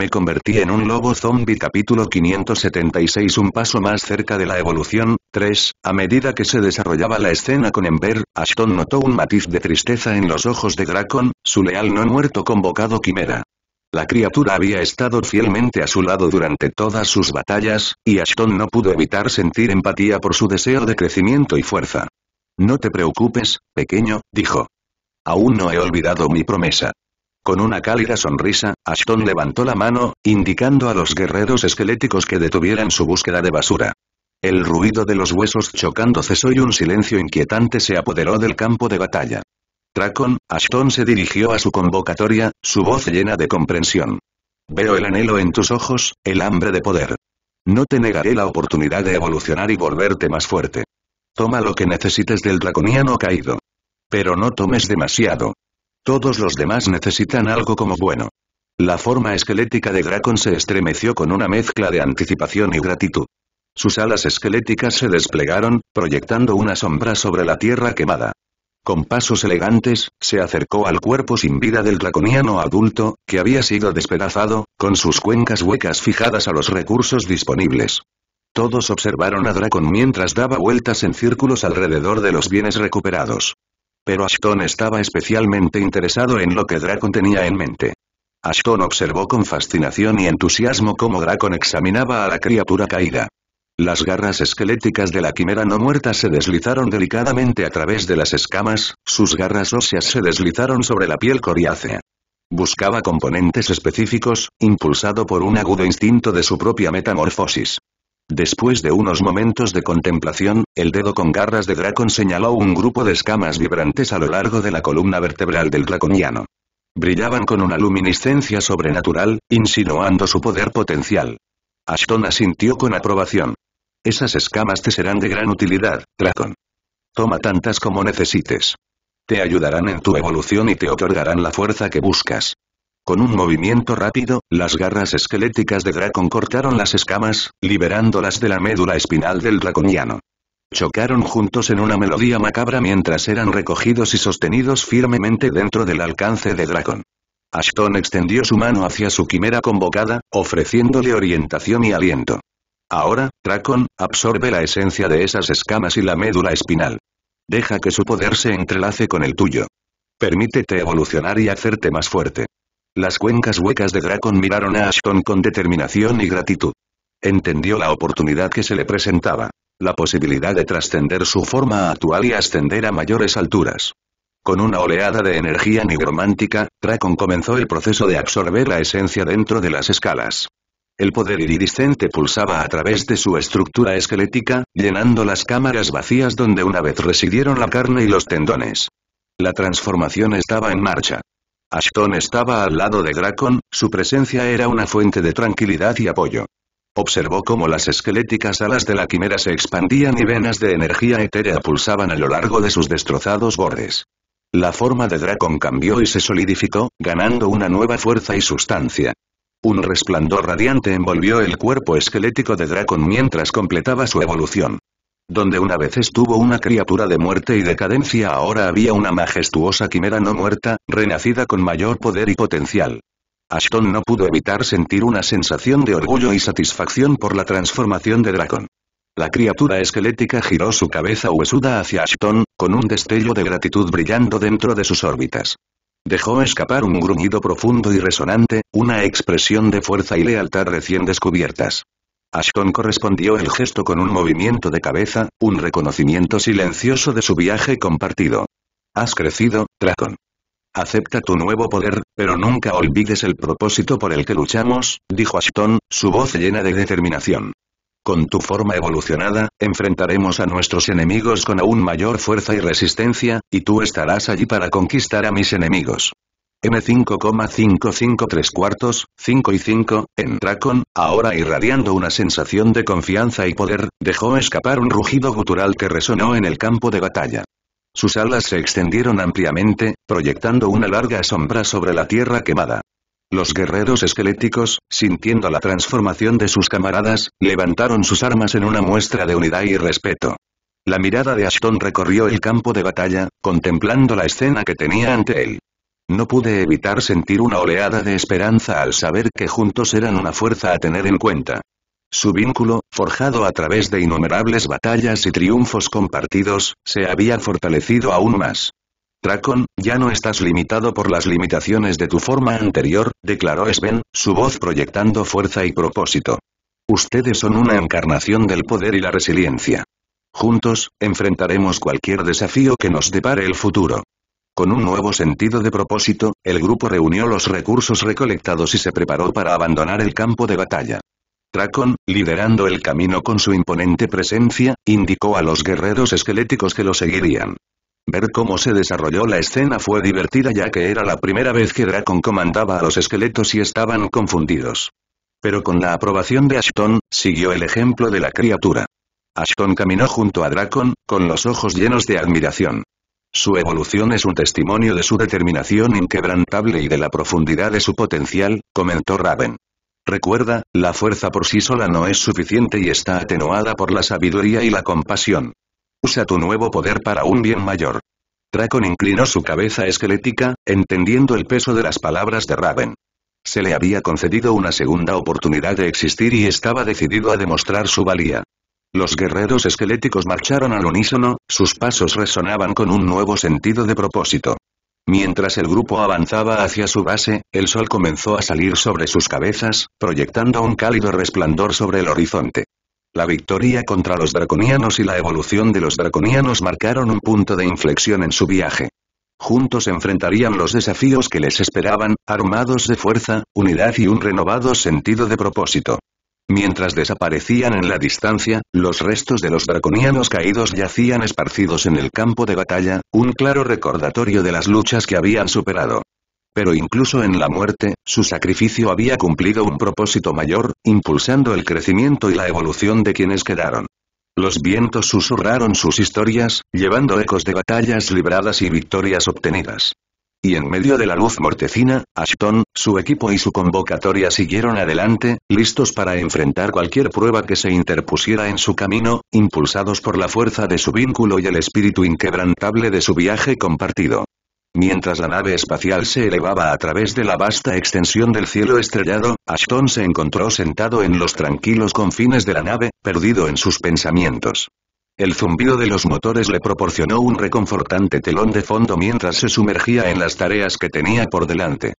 me convertí en un lobo zombie capítulo 576 un paso más cerca de la evolución, 3, a medida que se desarrollaba la escena con Ember, Ashton notó un matiz de tristeza en los ojos de Dracon, su leal no muerto convocado quimera. La criatura había estado fielmente a su lado durante todas sus batallas, y Ashton no pudo evitar sentir empatía por su deseo de crecimiento y fuerza. No te preocupes, pequeño, dijo. Aún no he olvidado mi promesa. Con una cálida sonrisa, Ashton levantó la mano, indicando a los guerreros esqueléticos que detuvieran su búsqueda de basura. El ruido de los huesos chocando cesó y un silencio inquietante se apoderó del campo de batalla. Dracon, Ashton se dirigió a su convocatoria, su voz llena de comprensión. Veo el anhelo en tus ojos, el hambre de poder. No te negaré la oportunidad de evolucionar y volverte más fuerte. Toma lo que necesites del draconiano caído. Pero no tomes demasiado. Todos los demás necesitan algo como bueno. La forma esquelética de Dracon se estremeció con una mezcla de anticipación y gratitud. Sus alas esqueléticas se desplegaron, proyectando una sombra sobre la tierra quemada. Con pasos elegantes, se acercó al cuerpo sin vida del draconiano adulto, que había sido despedazado, con sus cuencas huecas fijadas a los recursos disponibles. Todos observaron a Dracon mientras daba vueltas en círculos alrededor de los bienes recuperados pero Ashton estaba especialmente interesado en lo que Dracon tenía en mente. Ashton observó con fascinación y entusiasmo cómo Dracon examinaba a la criatura caída. Las garras esqueléticas de la quimera no muerta se deslizaron delicadamente a través de las escamas, sus garras óseas se deslizaron sobre la piel coriácea. Buscaba componentes específicos, impulsado por un agudo instinto de su propia metamorfosis. Después de unos momentos de contemplación, el dedo con garras de Dracon señaló un grupo de escamas vibrantes a lo largo de la columna vertebral del draconiano. Brillaban con una luminiscencia sobrenatural, insinuando su poder potencial. Ashton asintió con aprobación. Esas escamas te serán de gran utilidad, Dracon. Toma tantas como necesites. Te ayudarán en tu evolución y te otorgarán la fuerza que buscas. Con un movimiento rápido, las garras esqueléticas de Dracon cortaron las escamas, liberándolas de la médula espinal del draconiano. Chocaron juntos en una melodía macabra mientras eran recogidos y sostenidos firmemente dentro del alcance de Dracon. Ashton extendió su mano hacia su quimera convocada, ofreciéndole orientación y aliento. Ahora, Dracon, absorbe la esencia de esas escamas y la médula espinal. Deja que su poder se entrelace con el tuyo. Permítete evolucionar y hacerte más fuerte. Las cuencas huecas de Dracon miraron a Ashton con determinación y gratitud. Entendió la oportunidad que se le presentaba. La posibilidad de trascender su forma actual y ascender a mayores alturas. Con una oleada de energía nigromántica, Dracon comenzó el proceso de absorber la esencia dentro de las escalas. El poder iridiscente pulsaba a través de su estructura esquelética, llenando las cámaras vacías donde una vez residieron la carne y los tendones. La transformación estaba en marcha. Ashton estaba al lado de Dracon, su presencia era una fuente de tranquilidad y apoyo. Observó cómo las esqueléticas alas de la quimera se expandían y venas de energía etérea pulsaban a lo largo de sus destrozados bordes. La forma de Dracon cambió y se solidificó, ganando una nueva fuerza y sustancia. Un resplandor radiante envolvió el cuerpo esquelético de Dracon mientras completaba su evolución. Donde una vez estuvo una criatura de muerte y decadencia ahora había una majestuosa quimera no muerta, renacida con mayor poder y potencial. Ashton no pudo evitar sentir una sensación de orgullo y satisfacción por la transformación de Dracon. La criatura esquelética giró su cabeza huesuda hacia Ashton, con un destello de gratitud brillando dentro de sus órbitas. Dejó escapar un gruñido profundo y resonante, una expresión de fuerza y lealtad recién descubiertas. Ashton correspondió el gesto con un movimiento de cabeza, un reconocimiento silencioso de su viaje compartido. Has crecido, Dracon. Acepta tu nuevo poder, pero nunca olvides el propósito por el que luchamos, dijo Ashton, su voz llena de determinación. Con tu forma evolucionada, enfrentaremos a nuestros enemigos con aún mayor fuerza y resistencia, y tú estarás allí para conquistar a mis enemigos. M5,553 cuartos, 5 y 5, en Dracon, ahora irradiando una sensación de confianza y poder, dejó escapar un rugido gutural que resonó en el campo de batalla. Sus alas se extendieron ampliamente, proyectando una larga sombra sobre la tierra quemada. Los guerreros esqueléticos, sintiendo la transformación de sus camaradas, levantaron sus armas en una muestra de unidad y respeto. La mirada de Ashton recorrió el campo de batalla, contemplando la escena que tenía ante él. No pude evitar sentir una oleada de esperanza al saber que juntos eran una fuerza a tener en cuenta. Su vínculo, forjado a través de innumerables batallas y triunfos compartidos, se había fortalecido aún más. Dracon, ya no estás limitado por las limitaciones de tu forma anterior, declaró Sven, su voz proyectando fuerza y propósito. Ustedes son una encarnación del poder y la resiliencia. Juntos, enfrentaremos cualquier desafío que nos depare el futuro. Con un nuevo sentido de propósito, el grupo reunió los recursos recolectados y se preparó para abandonar el campo de batalla. Dracon, liderando el camino con su imponente presencia, indicó a los guerreros esqueléticos que lo seguirían. Ver cómo se desarrolló la escena fue divertida ya que era la primera vez que Dracon comandaba a los esqueletos y estaban confundidos. Pero con la aprobación de Ashton, siguió el ejemplo de la criatura. Ashton caminó junto a Dracon, con los ojos llenos de admiración. Su evolución es un testimonio de su determinación inquebrantable y de la profundidad de su potencial, comentó Raven. Recuerda, la fuerza por sí sola no es suficiente y está atenuada por la sabiduría y la compasión. Usa tu nuevo poder para un bien mayor. Dracon inclinó su cabeza esquelética, entendiendo el peso de las palabras de Raven. Se le había concedido una segunda oportunidad de existir y estaba decidido a demostrar su valía. Los guerreros esqueléticos marcharon al unísono, sus pasos resonaban con un nuevo sentido de propósito. Mientras el grupo avanzaba hacia su base, el sol comenzó a salir sobre sus cabezas, proyectando un cálido resplandor sobre el horizonte. La victoria contra los draconianos y la evolución de los draconianos marcaron un punto de inflexión en su viaje. Juntos enfrentarían los desafíos que les esperaban, armados de fuerza, unidad y un renovado sentido de propósito. Mientras desaparecían en la distancia, los restos de los draconianos caídos yacían esparcidos en el campo de batalla, un claro recordatorio de las luchas que habían superado. Pero incluso en la muerte, su sacrificio había cumplido un propósito mayor, impulsando el crecimiento y la evolución de quienes quedaron. Los vientos susurraron sus historias, llevando ecos de batallas libradas y victorias obtenidas. Y en medio de la luz mortecina, Ashton, su equipo y su convocatoria siguieron adelante, listos para enfrentar cualquier prueba que se interpusiera en su camino, impulsados por la fuerza de su vínculo y el espíritu inquebrantable de su viaje compartido. Mientras la nave espacial se elevaba a través de la vasta extensión del cielo estrellado, Ashton se encontró sentado en los tranquilos confines de la nave, perdido en sus pensamientos. El zumbido de los motores le proporcionó un reconfortante telón de fondo mientras se sumergía en las tareas que tenía por delante.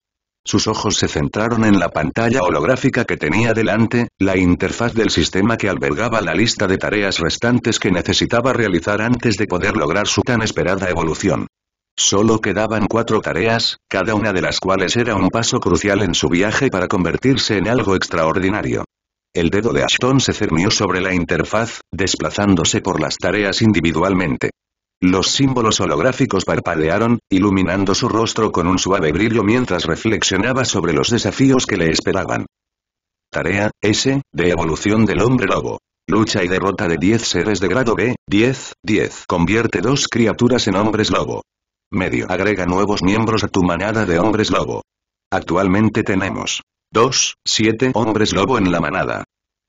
Sus ojos se centraron en la pantalla holográfica que tenía delante, la interfaz del sistema que albergaba la lista de tareas restantes que necesitaba realizar antes de poder lograr su tan esperada evolución. Solo quedaban cuatro tareas, cada una de las cuales era un paso crucial en su viaje para convertirse en algo extraordinario. El dedo de Ashton se cernió sobre la interfaz, desplazándose por las tareas individualmente. Los símbolos holográficos parpadearon, iluminando su rostro con un suave brillo mientras reflexionaba sobre los desafíos que le esperaban. Tarea S, de evolución del hombre lobo. Lucha y derrota de 10 seres de grado B, 10, 10. Convierte dos criaturas en hombres lobo. Medio. Agrega nuevos miembros a tu manada de hombres lobo. Actualmente tenemos 2, 7 hombres lobo en la manada.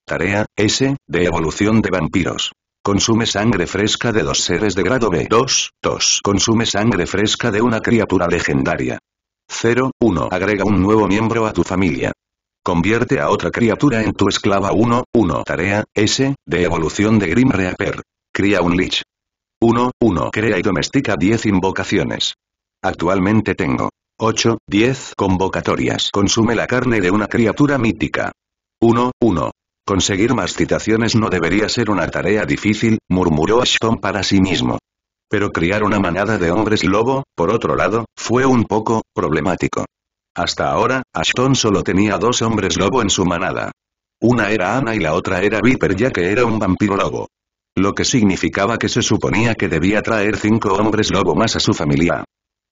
Tarea, S, de evolución de vampiros. Consume sangre fresca de dos seres de grado B2, 2. Consume sangre fresca de una criatura legendaria. 0, 1. Agrega un nuevo miembro a tu familia. Convierte a otra criatura en tu esclava 1, 1. Tarea, S, de evolución de Grim Reaper. Cría un Lich. 1, 1. Crea y domestica 10 invocaciones. Actualmente tengo 8, 10 convocatorias consume la carne de una criatura mítica. 1, 1. Conseguir más citaciones no debería ser una tarea difícil, murmuró Ashton para sí mismo. Pero criar una manada de hombres lobo, por otro lado, fue un poco problemático. Hasta ahora, Ashton solo tenía dos hombres lobo en su manada. Una era Ana y la otra era Viper ya que era un vampiro lobo. Lo que significaba que se suponía que debía traer cinco hombres lobo más a su familia.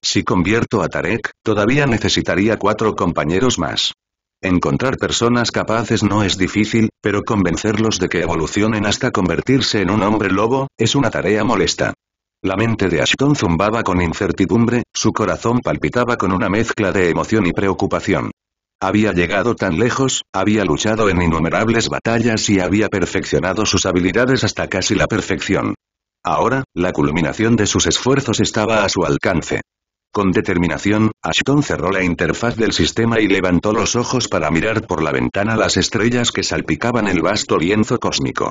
Si convierto a Tarek, todavía necesitaría cuatro compañeros más. Encontrar personas capaces no es difícil, pero convencerlos de que evolucionen hasta convertirse en un hombre lobo, es una tarea molesta. La mente de Ashton zumbaba con incertidumbre, su corazón palpitaba con una mezcla de emoción y preocupación. Había llegado tan lejos, había luchado en innumerables batallas y había perfeccionado sus habilidades hasta casi la perfección. Ahora, la culminación de sus esfuerzos estaba a su alcance. Con determinación, Ashton cerró la interfaz del sistema y levantó los ojos para mirar por la ventana las estrellas que salpicaban el vasto lienzo cósmico.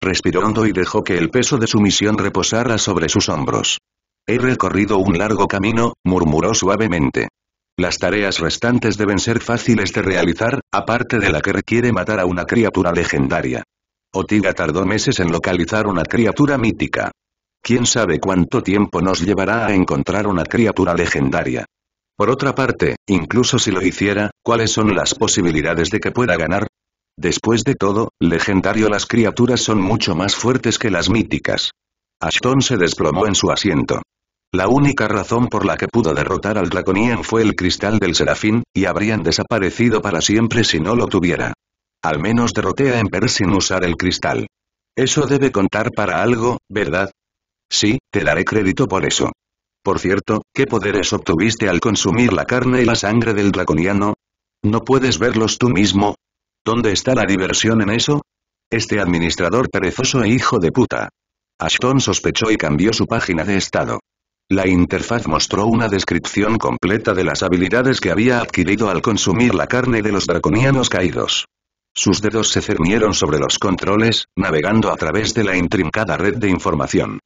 Respiró hondo y dejó que el peso de su misión reposara sobre sus hombros. He recorrido un largo camino, murmuró suavemente. Las tareas restantes deben ser fáciles de realizar, aparte de la que requiere matar a una criatura legendaria. Otiga tardó meses en localizar una criatura mítica. Quién sabe cuánto tiempo nos llevará a encontrar una criatura legendaria. Por otra parte, incluso si lo hiciera, ¿cuáles son las posibilidades de que pueda ganar? Después de todo, legendario las criaturas son mucho más fuertes que las míticas. Ashton se desplomó en su asiento. La única razón por la que pudo derrotar al Draconian fue el cristal del Serafín, y habrían desaparecido para siempre si no lo tuviera. Al menos derroté a Emper sin usar el cristal. Eso debe contar para algo, ¿verdad? Sí, te daré crédito por eso. Por cierto, ¿qué poderes obtuviste al consumir la carne y la sangre del draconiano? ¿No puedes verlos tú mismo? ¿Dónde está la diversión en eso? Este administrador perezoso e hijo de puta. Ashton sospechó y cambió su página de estado. La interfaz mostró una descripción completa de las habilidades que había adquirido al consumir la carne de los draconianos caídos. Sus dedos se cernieron sobre los controles, navegando a través de la intrincada red de información.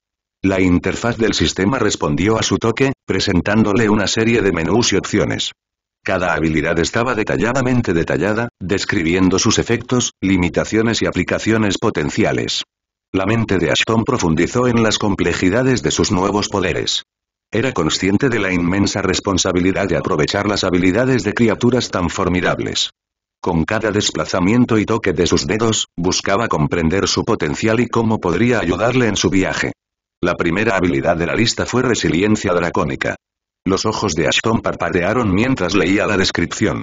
La interfaz del sistema respondió a su toque, presentándole una serie de menús y opciones. Cada habilidad estaba detalladamente detallada, describiendo sus efectos, limitaciones y aplicaciones potenciales. La mente de Ashton profundizó en las complejidades de sus nuevos poderes. Era consciente de la inmensa responsabilidad de aprovechar las habilidades de criaturas tan formidables. Con cada desplazamiento y toque de sus dedos, buscaba comprender su potencial y cómo podría ayudarle en su viaje. La primera habilidad de la lista fue Resiliencia Dracónica. Los ojos de Ashton parpadearon mientras leía la descripción.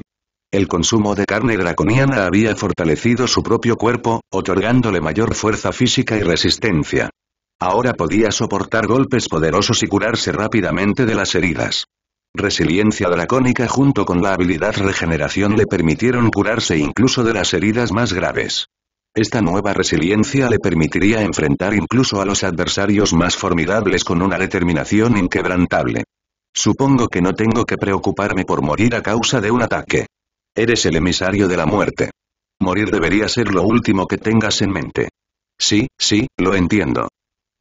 El consumo de carne draconiana había fortalecido su propio cuerpo, otorgándole mayor fuerza física y resistencia. Ahora podía soportar golpes poderosos y curarse rápidamente de las heridas. Resiliencia dracónica junto con la habilidad regeneración le permitieron curarse incluso de las heridas más graves. Esta nueva resiliencia le permitiría enfrentar incluso a los adversarios más formidables con una determinación inquebrantable. Supongo que no tengo que preocuparme por morir a causa de un ataque. Eres el emisario de la muerte. Morir debería ser lo último que tengas en mente. Sí, sí, lo entiendo.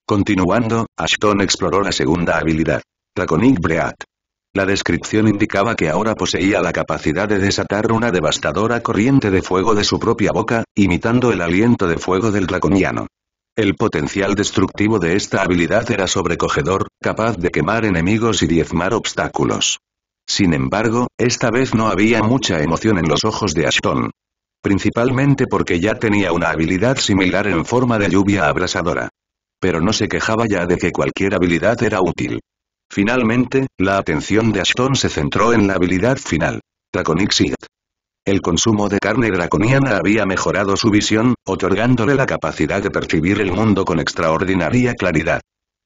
Continuando, Ashton exploró la segunda habilidad. Draconic Breath. La descripción indicaba que ahora poseía la capacidad de desatar una devastadora corriente de fuego de su propia boca, imitando el aliento de fuego del draconiano. El potencial destructivo de esta habilidad era sobrecogedor, capaz de quemar enemigos y diezmar obstáculos. Sin embargo, esta vez no había mucha emoción en los ojos de Ashton. Principalmente porque ya tenía una habilidad similar en forma de lluvia abrasadora. Pero no se quejaba ya de que cualquier habilidad era útil. Finalmente, la atención de Ashton se centró en la habilidad final. Draconic El consumo de carne draconiana había mejorado su visión, otorgándole la capacidad de percibir el mundo con extraordinaria claridad.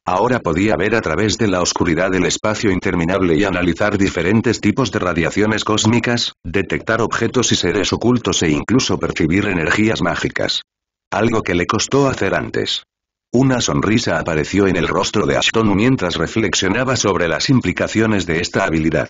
Ahora podía ver a través de la oscuridad del espacio interminable y analizar diferentes tipos de radiaciones cósmicas, detectar objetos y seres ocultos e incluso percibir energías mágicas. Algo que le costó hacer antes. Una sonrisa apareció en el rostro de Ashton mientras reflexionaba sobre las implicaciones de esta habilidad.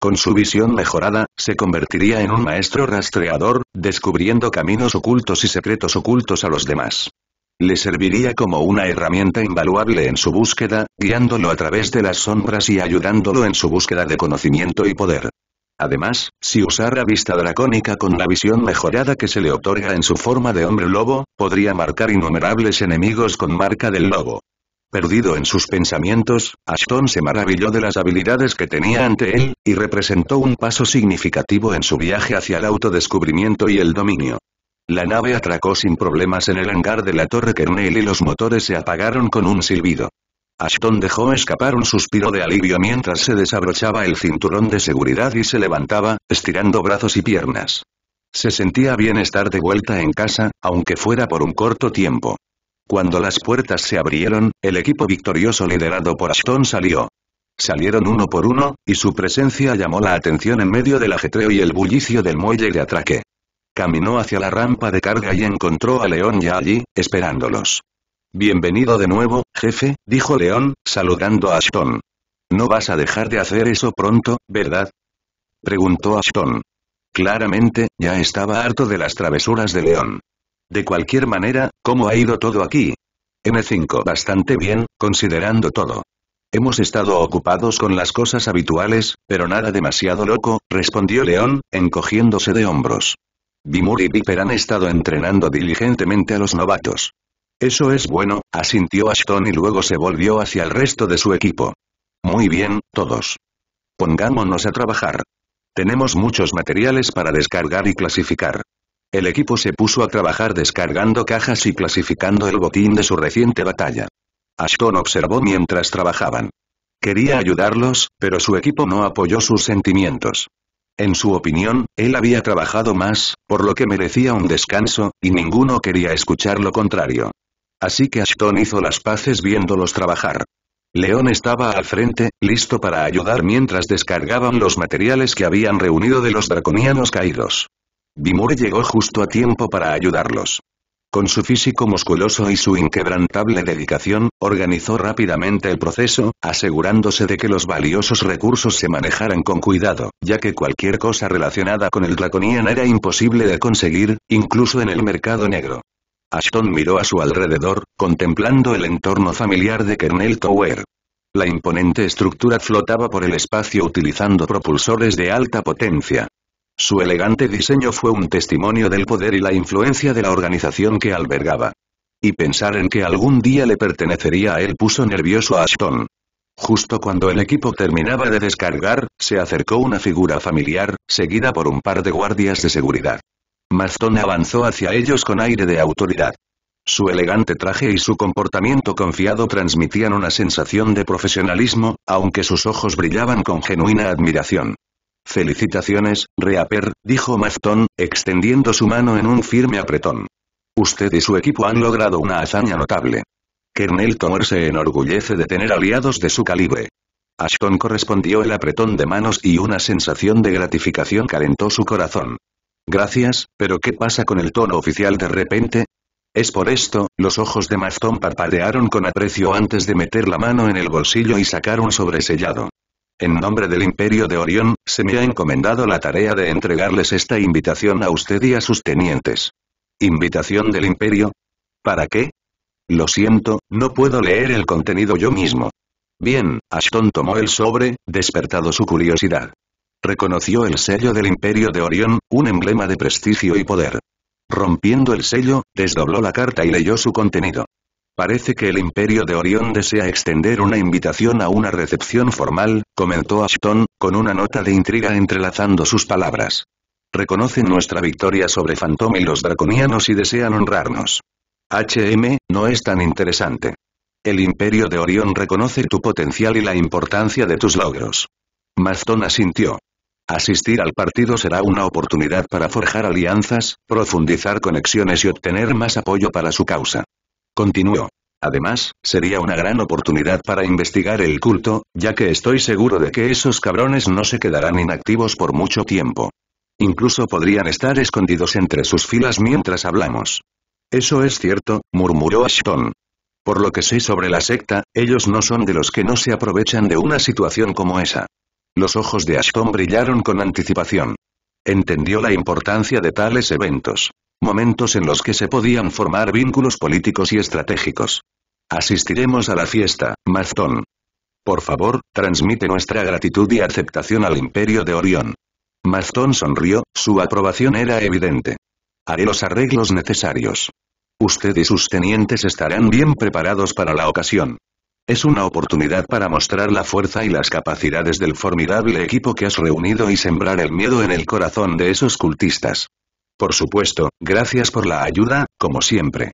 Con su visión mejorada, se convertiría en un maestro rastreador, descubriendo caminos ocultos y secretos ocultos a los demás. Le serviría como una herramienta invaluable en su búsqueda, guiándolo a través de las sombras y ayudándolo en su búsqueda de conocimiento y poder. Además, si usara vista dracónica con la visión mejorada que se le otorga en su forma de hombre lobo, podría marcar innumerables enemigos con marca del lobo. Perdido en sus pensamientos, Ashton se maravilló de las habilidades que tenía ante él, y representó un paso significativo en su viaje hacia el autodescubrimiento y el dominio. La nave atracó sin problemas en el hangar de la torre Kernel y los motores se apagaron con un silbido. Ashton dejó escapar un suspiro de alivio mientras se desabrochaba el cinturón de seguridad y se levantaba, estirando brazos y piernas. Se sentía bien estar de vuelta en casa, aunque fuera por un corto tiempo. Cuando las puertas se abrieron, el equipo victorioso liderado por Ashton salió. Salieron uno por uno, y su presencia llamó la atención en medio del ajetreo y el bullicio del muelle de atraque. Caminó hacia la rampa de carga y encontró a León ya allí, esperándolos. Bienvenido de nuevo, jefe, dijo León, saludando a Ashton. No vas a dejar de hacer eso pronto, ¿verdad? Preguntó Ashton. Claramente, ya estaba harto de las travesuras de León. De cualquier manera, ¿cómo ha ido todo aquí? M5 Bastante bien, considerando todo. Hemos estado ocupados con las cosas habituales, pero nada demasiado loco, respondió León, encogiéndose de hombros. Bimur y Viper han estado entrenando diligentemente a los novatos. Eso es bueno, asintió Ashton y luego se volvió hacia el resto de su equipo. Muy bien, todos. Pongámonos a trabajar. Tenemos muchos materiales para descargar y clasificar. El equipo se puso a trabajar descargando cajas y clasificando el botín de su reciente batalla. Ashton observó mientras trabajaban. Quería ayudarlos, pero su equipo no apoyó sus sentimientos. En su opinión, él había trabajado más, por lo que merecía un descanso, y ninguno quería escuchar lo contrario. Así que Ashton hizo las paces viéndolos trabajar. León estaba al frente, listo para ayudar mientras descargaban los materiales que habían reunido de los draconianos caídos. Bimur llegó justo a tiempo para ayudarlos. Con su físico musculoso y su inquebrantable dedicación, organizó rápidamente el proceso, asegurándose de que los valiosos recursos se manejaran con cuidado, ya que cualquier cosa relacionada con el draconian era imposible de conseguir, incluso en el mercado negro. Ashton miró a su alrededor, contemplando el entorno familiar de Kernel Tower. La imponente estructura flotaba por el espacio utilizando propulsores de alta potencia. Su elegante diseño fue un testimonio del poder y la influencia de la organización que albergaba. Y pensar en que algún día le pertenecería a él puso nervioso a Ashton. Justo cuando el equipo terminaba de descargar, se acercó una figura familiar, seguida por un par de guardias de seguridad. Maston avanzó hacia ellos con aire de autoridad. Su elegante traje y su comportamiento confiado transmitían una sensación de profesionalismo, aunque sus ojos brillaban con genuina admiración. Felicitaciones, Reaper, dijo Maston, extendiendo su mano en un firme apretón. Usted y su equipo han logrado una hazaña notable. Kernel Tomer se enorgullece de tener aliados de su calibre. Ashton correspondió el apretón de manos y una sensación de gratificación calentó su corazón. Gracias, pero ¿qué pasa con el tono oficial de repente? Es por esto, los ojos de Maston parpadearon con aprecio antes de meter la mano en el bolsillo y sacar un sobresellado. En nombre del Imperio de Orión, se me ha encomendado la tarea de entregarles esta invitación a usted y a sus tenientes. ¿Invitación del Imperio? ¿Para qué? Lo siento, no puedo leer el contenido yo mismo. Bien, Ashton tomó el sobre, despertado su curiosidad. Reconoció el sello del Imperio de Orión, un emblema de prestigio y poder. Rompiendo el sello, desdobló la carta y leyó su contenido. Parece que el Imperio de Orión desea extender una invitación a una recepción formal, comentó Ashton, con una nota de intriga entrelazando sus palabras. Reconocen nuestra victoria sobre Fantoma y los draconianos y desean honrarnos. HM, no es tan interesante. El Imperio de Orión reconoce tu potencial y la importancia de tus logros. Maston asintió. Asistir al partido será una oportunidad para forjar alianzas, profundizar conexiones y obtener más apoyo para su causa. Continuó. Además, sería una gran oportunidad para investigar el culto, ya que estoy seguro de que esos cabrones no se quedarán inactivos por mucho tiempo. Incluso podrían estar escondidos entre sus filas mientras hablamos. Eso es cierto, murmuró Ashton. Por lo que sé sobre la secta, ellos no son de los que no se aprovechan de una situación como esa. Los ojos de Ashton brillaron con anticipación. Entendió la importancia de tales eventos. Momentos en los que se podían formar vínculos políticos y estratégicos. Asistiremos a la fiesta, Maston. Por favor, transmite nuestra gratitud y aceptación al Imperio de Orión. Maston sonrió, su aprobación era evidente. Haré los arreglos necesarios. Usted y sus tenientes estarán bien preparados para la ocasión. Es una oportunidad para mostrar la fuerza y las capacidades del formidable equipo que has reunido y sembrar el miedo en el corazón de esos cultistas. Por supuesto, gracias por la ayuda, como siempre.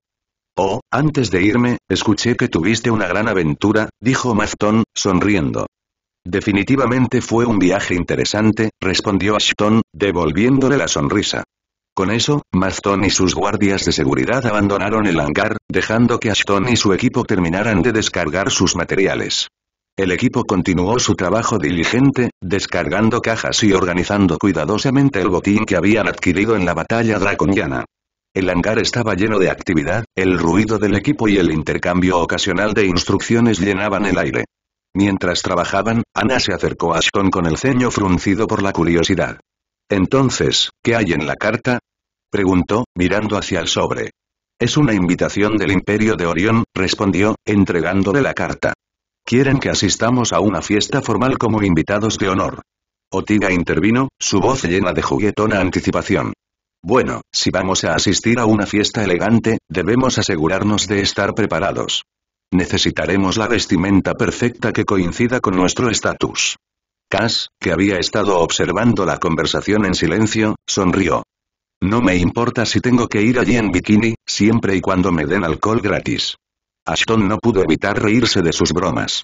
Oh, antes de irme, escuché que tuviste una gran aventura, dijo Mafton, sonriendo. Definitivamente fue un viaje interesante, respondió Ashton, devolviéndole la sonrisa. Con eso, Maston y sus guardias de seguridad abandonaron el hangar, dejando que Ashton y su equipo terminaran de descargar sus materiales. El equipo continuó su trabajo diligente, descargando cajas y organizando cuidadosamente el botín que habían adquirido en la batalla draconiana. El hangar estaba lleno de actividad, el ruido del equipo y el intercambio ocasional de instrucciones llenaban el aire. Mientras trabajaban, Ana se acercó a Ashton con el ceño fruncido por la curiosidad. Entonces, ¿qué hay en la carta? Preguntó, mirando hacia el sobre. Es una invitación del Imperio de Orión, respondió, entregándole la carta. Quieren que asistamos a una fiesta formal como invitados de honor. Otiga intervino, su voz llena de juguetona anticipación. Bueno, si vamos a asistir a una fiesta elegante, debemos asegurarnos de estar preparados. Necesitaremos la vestimenta perfecta que coincida con nuestro estatus. Cass, que había estado observando la conversación en silencio, sonrió. No me importa si tengo que ir allí en bikini, siempre y cuando me den alcohol gratis. Ashton no pudo evitar reírse de sus bromas.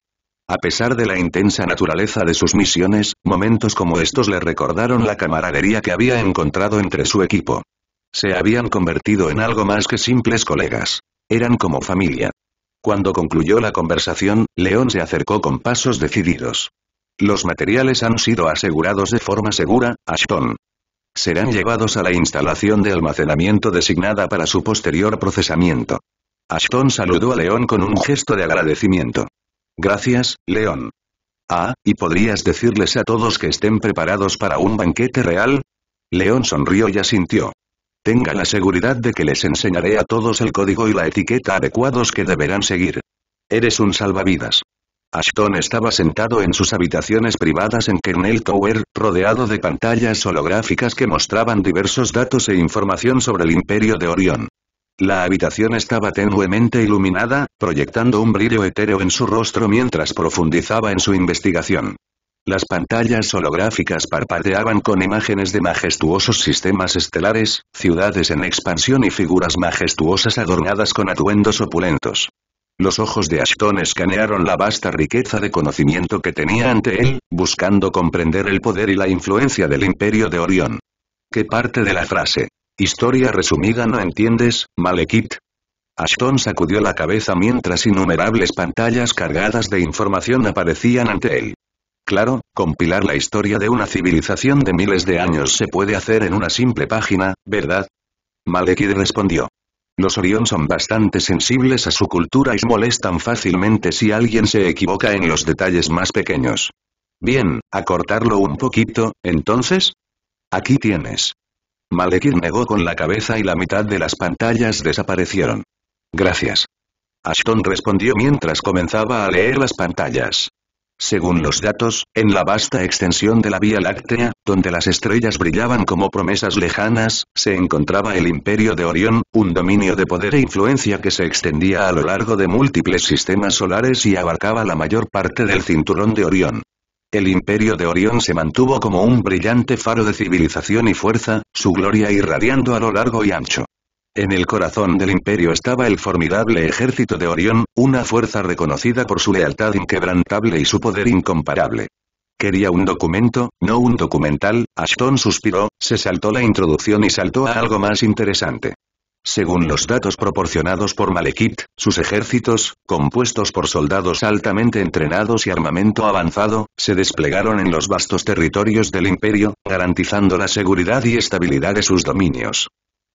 A pesar de la intensa naturaleza de sus misiones, momentos como estos le recordaron la camaradería que había encontrado entre su equipo. Se habían convertido en algo más que simples colegas. Eran como familia. Cuando concluyó la conversación, León se acercó con pasos decididos. Los materiales han sido asegurados de forma segura, Ashton serán llevados a la instalación de almacenamiento designada para su posterior procesamiento. Ashton saludó a León con un gesto de agradecimiento. Gracias, León. Ah, ¿y podrías decirles a todos que estén preparados para un banquete real? León sonrió y asintió. Tenga la seguridad de que les enseñaré a todos el código y la etiqueta adecuados que deberán seguir. Eres un salvavidas. Ashton estaba sentado en sus habitaciones privadas en Kernel Tower, rodeado de pantallas holográficas que mostraban diversos datos e información sobre el Imperio de Orión. La habitación estaba tenuemente iluminada, proyectando un brillo etéreo en su rostro mientras profundizaba en su investigación. Las pantallas holográficas parpadeaban con imágenes de majestuosos sistemas estelares, ciudades en expansión y figuras majestuosas adornadas con atuendos opulentos. Los ojos de Ashton escanearon la vasta riqueza de conocimiento que tenía ante él, buscando comprender el poder y la influencia del imperio de Orión. ¿Qué parte de la frase? Historia resumida no entiendes, Malekith. Ashton sacudió la cabeza mientras innumerables pantallas cargadas de información aparecían ante él. Claro, compilar la historia de una civilización de miles de años se puede hacer en una simple página, ¿verdad? Malekith respondió. Los Orión son bastante sensibles a su cultura y molestan fácilmente si alguien se equivoca en los detalles más pequeños. Bien, acortarlo un poquito, entonces. Aquí tienes. Malekir negó con la cabeza y la mitad de las pantallas desaparecieron. Gracias. Ashton respondió mientras comenzaba a leer las pantallas. Según los datos, en la vasta extensión de la Vía Láctea, donde las estrellas brillaban como promesas lejanas, se encontraba el Imperio de Orión, un dominio de poder e influencia que se extendía a lo largo de múltiples sistemas solares y abarcaba la mayor parte del cinturón de Orión. El Imperio de Orión se mantuvo como un brillante faro de civilización y fuerza, su gloria irradiando a lo largo y ancho. En el corazón del imperio estaba el formidable ejército de Orión, una fuerza reconocida por su lealtad inquebrantable y su poder incomparable. Quería un documento, no un documental, Ashton suspiró, se saltó la introducción y saltó a algo más interesante. Según los datos proporcionados por Malekit, sus ejércitos, compuestos por soldados altamente entrenados y armamento avanzado, se desplegaron en los vastos territorios del imperio, garantizando la seguridad y estabilidad de sus dominios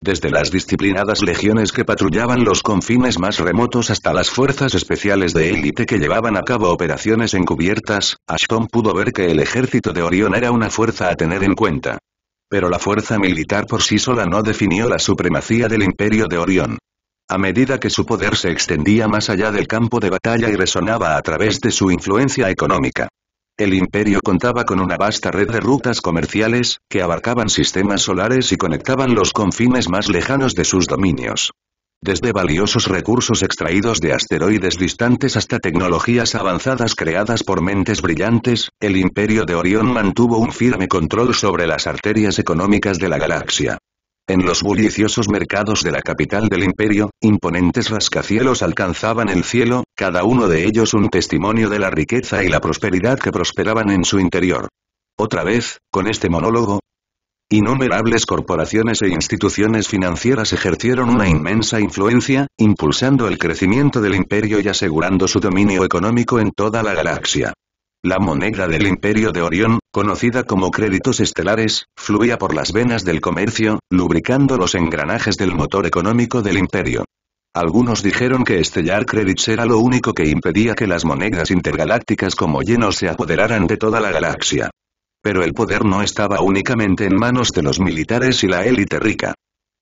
desde las disciplinadas legiones que patrullaban los confines más remotos hasta las fuerzas especiales de élite que llevaban a cabo operaciones encubiertas, Ashton pudo ver que el ejército de Orión era una fuerza a tener en cuenta. Pero la fuerza militar por sí sola no definió la supremacía del imperio de Orión. A medida que su poder se extendía más allá del campo de batalla y resonaba a través de su influencia económica, el imperio contaba con una vasta red de rutas comerciales, que abarcaban sistemas solares y conectaban los confines más lejanos de sus dominios. Desde valiosos recursos extraídos de asteroides distantes hasta tecnologías avanzadas creadas por mentes brillantes, el imperio de Orión mantuvo un firme control sobre las arterias económicas de la galaxia. En los bulliciosos mercados de la capital del imperio, imponentes rascacielos alcanzaban el cielo, cada uno de ellos un testimonio de la riqueza y la prosperidad que prosperaban en su interior. Otra vez, con este monólogo, Innumerables corporaciones e instituciones financieras ejercieron una inmensa influencia, impulsando el crecimiento del imperio y asegurando su dominio económico en toda la galaxia. La moneda del Imperio de Orión, conocida como créditos estelares, fluía por las venas del comercio, lubricando los engranajes del motor económico del imperio. Algunos dijeron que estellar Credits era lo único que impedía que las monedas intergalácticas como llenos se apoderaran de toda la galaxia. Pero el poder no estaba únicamente en manos de los militares y la élite rica.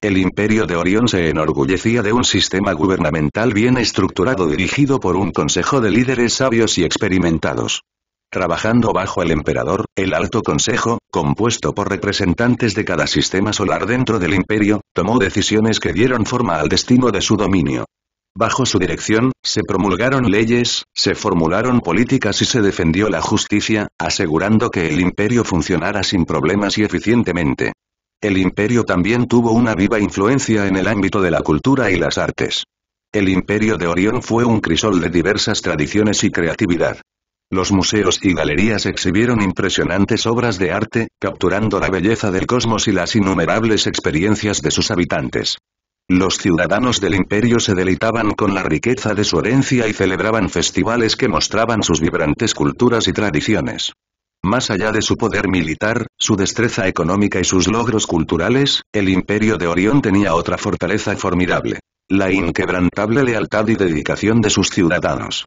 El imperio de Orión se enorgullecía de un sistema gubernamental bien estructurado dirigido por un consejo de líderes sabios y experimentados. Trabajando bajo el emperador, el Alto Consejo, compuesto por representantes de cada sistema solar dentro del imperio, tomó decisiones que dieron forma al destino de su dominio. Bajo su dirección, se promulgaron leyes, se formularon políticas y se defendió la justicia, asegurando que el imperio funcionara sin problemas y eficientemente. El imperio también tuvo una viva influencia en el ámbito de la cultura y las artes. El imperio de Orión fue un crisol de diversas tradiciones y creatividad. Los museos y galerías exhibieron impresionantes obras de arte, capturando la belleza del cosmos y las innumerables experiencias de sus habitantes. Los ciudadanos del imperio se deleitaban con la riqueza de su herencia y celebraban festivales que mostraban sus vibrantes culturas y tradiciones. Más allá de su poder militar, su destreza económica y sus logros culturales, el imperio de Orión tenía otra fortaleza formidable. La inquebrantable lealtad y dedicación de sus ciudadanos.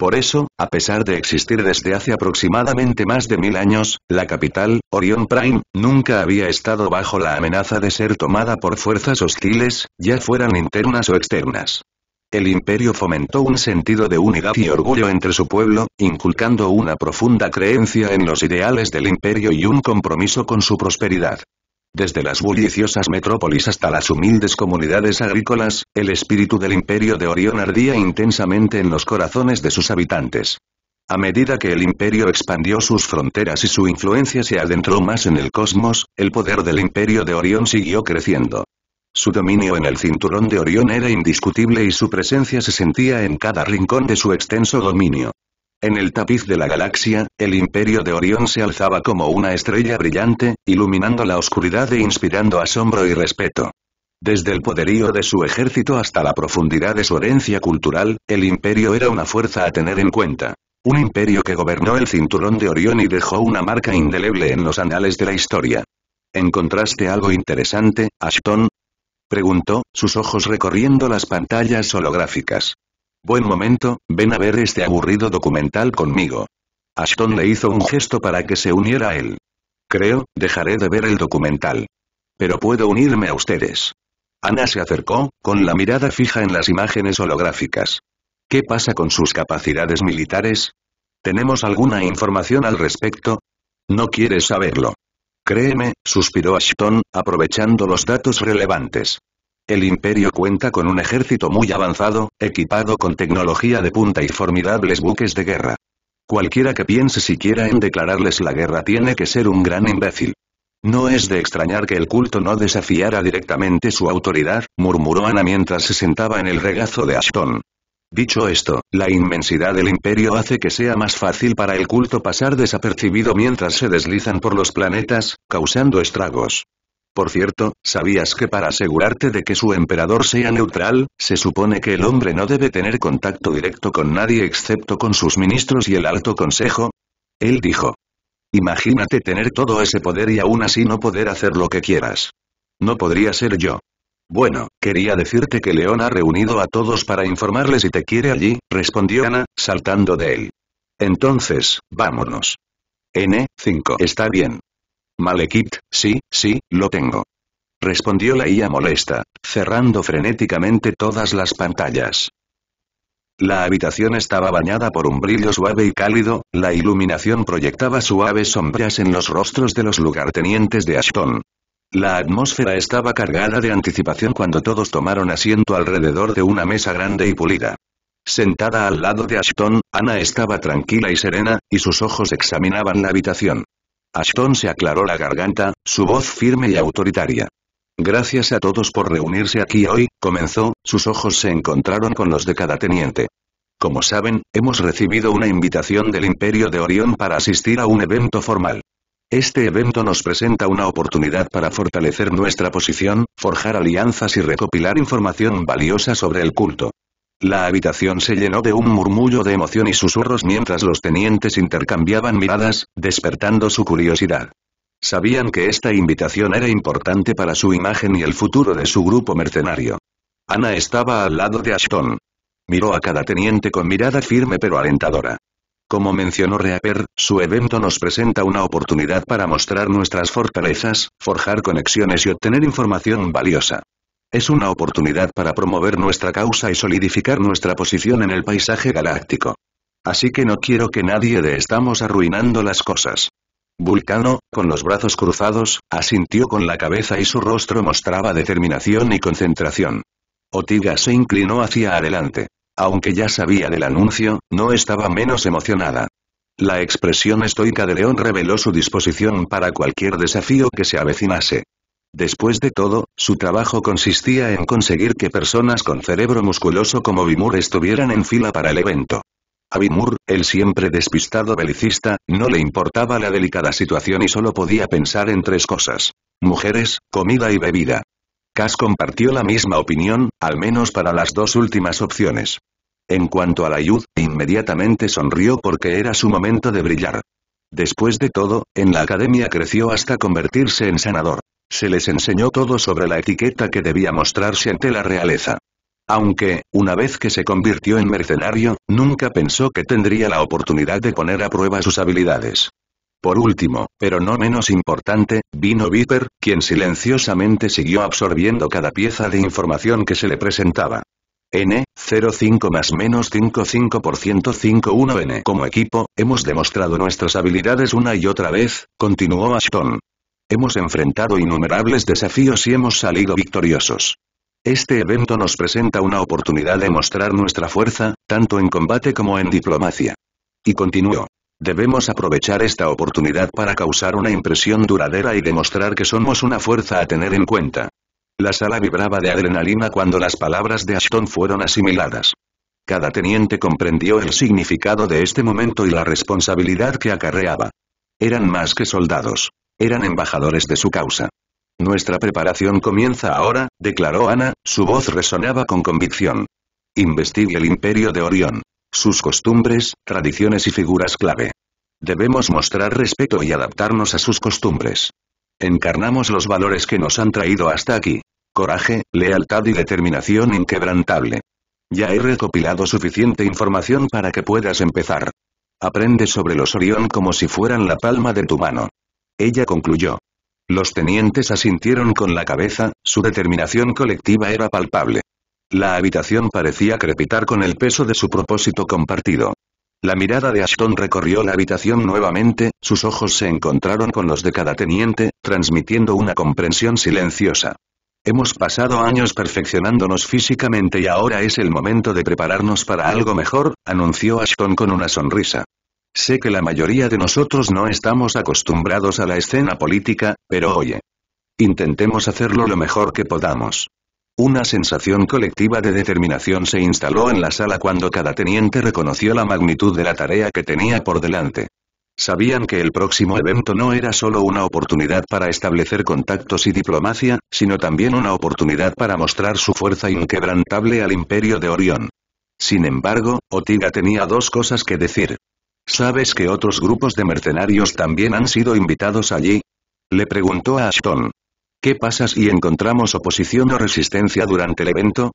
Por eso, a pesar de existir desde hace aproximadamente más de mil años, la capital, Orion Prime, nunca había estado bajo la amenaza de ser tomada por fuerzas hostiles, ya fueran internas o externas. El imperio fomentó un sentido de unidad y orgullo entre su pueblo, inculcando una profunda creencia en los ideales del imperio y un compromiso con su prosperidad. Desde las bulliciosas metrópolis hasta las humildes comunidades agrícolas, el espíritu del imperio de Orión ardía intensamente en los corazones de sus habitantes. A medida que el imperio expandió sus fronteras y su influencia se adentró más en el cosmos, el poder del imperio de Orión siguió creciendo. Su dominio en el cinturón de Orión era indiscutible y su presencia se sentía en cada rincón de su extenso dominio. En el tapiz de la galaxia, el imperio de Orión se alzaba como una estrella brillante, iluminando la oscuridad e inspirando asombro y respeto. Desde el poderío de su ejército hasta la profundidad de su herencia cultural, el imperio era una fuerza a tener en cuenta. Un imperio que gobernó el cinturón de Orión y dejó una marca indeleble en los anales de la historia. ¿Encontraste algo interesante, Ashton? Preguntó, sus ojos recorriendo las pantallas holográficas. Buen momento, ven a ver este aburrido documental conmigo. Ashton le hizo un gesto para que se uniera a él. Creo, dejaré de ver el documental. Pero puedo unirme a ustedes. Ana se acercó, con la mirada fija en las imágenes holográficas. ¿Qué pasa con sus capacidades militares? ¿Tenemos alguna información al respecto? No quieres saberlo. Créeme, suspiró Ashton, aprovechando los datos relevantes. El imperio cuenta con un ejército muy avanzado, equipado con tecnología de punta y formidables buques de guerra. Cualquiera que piense siquiera en declararles la guerra tiene que ser un gran imbécil. No es de extrañar que el culto no desafiara directamente su autoridad, murmuró Ana mientras se sentaba en el regazo de Ashton. Dicho esto, la inmensidad del imperio hace que sea más fácil para el culto pasar desapercibido mientras se deslizan por los planetas, causando estragos. Por cierto, ¿sabías que para asegurarte de que su emperador sea neutral, se supone que el hombre no debe tener contacto directo con nadie excepto con sus ministros y el alto consejo? Él dijo. Imagínate tener todo ese poder y aún así no poder hacer lo que quieras. No podría ser yo. Bueno, quería decirte que León ha reunido a todos para informarles si te quiere allí, respondió Ana, saltando de él. Entonces, vámonos. N, 5. Está bien. Malekith, sí, sí, lo tengo. Respondió la IA molesta, cerrando frenéticamente todas las pantallas. La habitación estaba bañada por un brillo suave y cálido, la iluminación proyectaba suaves sombras en los rostros de los lugartenientes de Ashton. La atmósfera estaba cargada de anticipación cuando todos tomaron asiento alrededor de una mesa grande y pulida. Sentada al lado de Ashton, Ana estaba tranquila y serena, y sus ojos examinaban la habitación. Ashton se aclaró la garganta, su voz firme y autoritaria. Gracias a todos por reunirse aquí hoy, comenzó, sus ojos se encontraron con los de cada teniente. Como saben, hemos recibido una invitación del Imperio de Orión para asistir a un evento formal. Este evento nos presenta una oportunidad para fortalecer nuestra posición, forjar alianzas y recopilar información valiosa sobre el culto. La habitación se llenó de un murmullo de emoción y susurros mientras los tenientes intercambiaban miradas, despertando su curiosidad. Sabían que esta invitación era importante para su imagen y el futuro de su grupo mercenario. Ana estaba al lado de Ashton. Miró a cada teniente con mirada firme pero alentadora. Como mencionó Reaper, su evento nos presenta una oportunidad para mostrar nuestras fortalezas, forjar conexiones y obtener información valiosa. Es una oportunidad para promover nuestra causa y solidificar nuestra posición en el paisaje galáctico. Así que no quiero que nadie de estamos arruinando las cosas. Vulcano, con los brazos cruzados, asintió con la cabeza y su rostro mostraba determinación y concentración. Otiga se inclinó hacia adelante. Aunque ya sabía del anuncio, no estaba menos emocionada. La expresión estoica de León reveló su disposición para cualquier desafío que se avecinase. Después de todo, su trabajo consistía en conseguir que personas con cerebro musculoso como Bimur estuvieran en fila para el evento. A Bimur, el siempre despistado belicista, no le importaba la delicada situación y solo podía pensar en tres cosas. Mujeres, comida y bebida. Cass compartió la misma opinión, al menos para las dos últimas opciones. En cuanto a la Yud, inmediatamente sonrió porque era su momento de brillar. Después de todo, en la academia creció hasta convertirse en sanador. Se les enseñó todo sobre la etiqueta que debía mostrarse ante la realeza. Aunque, una vez que se convirtió en mercenario, nunca pensó que tendría la oportunidad de poner a prueba sus habilidades. Por último, pero no menos importante, vino Viper, quien silenciosamente siguió absorbiendo cada pieza de información que se le presentaba. N, 05 más menos 55% 51N. Como equipo, hemos demostrado nuestras habilidades una y otra vez, continuó Ashton. Hemos enfrentado innumerables desafíos y hemos salido victoriosos. Este evento nos presenta una oportunidad de mostrar nuestra fuerza, tanto en combate como en diplomacia. Y continuó. Debemos aprovechar esta oportunidad para causar una impresión duradera y demostrar que somos una fuerza a tener en cuenta. La sala vibraba de adrenalina cuando las palabras de Ashton fueron asimiladas. Cada teniente comprendió el significado de este momento y la responsabilidad que acarreaba. Eran más que soldados eran embajadores de su causa. Nuestra preparación comienza ahora, declaró Ana, su voz resonaba con convicción. Investigue el imperio de Orión. Sus costumbres, tradiciones y figuras clave. Debemos mostrar respeto y adaptarnos a sus costumbres. Encarnamos los valores que nos han traído hasta aquí. Coraje, lealtad y determinación inquebrantable. Ya he recopilado suficiente información para que puedas empezar. Aprende sobre los Orión como si fueran la palma de tu mano ella concluyó. Los tenientes asintieron con la cabeza, su determinación colectiva era palpable. La habitación parecía crepitar con el peso de su propósito compartido. La mirada de Ashton recorrió la habitación nuevamente, sus ojos se encontraron con los de cada teniente, transmitiendo una comprensión silenciosa. Hemos pasado años perfeccionándonos físicamente y ahora es el momento de prepararnos para algo mejor, anunció Ashton con una sonrisa. Sé que la mayoría de nosotros no estamos acostumbrados a la escena política, pero oye. Intentemos hacerlo lo mejor que podamos. Una sensación colectiva de determinación se instaló en la sala cuando cada teniente reconoció la magnitud de la tarea que tenía por delante. Sabían que el próximo evento no era solo una oportunidad para establecer contactos y diplomacia, sino también una oportunidad para mostrar su fuerza inquebrantable al imperio de Orión. Sin embargo, Otiga tenía dos cosas que decir. ¿Sabes que otros grupos de mercenarios también han sido invitados allí? Le preguntó a Ashton. ¿Qué pasa si encontramos oposición o resistencia durante el evento?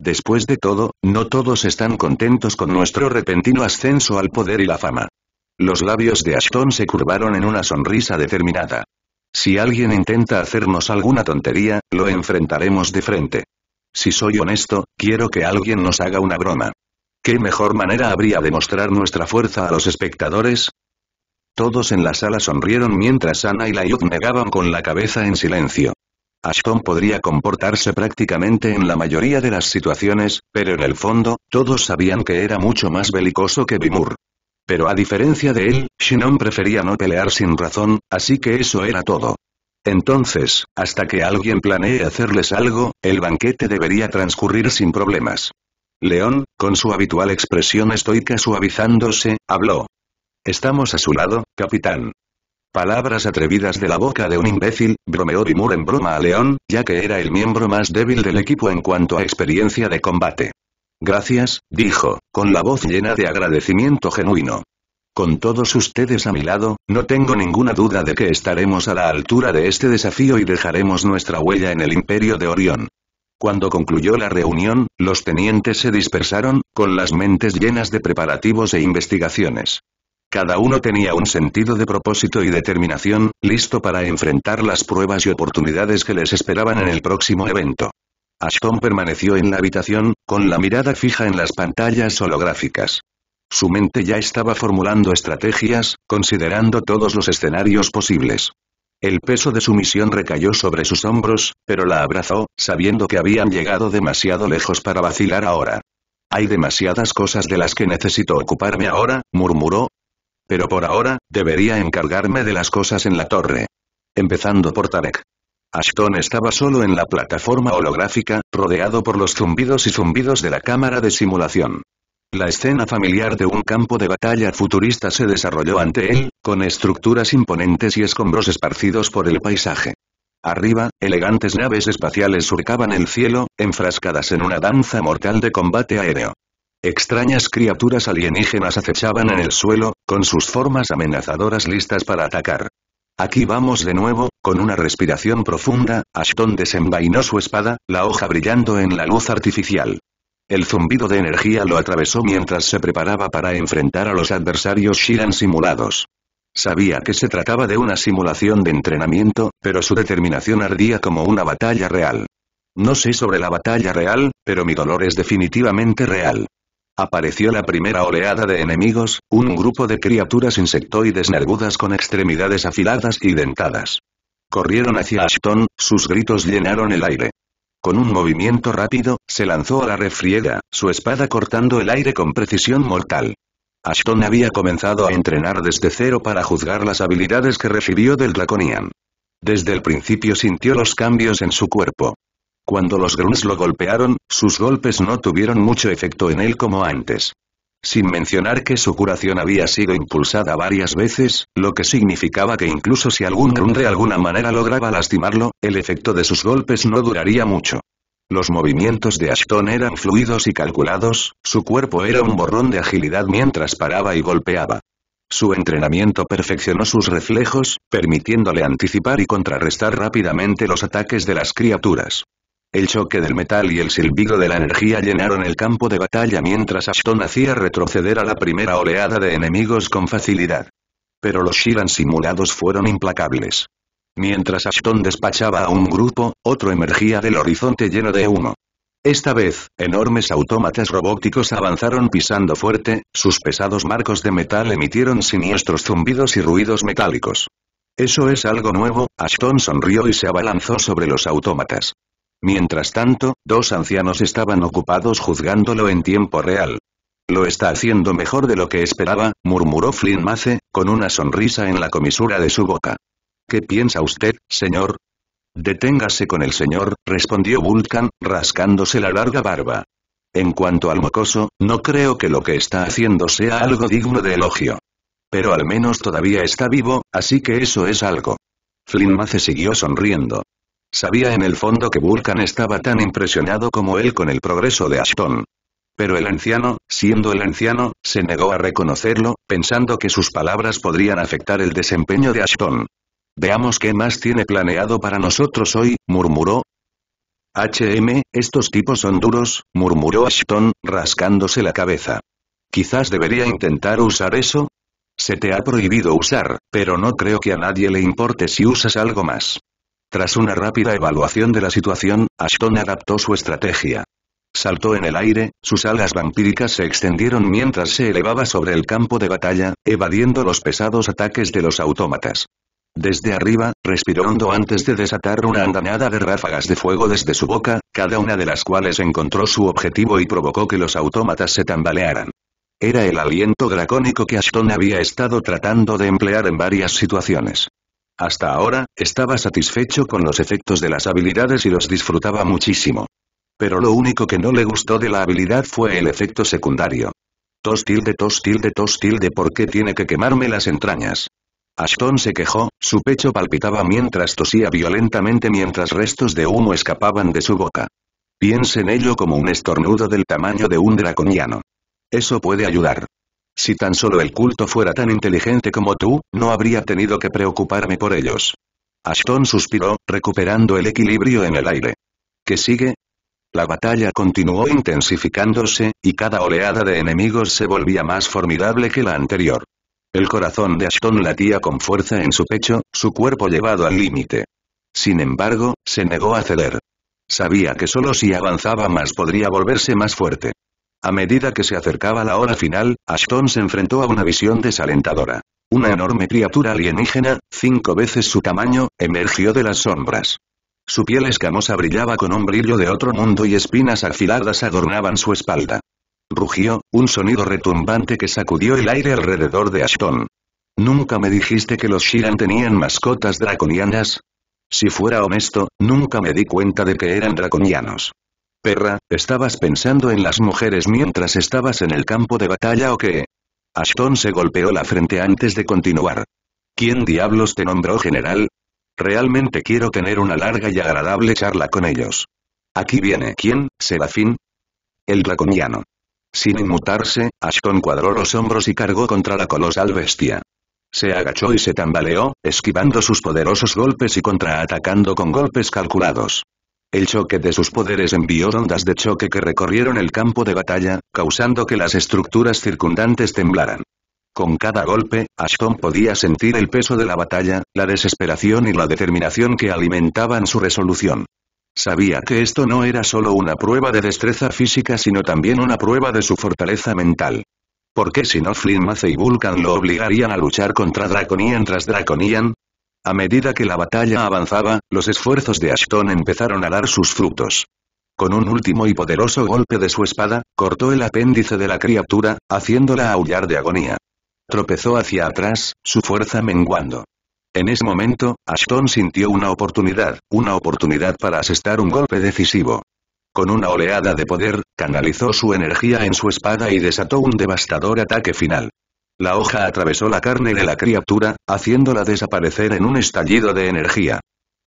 Después de todo, no todos están contentos con nuestro repentino ascenso al poder y la fama. Los labios de Ashton se curvaron en una sonrisa determinada. Si alguien intenta hacernos alguna tontería, lo enfrentaremos de frente. Si soy honesto, quiero que alguien nos haga una broma. ¿Qué mejor manera habría de mostrar nuestra fuerza a los espectadores? Todos en la sala sonrieron mientras Ana y Layuk negaban con la cabeza en silencio. Ashton podría comportarse prácticamente en la mayoría de las situaciones, pero en el fondo, todos sabían que era mucho más belicoso que Bimur. Pero a diferencia de él, Shinon prefería no pelear sin razón, así que eso era todo. Entonces, hasta que alguien planee hacerles algo, el banquete debería transcurrir sin problemas. León, con su habitual expresión estoica suavizándose, habló. Estamos a su lado, capitán. Palabras atrevidas de la boca de un imbécil, bromeó Dimur en broma a León, ya que era el miembro más débil del equipo en cuanto a experiencia de combate. Gracias, dijo, con la voz llena de agradecimiento genuino. Con todos ustedes a mi lado, no tengo ninguna duda de que estaremos a la altura de este desafío y dejaremos nuestra huella en el Imperio de Orión. Cuando concluyó la reunión, los tenientes se dispersaron, con las mentes llenas de preparativos e investigaciones. Cada uno tenía un sentido de propósito y determinación, listo para enfrentar las pruebas y oportunidades que les esperaban en el próximo evento. Ashton permaneció en la habitación, con la mirada fija en las pantallas holográficas. Su mente ya estaba formulando estrategias, considerando todos los escenarios posibles. El peso de su misión recayó sobre sus hombros, pero la abrazó, sabiendo que habían llegado demasiado lejos para vacilar ahora. Hay demasiadas cosas de las que necesito ocuparme ahora, murmuró. Pero por ahora, debería encargarme de las cosas en la torre. Empezando por Tarek. Ashton estaba solo en la plataforma holográfica, rodeado por los zumbidos y zumbidos de la cámara de simulación. La escena familiar de un campo de batalla futurista se desarrolló ante él, con estructuras imponentes y escombros esparcidos por el paisaje. Arriba, elegantes naves espaciales surcaban el cielo, enfrascadas en una danza mortal de combate aéreo. Extrañas criaturas alienígenas acechaban en el suelo, con sus formas amenazadoras listas para atacar. Aquí vamos de nuevo, con una respiración profunda, Ashton desenvainó su espada, la hoja brillando en la luz artificial. El zumbido de energía lo atravesó mientras se preparaba para enfrentar a los adversarios Shiran simulados. Sabía que se trataba de una simulación de entrenamiento, pero su determinación ardía como una batalla real. No sé sobre la batalla real, pero mi dolor es definitivamente real. Apareció la primera oleada de enemigos, un grupo de criaturas insectoides nervudas con extremidades afiladas y dentadas. Corrieron hacia Ashton, sus gritos llenaron el aire. Con un movimiento rápido, se lanzó a la refriega, su espada cortando el aire con precisión mortal. Ashton había comenzado a entrenar desde cero para juzgar las habilidades que recibió del Draconian. Desde el principio sintió los cambios en su cuerpo. Cuando los gruns lo golpearon, sus golpes no tuvieron mucho efecto en él como antes sin mencionar que su curación había sido impulsada varias veces, lo que significaba que incluso si algún run de alguna manera lograba lastimarlo, el efecto de sus golpes no duraría mucho. Los movimientos de Ashton eran fluidos y calculados, su cuerpo era un borrón de agilidad mientras paraba y golpeaba. Su entrenamiento perfeccionó sus reflejos, permitiéndole anticipar y contrarrestar rápidamente los ataques de las criaturas. El choque del metal y el silbido de la energía llenaron el campo de batalla mientras Ashton hacía retroceder a la primera oleada de enemigos con facilidad. Pero los Shiran simulados fueron implacables. Mientras Ashton despachaba a un grupo, otro emergía del horizonte lleno de humo. Esta vez, enormes autómatas robóticos avanzaron pisando fuerte, sus pesados marcos de metal emitieron siniestros zumbidos y ruidos metálicos. Eso es algo nuevo, Ashton sonrió y se abalanzó sobre los autómatas. Mientras tanto, dos ancianos estaban ocupados juzgándolo en tiempo real. Lo está haciendo mejor de lo que esperaba, murmuró Flynn Mace, con una sonrisa en la comisura de su boca. ¿Qué piensa usted, señor? Deténgase con el señor, respondió Vulcan, rascándose la larga barba. En cuanto al mocoso, no creo que lo que está haciendo sea algo digno de elogio. Pero al menos todavía está vivo, así que eso es algo. Flynn Mace siguió sonriendo. Sabía en el fondo que Vulcan estaba tan impresionado como él con el progreso de Ashton. Pero el anciano, siendo el anciano, se negó a reconocerlo, pensando que sus palabras podrían afectar el desempeño de Ashton. Veamos qué más tiene planeado para nosotros hoy, murmuró. HM, estos tipos son duros, murmuró Ashton, rascándose la cabeza. Quizás debería intentar usar eso. Se te ha prohibido usar, pero no creo que a nadie le importe si usas algo más. Tras una rápida evaluación de la situación, Ashton adaptó su estrategia. Saltó en el aire, sus alas vampíricas se extendieron mientras se elevaba sobre el campo de batalla, evadiendo los pesados ataques de los autómatas. Desde arriba, respiró hondo antes de desatar una andanada de ráfagas de fuego desde su boca, cada una de las cuales encontró su objetivo y provocó que los autómatas se tambalearan. Era el aliento dracónico que Ashton había estado tratando de emplear en varias situaciones. Hasta ahora, estaba satisfecho con los efectos de las habilidades y los disfrutaba muchísimo. Pero lo único que no le gustó de la habilidad fue el efecto secundario. Tos tilde tos tilde tos tilde ¿por qué tiene que quemarme las entrañas? Ashton se quejó, su pecho palpitaba mientras tosía violentamente mientras restos de humo escapaban de su boca. Piense en ello como un estornudo del tamaño de un draconiano. Eso puede ayudar. Si tan solo el culto fuera tan inteligente como tú, no habría tenido que preocuparme por ellos. Ashton suspiró, recuperando el equilibrio en el aire. ¿Qué sigue? La batalla continuó intensificándose, y cada oleada de enemigos se volvía más formidable que la anterior. El corazón de Ashton latía con fuerza en su pecho, su cuerpo llevado al límite. Sin embargo, se negó a ceder. Sabía que solo si avanzaba más podría volverse más fuerte. A medida que se acercaba la hora final, Ashton se enfrentó a una visión desalentadora. Una enorme criatura alienígena, cinco veces su tamaño, emergió de las sombras. Su piel escamosa brillaba con un brillo de otro mundo y espinas afiladas adornaban su espalda. Rugió, un sonido retumbante que sacudió el aire alrededor de Ashton. ¿Nunca me dijiste que los Shiran tenían mascotas draconianas? Si fuera honesto, nunca me di cuenta de que eran draconianos. Perra, ¿estabas pensando en las mujeres mientras estabas en el campo de batalla o qué? Ashton se golpeó la frente antes de continuar. ¿Quién diablos te nombró general? Realmente quiero tener una larga y agradable charla con ellos. Aquí viene quién, Serafín. El draconiano. Sin inmutarse, Ashton cuadró los hombros y cargó contra la colosal bestia. Se agachó y se tambaleó, esquivando sus poderosos golpes y contraatacando con golpes calculados. El choque de sus poderes envió ondas de choque que recorrieron el campo de batalla, causando que las estructuras circundantes temblaran. Con cada golpe, Ashton podía sentir el peso de la batalla, la desesperación y la determinación que alimentaban su resolución. Sabía que esto no era solo una prueba de destreza física sino también una prueba de su fortaleza mental. Porque si no Flynn Mace y Vulcan lo obligarían a luchar contra Draconian tras Draconian? A medida que la batalla avanzaba, los esfuerzos de Ashton empezaron a dar sus frutos. Con un último y poderoso golpe de su espada, cortó el apéndice de la criatura, haciéndola aullar de agonía. Tropezó hacia atrás, su fuerza menguando. En ese momento, Ashton sintió una oportunidad, una oportunidad para asestar un golpe decisivo. Con una oleada de poder, canalizó su energía en su espada y desató un devastador ataque final. La hoja atravesó la carne de la criatura, haciéndola desaparecer en un estallido de energía.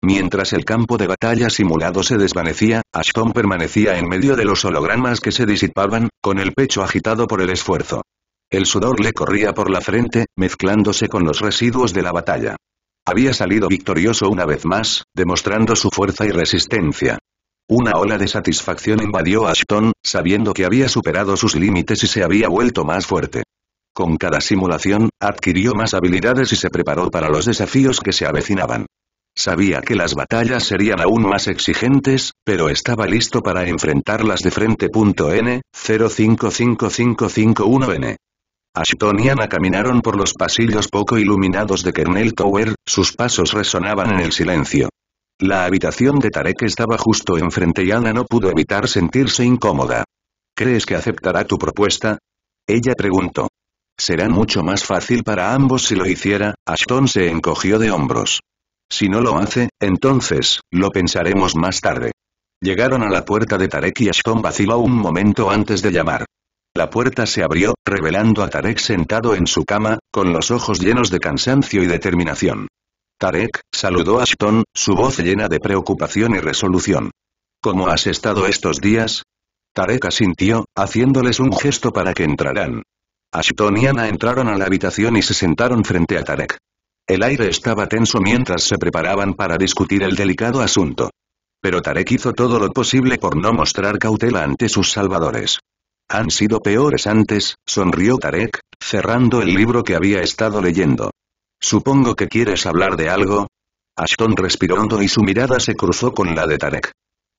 Mientras el campo de batalla simulado se desvanecía, Ashton permanecía en medio de los hologramas que se disipaban, con el pecho agitado por el esfuerzo. El sudor le corría por la frente, mezclándose con los residuos de la batalla. Había salido victorioso una vez más, demostrando su fuerza y resistencia. Una ola de satisfacción invadió a Ashton, sabiendo que había superado sus límites y se había vuelto más fuerte. Con cada simulación, adquirió más habilidades y se preparó para los desafíos que se avecinaban. Sabía que las batallas serían aún más exigentes, pero estaba listo para enfrentarlas de frente. N, 055551 n Ashton y Ana caminaron por los pasillos poco iluminados de Kernel Tower, sus pasos resonaban en el silencio. La habitación de Tarek estaba justo enfrente y Ana no pudo evitar sentirse incómoda. ¿Crees que aceptará tu propuesta? Ella preguntó. Será mucho más fácil para ambos si lo hiciera, Ashton se encogió de hombros. Si no lo hace, entonces, lo pensaremos más tarde. Llegaron a la puerta de Tarek y Ashton vaciló un momento antes de llamar. La puerta se abrió, revelando a Tarek sentado en su cama, con los ojos llenos de cansancio y determinación. Tarek, saludó a Ashton, su voz llena de preocupación y resolución. ¿Cómo has estado estos días? Tarek asintió, haciéndoles un gesto para que entraran. Ashton y Ana entraron a la habitación y se sentaron frente a Tarek. El aire estaba tenso mientras se preparaban para discutir el delicado asunto. Pero Tarek hizo todo lo posible por no mostrar cautela ante sus salvadores. Han sido peores antes, sonrió Tarek, cerrando el libro que había estado leyendo. Supongo que quieres hablar de algo. Ashton respiró hondo y su mirada se cruzó con la de Tarek.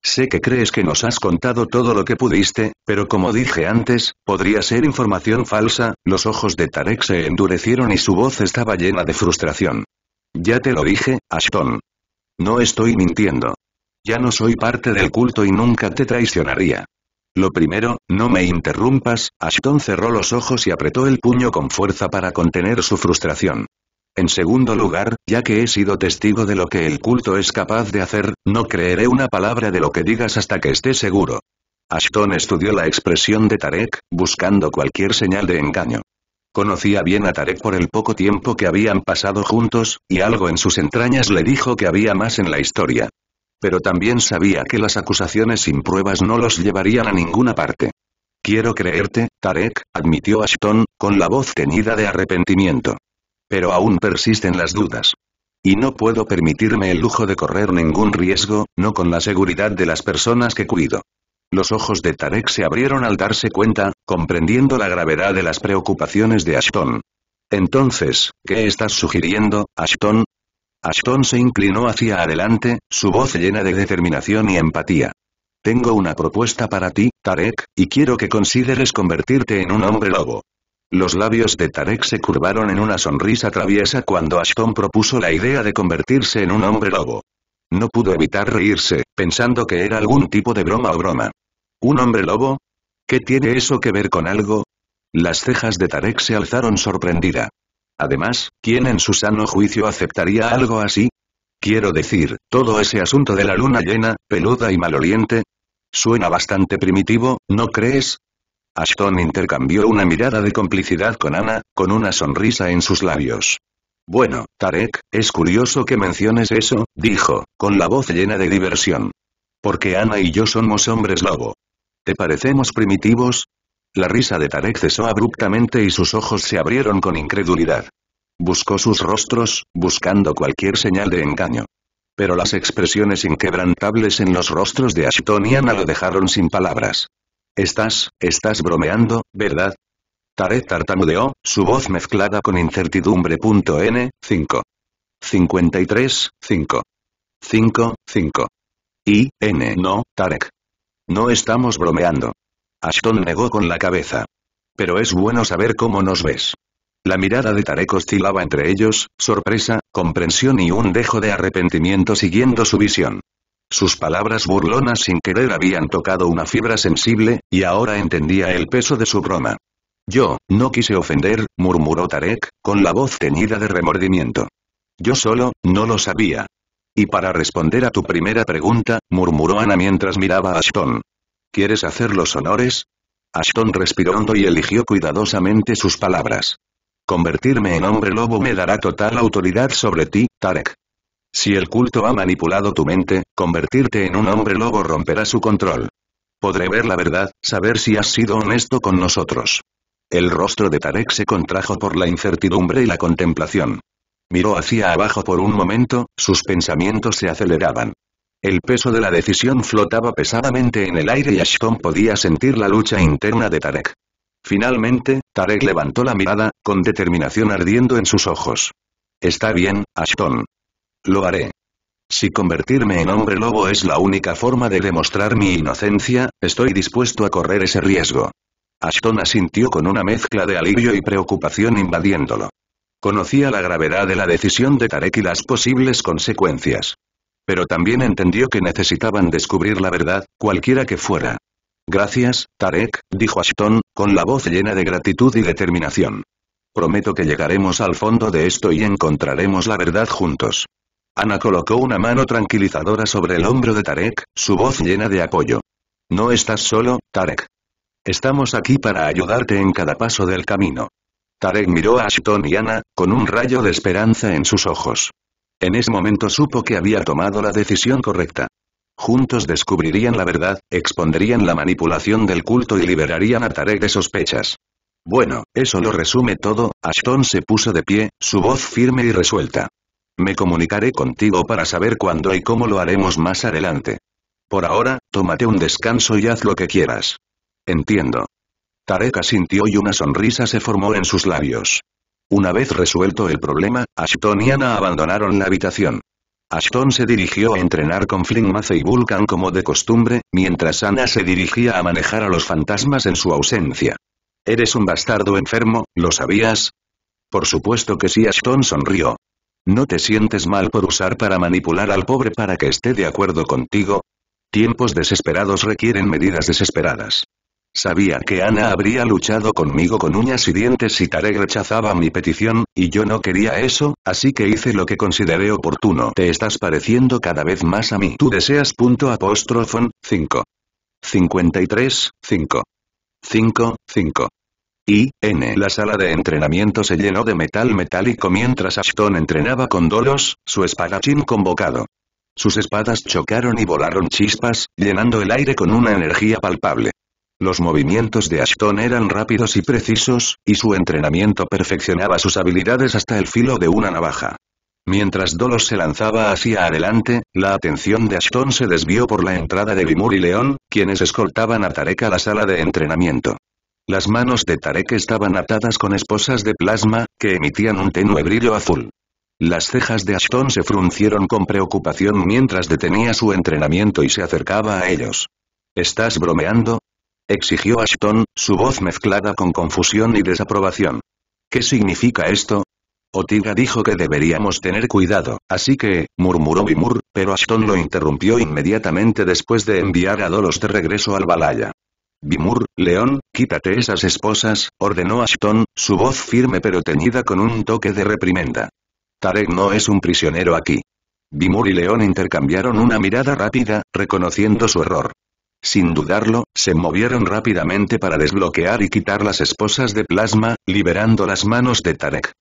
Sé que crees que nos has contado todo lo que pudiste, pero como dije antes, podría ser información falsa, los ojos de Tarek se endurecieron y su voz estaba llena de frustración. Ya te lo dije, Ashton. No estoy mintiendo. Ya no soy parte del culto y nunca te traicionaría. Lo primero, no me interrumpas, Ashton cerró los ojos y apretó el puño con fuerza para contener su frustración. En segundo lugar, ya que he sido testigo de lo que el culto es capaz de hacer, no creeré una palabra de lo que digas hasta que esté seguro. Ashton estudió la expresión de Tarek, buscando cualquier señal de engaño. Conocía bien a Tarek por el poco tiempo que habían pasado juntos, y algo en sus entrañas le dijo que había más en la historia. Pero también sabía que las acusaciones sin pruebas no los llevarían a ninguna parte. Quiero creerte, Tarek, admitió Ashton, con la voz teñida de arrepentimiento. Pero aún persisten las dudas. Y no puedo permitirme el lujo de correr ningún riesgo, no con la seguridad de las personas que cuido. Los ojos de Tarek se abrieron al darse cuenta, comprendiendo la gravedad de las preocupaciones de Ashton. Entonces, ¿qué estás sugiriendo, Ashton? Ashton se inclinó hacia adelante, su voz llena de determinación y empatía. Tengo una propuesta para ti, Tarek, y quiero que consideres convertirte en un hombre lobo. Los labios de Tarek se curvaron en una sonrisa traviesa cuando Ashton propuso la idea de convertirse en un hombre lobo. No pudo evitar reírse, pensando que era algún tipo de broma o broma. ¿Un hombre lobo? ¿Qué tiene eso que ver con algo? Las cejas de Tarek se alzaron sorprendida. Además, ¿quién en su sano juicio aceptaría algo así? Quiero decir, todo ese asunto de la luna llena, peluda y maloliente. Suena bastante primitivo, ¿no crees? Ashton intercambió una mirada de complicidad con Ana, con una sonrisa en sus labios. Bueno, Tarek, es curioso que menciones eso, dijo, con la voz llena de diversión. Porque Ana y yo somos hombres lobo. ¿Te parecemos primitivos? La risa de Tarek cesó abruptamente y sus ojos se abrieron con incredulidad. Buscó sus rostros, buscando cualquier señal de engaño. Pero las expresiones inquebrantables en los rostros de Ashton y Ana lo dejaron sin palabras. Estás, estás bromeando, ¿verdad? Tarek tartamudeó, su voz mezclada con incertidumbre. N, 5. 53, 5. 5, 5. Y, N. No, Tarek. No estamos bromeando. Ashton negó con la cabeza. Pero es bueno saber cómo nos ves. La mirada de Tarek oscilaba entre ellos, sorpresa, comprensión y un dejo de arrepentimiento siguiendo su visión. Sus palabras burlonas sin querer habían tocado una fibra sensible, y ahora entendía el peso de su broma. Yo, no quise ofender, murmuró Tarek, con la voz teñida de remordimiento. Yo solo, no lo sabía. Y para responder a tu primera pregunta, murmuró Ana mientras miraba a Ashton. ¿Quieres hacer los honores? Ashton respiró hondo y eligió cuidadosamente sus palabras. Convertirme en hombre lobo me dará total autoridad sobre ti, Tarek. Si el culto ha manipulado tu mente, convertirte en un hombre lobo romperá su control. Podré ver la verdad, saber si has sido honesto con nosotros. El rostro de Tarek se contrajo por la incertidumbre y la contemplación. Miró hacia abajo por un momento, sus pensamientos se aceleraban. El peso de la decisión flotaba pesadamente en el aire y Ashton podía sentir la lucha interna de Tarek. Finalmente, Tarek levantó la mirada, con determinación ardiendo en sus ojos. Está bien, Ashton, lo haré. Si convertirme en hombre lobo es la única forma de demostrar mi inocencia, estoy dispuesto a correr ese riesgo. Ashton asintió con una mezcla de alivio y preocupación invadiéndolo. Conocía la gravedad de la decisión de Tarek y las posibles consecuencias. Pero también entendió que necesitaban descubrir la verdad, cualquiera que fuera. Gracias, Tarek, dijo Ashton, con la voz llena de gratitud y determinación. Prometo que llegaremos al fondo de esto y encontraremos la verdad juntos. Ana colocó una mano tranquilizadora sobre el hombro de Tarek, su voz llena de apoyo. No estás solo, Tarek. Estamos aquí para ayudarte en cada paso del camino. Tarek miró a Ashton y Ana, con un rayo de esperanza en sus ojos. En ese momento supo que había tomado la decisión correcta. Juntos descubrirían la verdad, expondrían la manipulación del culto y liberarían a Tarek de sospechas. Bueno, eso lo resume todo, Ashton se puso de pie, su voz firme y resuelta. Me comunicaré contigo para saber cuándo y cómo lo haremos más adelante. Por ahora, tómate un descanso y haz lo que quieras. Entiendo. Tareka sintió y una sonrisa se formó en sus labios. Una vez resuelto el problema, Ashton y Ana abandonaron la habitación. Ashton se dirigió a entrenar con Flynn y Vulcan como de costumbre, mientras Ana se dirigía a manejar a los fantasmas en su ausencia. Eres un bastardo enfermo, ¿lo sabías? Por supuesto que sí Ashton sonrió. ¿No te sientes mal por usar para manipular al pobre para que esté de acuerdo contigo? Tiempos desesperados requieren medidas desesperadas. Sabía que Ana habría luchado conmigo con uñas y dientes si Tarek rechazaba mi petición, y yo no quería eso, así que hice lo que consideré oportuno. Te estás pareciendo cada vez más a mí. Tú deseas punto 5. 53, 5. 5, 5 y, n. La sala de entrenamiento se llenó de metal metálico mientras Ashton entrenaba con Dolos, su espadachín convocado. Sus espadas chocaron y volaron chispas, llenando el aire con una energía palpable. Los movimientos de Ashton eran rápidos y precisos, y su entrenamiento perfeccionaba sus habilidades hasta el filo de una navaja. Mientras Dolos se lanzaba hacia adelante, la atención de Ashton se desvió por la entrada de Bimur y León, quienes escoltaban a Tarek a la sala de entrenamiento. Las manos de Tarek estaban atadas con esposas de plasma, que emitían un tenue brillo azul. Las cejas de Ashton se fruncieron con preocupación mientras detenía su entrenamiento y se acercaba a ellos. ¿Estás bromeando? exigió Ashton, su voz mezclada con confusión y desaprobación. ¿Qué significa esto? Otiga dijo que deberíamos tener cuidado, así que, murmuró Bimur, pero Ashton lo interrumpió inmediatamente después de enviar a Dolos de regreso al Balaya. Bimur, León, quítate esas esposas, ordenó Ashton, su voz firme pero teñida con un toque de reprimenda. Tarek no es un prisionero aquí. Bimur y León intercambiaron una mirada rápida, reconociendo su error. Sin dudarlo, se movieron rápidamente para desbloquear y quitar las esposas de plasma, liberando las manos de Tarek.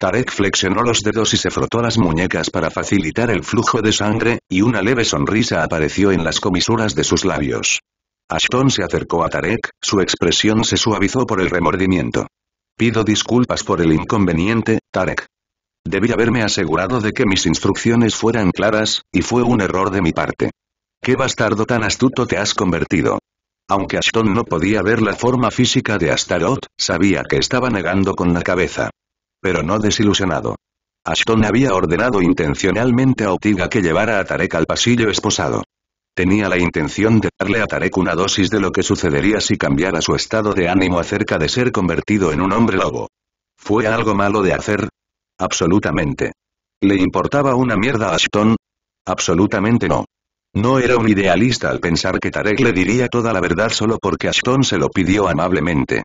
Tarek flexionó los dedos y se frotó las muñecas para facilitar el flujo de sangre, y una leve sonrisa apareció en las comisuras de sus labios. Ashton se acercó a Tarek, su expresión se suavizó por el remordimiento. Pido disculpas por el inconveniente, Tarek. Debí haberme asegurado de que mis instrucciones fueran claras, y fue un error de mi parte. ¡Qué bastardo tan astuto te has convertido! Aunque Ashton no podía ver la forma física de Astaroth, sabía que estaba negando con la cabeza. Pero no desilusionado. Ashton había ordenado intencionalmente a Otiga que llevara a Tarek al pasillo esposado. Tenía la intención de darle a Tarek una dosis de lo que sucedería si cambiara su estado de ánimo acerca de ser convertido en un hombre lobo. ¿Fue algo malo de hacer? Absolutamente. ¿Le importaba una mierda a Ashton? Absolutamente no. No era un idealista al pensar que Tarek le diría toda la verdad solo porque Ashton se lo pidió amablemente.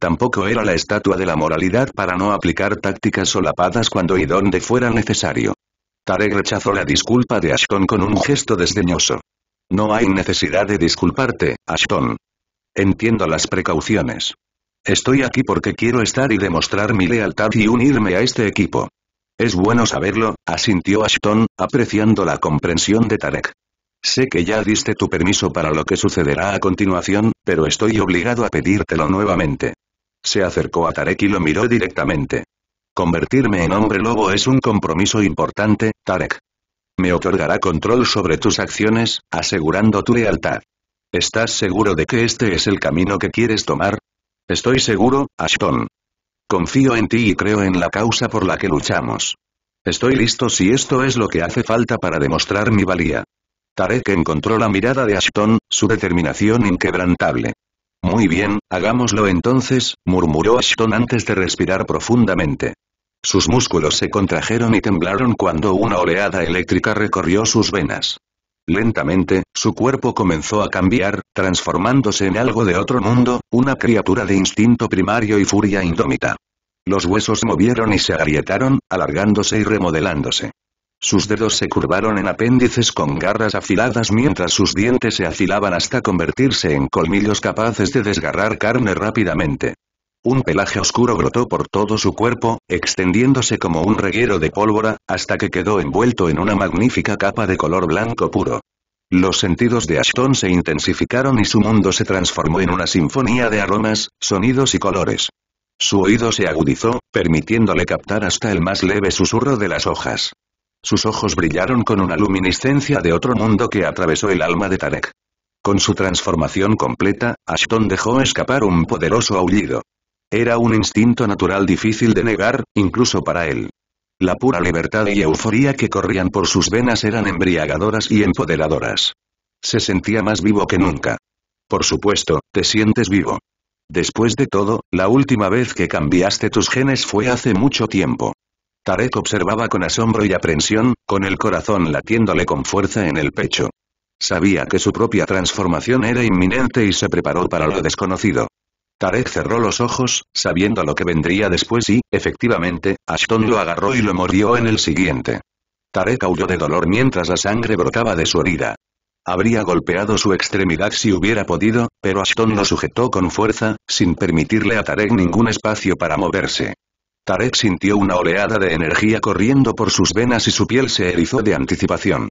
Tampoco era la estatua de la moralidad para no aplicar tácticas solapadas cuando y donde fuera necesario. Tarek rechazó la disculpa de Ashton con un gesto desdeñoso. No hay necesidad de disculparte, Ashton. Entiendo las precauciones. Estoy aquí porque quiero estar y demostrar mi lealtad y unirme a este equipo. Es bueno saberlo, asintió Ashton, apreciando la comprensión de Tarek. Sé que ya diste tu permiso para lo que sucederá a continuación, pero estoy obligado a pedírtelo nuevamente. Se acercó a Tarek y lo miró directamente. Convertirme en hombre lobo es un compromiso importante, Tarek me otorgará control sobre tus acciones, asegurando tu lealtad. ¿Estás seguro de que este es el camino que quieres tomar? Estoy seguro, Ashton. Confío en ti y creo en la causa por la que luchamos. Estoy listo si esto es lo que hace falta para demostrar mi valía. Tarek encontró la mirada de Ashton, su determinación inquebrantable. Muy bien, hagámoslo entonces, murmuró Ashton antes de respirar profundamente. Sus músculos se contrajeron y temblaron cuando una oleada eléctrica recorrió sus venas. Lentamente, su cuerpo comenzó a cambiar, transformándose en algo de otro mundo, una criatura de instinto primario y furia indómita. Los huesos se movieron y se agrietaron, alargándose y remodelándose. Sus dedos se curvaron en apéndices con garras afiladas mientras sus dientes se afilaban hasta convertirse en colmillos capaces de desgarrar carne rápidamente. Un pelaje oscuro brotó por todo su cuerpo, extendiéndose como un reguero de pólvora, hasta que quedó envuelto en una magnífica capa de color blanco puro. Los sentidos de Ashton se intensificaron y su mundo se transformó en una sinfonía de aromas, sonidos y colores. Su oído se agudizó, permitiéndole captar hasta el más leve susurro de las hojas. Sus ojos brillaron con una luminiscencia de otro mundo que atravesó el alma de Tarek. Con su transformación completa, Ashton dejó escapar un poderoso aullido. Era un instinto natural difícil de negar, incluso para él. La pura libertad y euforía que corrían por sus venas eran embriagadoras y empoderadoras. Se sentía más vivo que nunca. Por supuesto, te sientes vivo. Después de todo, la última vez que cambiaste tus genes fue hace mucho tiempo. Tarek observaba con asombro y aprensión, con el corazón latiéndole con fuerza en el pecho. Sabía que su propia transformación era inminente y se preparó para lo desconocido. Tarek cerró los ojos, sabiendo lo que vendría después y, efectivamente, Ashton lo agarró y lo mordió en el siguiente. Tarek aulló de dolor mientras la sangre brotaba de su herida. Habría golpeado su extremidad si hubiera podido, pero Ashton lo sujetó con fuerza, sin permitirle a Tarek ningún espacio para moverse. Tarek sintió una oleada de energía corriendo por sus venas y su piel se erizó de anticipación.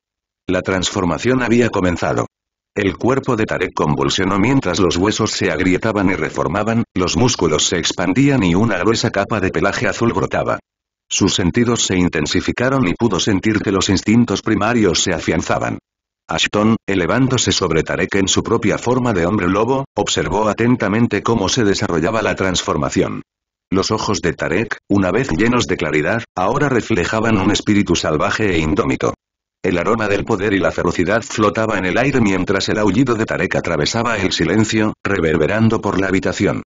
La transformación había comenzado. El cuerpo de Tarek convulsionó mientras los huesos se agrietaban y reformaban, los músculos se expandían y una gruesa capa de pelaje azul brotaba. Sus sentidos se intensificaron y pudo sentir que los instintos primarios se afianzaban. Ashton, elevándose sobre Tarek en su propia forma de hombre lobo, observó atentamente cómo se desarrollaba la transformación. Los ojos de Tarek, una vez llenos de claridad, ahora reflejaban un espíritu salvaje e indómito. El aroma del poder y la ferocidad flotaba en el aire mientras el aullido de Tarek atravesaba el silencio, reverberando por la habitación.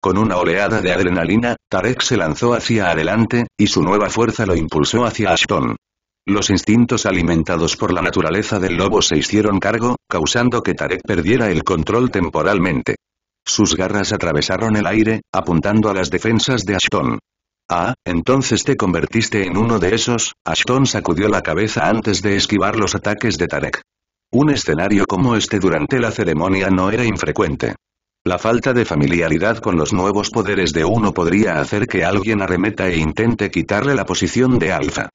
Con una oleada de adrenalina, Tarek se lanzó hacia adelante, y su nueva fuerza lo impulsó hacia Ashton. Los instintos alimentados por la naturaleza del lobo se hicieron cargo, causando que Tarek perdiera el control temporalmente. Sus garras atravesaron el aire, apuntando a las defensas de Ashton. Ah, entonces te convertiste en uno de esos, Ashton sacudió la cabeza antes de esquivar los ataques de Tarek. Un escenario como este durante la ceremonia no era infrecuente. La falta de familiaridad con los nuevos poderes de uno podría hacer que alguien arremeta e intente quitarle la posición de alfa.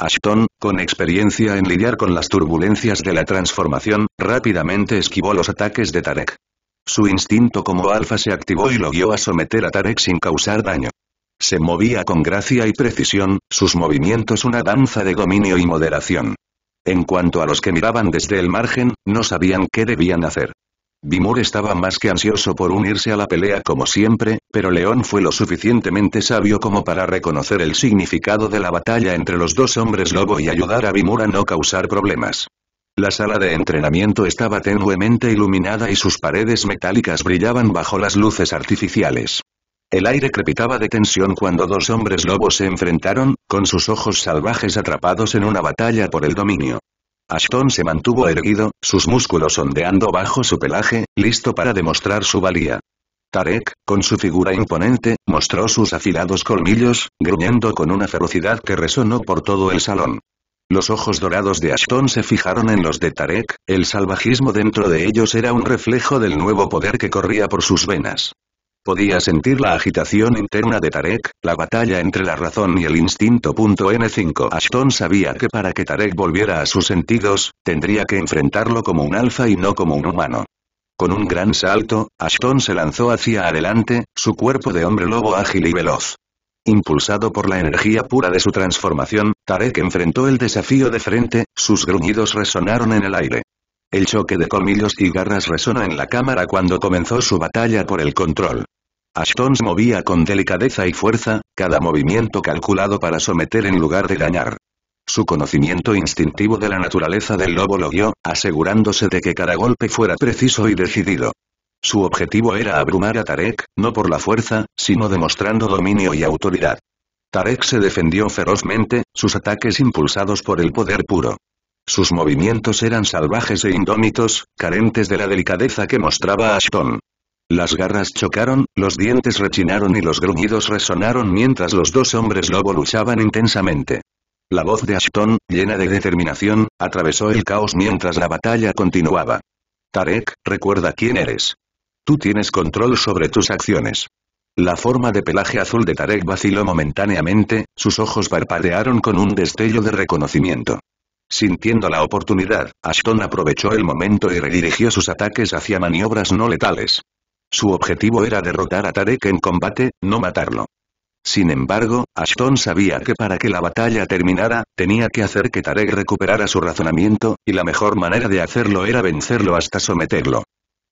Ashton, con experiencia en lidiar con las turbulencias de la transformación, rápidamente esquivó los ataques de Tarek. Su instinto como alfa se activó y lo guió a someter a Tarek sin causar daño. Se movía con gracia y precisión, sus movimientos una danza de dominio y moderación. En cuanto a los que miraban desde el margen, no sabían qué debían hacer. Bimur estaba más que ansioso por unirse a la pelea como siempre, pero León fue lo suficientemente sabio como para reconocer el significado de la batalla entre los dos hombres lobo y ayudar a Bimur a no causar problemas. La sala de entrenamiento estaba tenuemente iluminada y sus paredes metálicas brillaban bajo las luces artificiales. El aire crepitaba de tensión cuando dos hombres lobos se enfrentaron, con sus ojos salvajes atrapados en una batalla por el dominio. Ashton se mantuvo erguido, sus músculos ondeando bajo su pelaje, listo para demostrar su valía. Tarek, con su figura imponente, mostró sus afilados colmillos, gruñendo con una ferocidad que resonó por todo el salón. Los ojos dorados de Ashton se fijaron en los de Tarek, el salvajismo dentro de ellos era un reflejo del nuevo poder que corría por sus venas. Podía sentir la agitación interna de Tarek, la batalla entre la razón y el instinto. N5 Ashton sabía que para que Tarek volviera a sus sentidos, tendría que enfrentarlo como un alfa y no como un humano. Con un gran salto, Ashton se lanzó hacia adelante, su cuerpo de hombre lobo ágil y veloz. Impulsado por la energía pura de su transformación, Tarek enfrentó el desafío de frente, sus gruñidos resonaron en el aire. El choque de colmillos y garras resonó en la cámara cuando comenzó su batalla por el control. Ashton se movía con delicadeza y fuerza, cada movimiento calculado para someter en lugar de dañar. Su conocimiento instintivo de la naturaleza del lobo lo guió, asegurándose de que cada golpe fuera preciso y decidido. Su objetivo era abrumar a Tarek, no por la fuerza, sino demostrando dominio y autoridad. Tarek se defendió ferozmente, sus ataques impulsados por el poder puro. Sus movimientos eran salvajes e indómitos, carentes de la delicadeza que mostraba Ashton. Las garras chocaron, los dientes rechinaron y los gruñidos resonaron mientras los dos hombres lobo luchaban intensamente. La voz de Ashton, llena de determinación, atravesó el caos mientras la batalla continuaba. Tarek, recuerda quién eres. Tú tienes control sobre tus acciones. La forma de pelaje azul de Tarek vaciló momentáneamente, sus ojos parpadearon con un destello de reconocimiento. Sintiendo la oportunidad, Ashton aprovechó el momento y redirigió sus ataques hacia maniobras no letales. Su objetivo era derrotar a Tarek en combate, no matarlo. Sin embargo, Ashton sabía que para que la batalla terminara, tenía que hacer que Tarek recuperara su razonamiento, y la mejor manera de hacerlo era vencerlo hasta someterlo.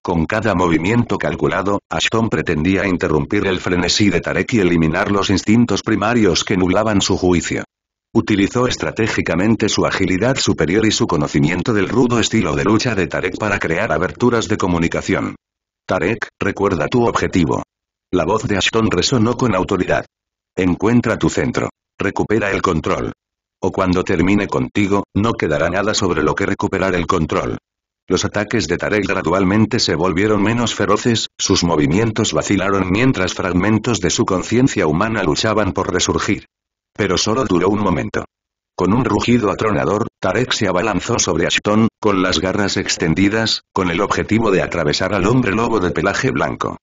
Con cada movimiento calculado, Ashton pretendía interrumpir el frenesí de Tarek y eliminar los instintos primarios que nublaban su juicio. Utilizó estratégicamente su agilidad superior y su conocimiento del rudo estilo de lucha de Tarek para crear aberturas de comunicación. Tarek, recuerda tu objetivo. La voz de Ashton resonó con autoridad. Encuentra tu centro. Recupera el control. O cuando termine contigo, no quedará nada sobre lo que recuperar el control. Los ataques de Tarek gradualmente se volvieron menos feroces, sus movimientos vacilaron mientras fragmentos de su conciencia humana luchaban por resurgir. Pero solo duró un momento. Con un rugido atronador, Tarek se abalanzó sobre Ashton, con las garras extendidas, con el objetivo de atravesar al hombre lobo de pelaje blanco.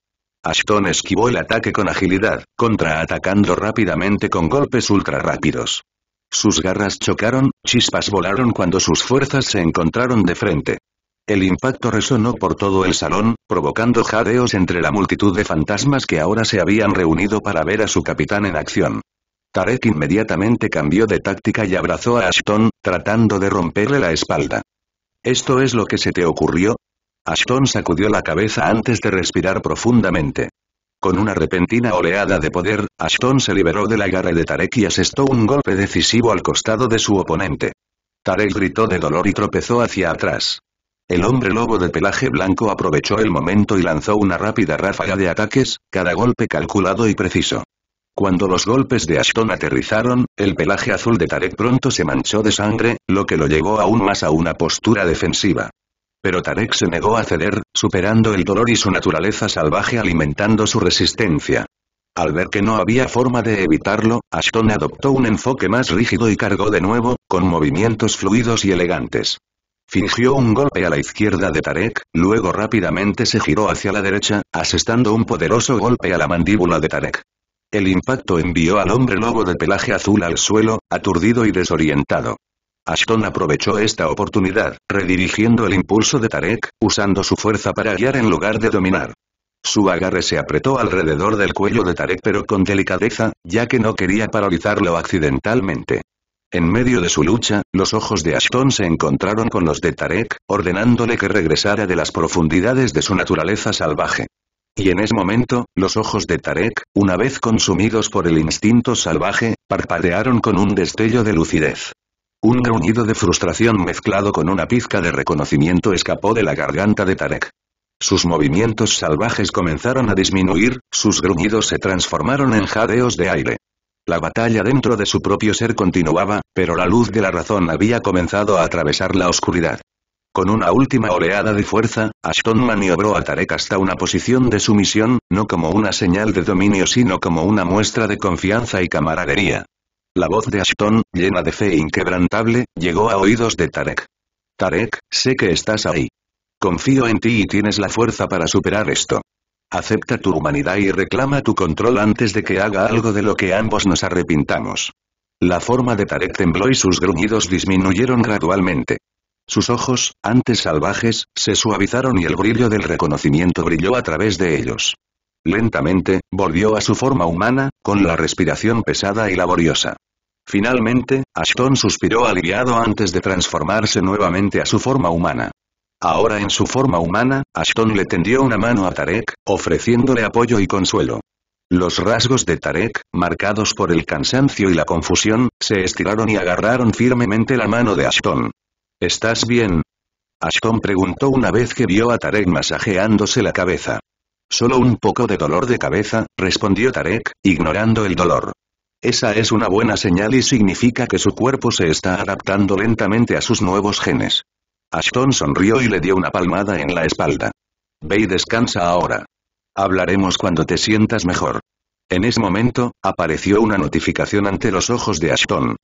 Ashton esquivó el ataque con agilidad, contraatacando rápidamente con golpes ultra rápidos. Sus garras chocaron, chispas volaron cuando sus fuerzas se encontraron de frente. El impacto resonó por todo el salón, provocando jadeos entre la multitud de fantasmas que ahora se habían reunido para ver a su capitán en acción. Tarek inmediatamente cambió de táctica y abrazó a Ashton, tratando de romperle la espalda. ¿Esto es lo que se te ocurrió? Ashton sacudió la cabeza antes de respirar profundamente. Con una repentina oleada de poder, Ashton se liberó del agarre de Tarek y asestó un golpe decisivo al costado de su oponente. Tarek gritó de dolor y tropezó hacia atrás. El hombre lobo de pelaje blanco aprovechó el momento y lanzó una rápida ráfaga de ataques, cada golpe calculado y preciso. Cuando los golpes de Ashton aterrizaron, el pelaje azul de Tarek pronto se manchó de sangre, lo que lo llevó aún más a una postura defensiva. Pero Tarek se negó a ceder, superando el dolor y su naturaleza salvaje alimentando su resistencia. Al ver que no había forma de evitarlo, Ashton adoptó un enfoque más rígido y cargó de nuevo, con movimientos fluidos y elegantes. Fingió un golpe a la izquierda de Tarek, luego rápidamente se giró hacia la derecha, asestando un poderoso golpe a la mandíbula de Tarek. El impacto envió al hombre lobo de pelaje azul al suelo, aturdido y desorientado. Ashton aprovechó esta oportunidad, redirigiendo el impulso de Tarek, usando su fuerza para guiar en lugar de dominar. Su agarre se apretó alrededor del cuello de Tarek pero con delicadeza, ya que no quería paralizarlo accidentalmente. En medio de su lucha, los ojos de Ashton se encontraron con los de Tarek, ordenándole que regresara de las profundidades de su naturaleza salvaje. Y en ese momento, los ojos de Tarek, una vez consumidos por el instinto salvaje, parpadearon con un destello de lucidez. Un gruñido de frustración mezclado con una pizca de reconocimiento escapó de la garganta de Tarek. Sus movimientos salvajes comenzaron a disminuir, sus gruñidos se transformaron en jadeos de aire. La batalla dentro de su propio ser continuaba, pero la luz de la razón había comenzado a atravesar la oscuridad. Con una última oleada de fuerza, Ashton maniobró a Tarek hasta una posición de sumisión, no como una señal de dominio sino como una muestra de confianza y camaradería. La voz de Ashton, llena de fe inquebrantable, llegó a oídos de Tarek. Tarek, sé que estás ahí. Confío en ti y tienes la fuerza para superar esto. Acepta tu humanidad y reclama tu control antes de que haga algo de lo que ambos nos arrepintamos. La forma de Tarek tembló y sus gruñidos disminuyeron gradualmente. Sus ojos, antes salvajes, se suavizaron y el brillo del reconocimiento brilló a través de ellos. Lentamente, volvió a su forma humana, con la respiración pesada y laboriosa. Finalmente, Ashton suspiró aliviado antes de transformarse nuevamente a su forma humana. Ahora en su forma humana, Ashton le tendió una mano a Tarek, ofreciéndole apoyo y consuelo. Los rasgos de Tarek, marcados por el cansancio y la confusión, se estiraron y agarraron firmemente la mano de Ashton. ¿Estás bien? Ashton preguntó una vez que vio a Tarek masajeándose la cabeza. Solo un poco de dolor de cabeza, respondió Tarek, ignorando el dolor. Esa es una buena señal y significa que su cuerpo se está adaptando lentamente a sus nuevos genes. Ashton sonrió y le dio una palmada en la espalda. Ve y descansa ahora. Hablaremos cuando te sientas mejor. En ese momento, apareció una notificación ante los ojos de Ashton.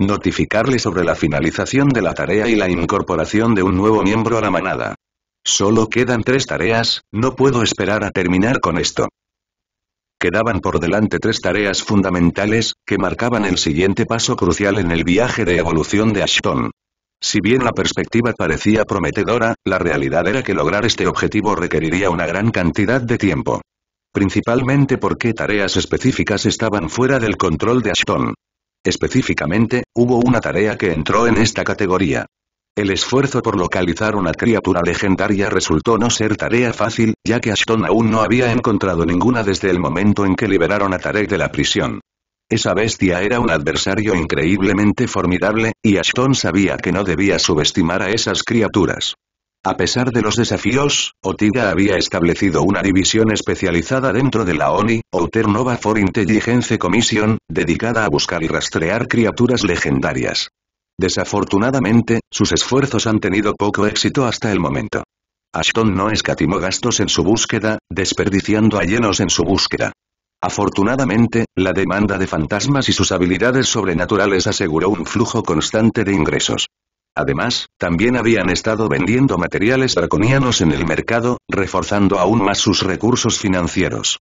Notificarle sobre la finalización de la tarea y la incorporación de un nuevo miembro a la manada. Solo quedan tres tareas, no puedo esperar a terminar con esto. Quedaban por delante tres tareas fundamentales, que marcaban el siguiente paso crucial en el viaje de evolución de Ashton. Si bien la perspectiva parecía prometedora, la realidad era que lograr este objetivo requeriría una gran cantidad de tiempo. Principalmente porque tareas específicas estaban fuera del control de Ashton. Específicamente, hubo una tarea que entró en esta categoría. El esfuerzo por localizar una criatura legendaria resultó no ser tarea fácil, ya que Ashton aún no había encontrado ninguna desde el momento en que liberaron a Tarek de la prisión. Esa bestia era un adversario increíblemente formidable, y Ashton sabía que no debía subestimar a esas criaturas. A pesar de los desafíos, Otiga había establecido una división especializada dentro de la ONI, Outer Nova for Intelligence Commission, dedicada a buscar y rastrear criaturas legendarias. Desafortunadamente, sus esfuerzos han tenido poco éxito hasta el momento. Ashton no escatimó gastos en su búsqueda, desperdiciando a llenos en su búsqueda. Afortunadamente, la demanda de fantasmas y sus habilidades sobrenaturales aseguró un flujo constante de ingresos. Además, también habían estado vendiendo materiales draconianos en el mercado, reforzando aún más sus recursos financieros.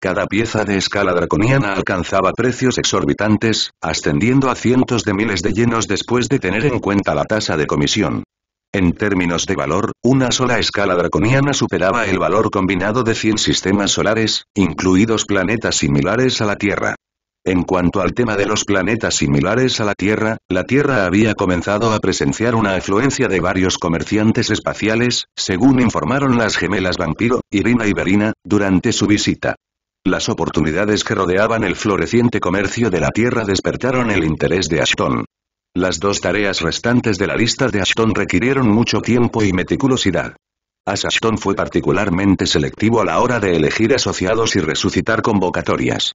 Cada pieza de escala draconiana alcanzaba precios exorbitantes, ascendiendo a cientos de miles de llenos después de tener en cuenta la tasa de comisión. En términos de valor, una sola escala draconiana superaba el valor combinado de 100 sistemas solares, incluidos planetas similares a la Tierra. En cuanto al tema de los planetas similares a la Tierra, la Tierra había comenzado a presenciar una afluencia de varios comerciantes espaciales, según informaron las gemelas vampiro, Irina y Berina, durante su visita. Las oportunidades que rodeaban el floreciente comercio de la Tierra despertaron el interés de Ashton. Las dos tareas restantes de la lista de Ashton requirieron mucho tiempo y meticulosidad. Ashton fue particularmente selectivo a la hora de elegir asociados y resucitar convocatorias.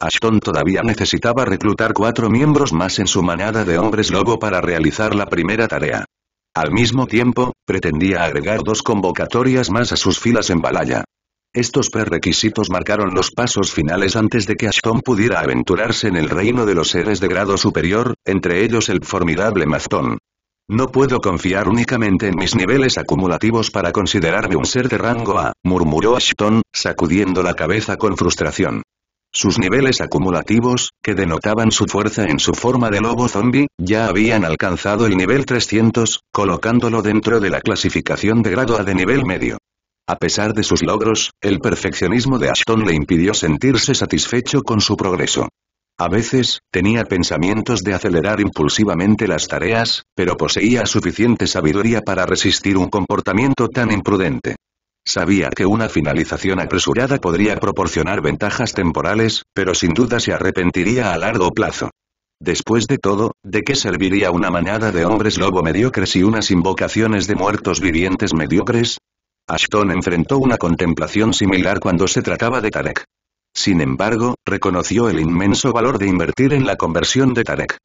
Ashton todavía necesitaba reclutar cuatro miembros más en su manada de hombres lobo para realizar la primera tarea. Al mismo tiempo, pretendía agregar dos convocatorias más a sus filas en Balaya. Estos prerequisitos marcaron los pasos finales antes de que Ashton pudiera aventurarse en el reino de los seres de grado superior, entre ellos el formidable Mazton. No puedo confiar únicamente en mis niveles acumulativos para considerarme un ser de rango A, murmuró Ashton, sacudiendo la cabeza con frustración. Sus niveles acumulativos, que denotaban su fuerza en su forma de lobo zombie, ya habían alcanzado el nivel 300, colocándolo dentro de la clasificación de grado A de nivel medio. A pesar de sus logros, el perfeccionismo de Ashton le impidió sentirse satisfecho con su progreso. A veces, tenía pensamientos de acelerar impulsivamente las tareas, pero poseía suficiente sabiduría para resistir un comportamiento tan imprudente. Sabía que una finalización apresurada podría proporcionar ventajas temporales, pero sin duda se arrepentiría a largo plazo. Después de todo, ¿de qué serviría una manada de hombres lobo mediocres y unas invocaciones de muertos vivientes mediocres? Ashton enfrentó una contemplación similar cuando se trataba de Tarek. Sin embargo, reconoció el inmenso valor de invertir en la conversión de Tarek.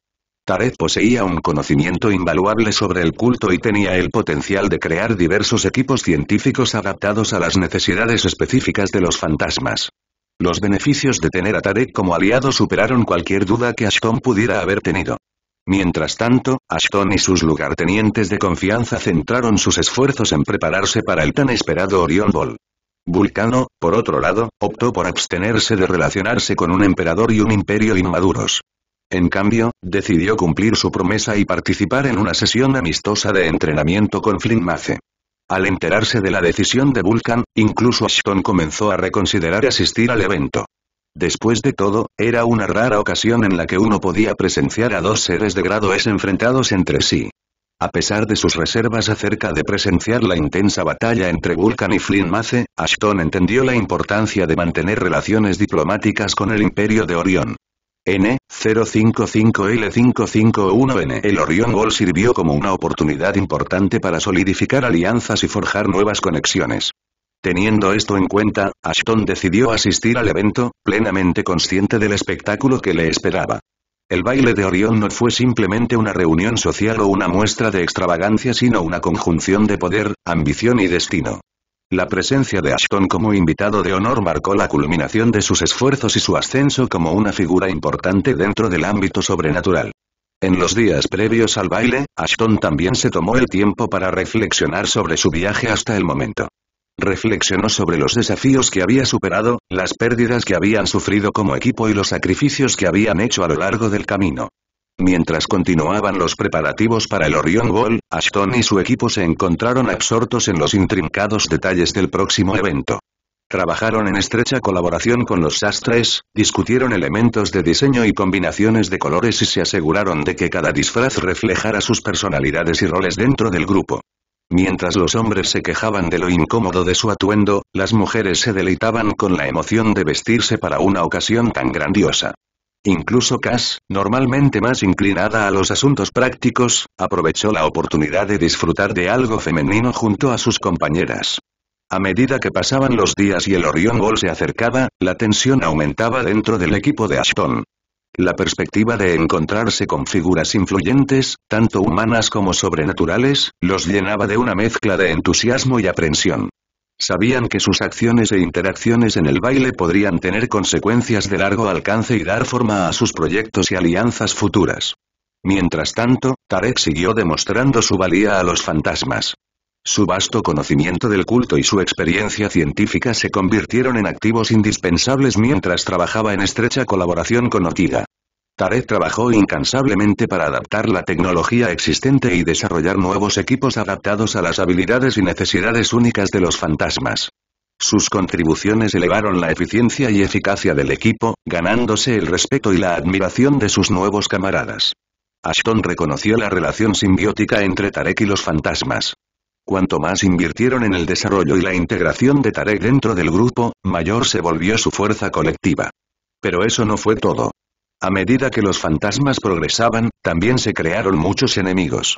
Tarek poseía un conocimiento invaluable sobre el culto y tenía el potencial de crear diversos equipos científicos adaptados a las necesidades específicas de los fantasmas. Los beneficios de tener a Tarek como aliado superaron cualquier duda que Ashton pudiera haber tenido. Mientras tanto, Ashton y sus lugartenientes de confianza centraron sus esfuerzos en prepararse para el tan esperado Orion Ball. Vulcano, por otro lado, optó por abstenerse de relacionarse con un emperador y un imperio inmaduros. En cambio, decidió cumplir su promesa y participar en una sesión amistosa de entrenamiento con Flynn Mace. Al enterarse de la decisión de Vulcan, incluso Ashton comenzó a reconsiderar asistir al evento. Después de todo, era una rara ocasión en la que uno podía presenciar a dos seres de grado S enfrentados entre sí. A pesar de sus reservas acerca de presenciar la intensa batalla entre Vulcan y Flynn Mace, Ashton entendió la importancia de mantener relaciones diplomáticas con el Imperio de Orión. N-055L551N. El Orion Gol sirvió como una oportunidad importante para solidificar alianzas y forjar nuevas conexiones. Teniendo esto en cuenta, Ashton decidió asistir al evento, plenamente consciente del espectáculo que le esperaba. El baile de Orión no fue simplemente una reunión social o una muestra de extravagancia sino una conjunción de poder, ambición y destino. La presencia de Ashton como invitado de honor marcó la culminación de sus esfuerzos y su ascenso como una figura importante dentro del ámbito sobrenatural. En los días previos al baile, Ashton también se tomó el tiempo para reflexionar sobre su viaje hasta el momento. Reflexionó sobre los desafíos que había superado, las pérdidas que habían sufrido como equipo y los sacrificios que habían hecho a lo largo del camino. Mientras continuaban los preparativos para el Orion Ball, Ashton y su equipo se encontraron absortos en los intrincados detalles del próximo evento. Trabajaron en estrecha colaboración con los sastres, discutieron elementos de diseño y combinaciones de colores y se aseguraron de que cada disfraz reflejara sus personalidades y roles dentro del grupo. Mientras los hombres se quejaban de lo incómodo de su atuendo, las mujeres se deleitaban con la emoción de vestirse para una ocasión tan grandiosa. Incluso Cass, normalmente más inclinada a los asuntos prácticos, aprovechó la oportunidad de disfrutar de algo femenino junto a sus compañeras. A medida que pasaban los días y el Orion Ball se acercaba, la tensión aumentaba dentro del equipo de Ashton. La perspectiva de encontrarse con figuras influyentes, tanto humanas como sobrenaturales, los llenaba de una mezcla de entusiasmo y aprensión. Sabían que sus acciones e interacciones en el baile podrían tener consecuencias de largo alcance y dar forma a sus proyectos y alianzas futuras. Mientras tanto, Tarek siguió demostrando su valía a los fantasmas. Su vasto conocimiento del culto y su experiencia científica se convirtieron en activos indispensables mientras trabajaba en estrecha colaboración con Otiga. Tarek trabajó incansablemente para adaptar la tecnología existente y desarrollar nuevos equipos adaptados a las habilidades y necesidades únicas de los fantasmas. Sus contribuciones elevaron la eficiencia y eficacia del equipo, ganándose el respeto y la admiración de sus nuevos camaradas. Ashton reconoció la relación simbiótica entre Tarek y los fantasmas. Cuanto más invirtieron en el desarrollo y la integración de Tarek dentro del grupo, mayor se volvió su fuerza colectiva. Pero eso no fue todo. A medida que los fantasmas progresaban, también se crearon muchos enemigos.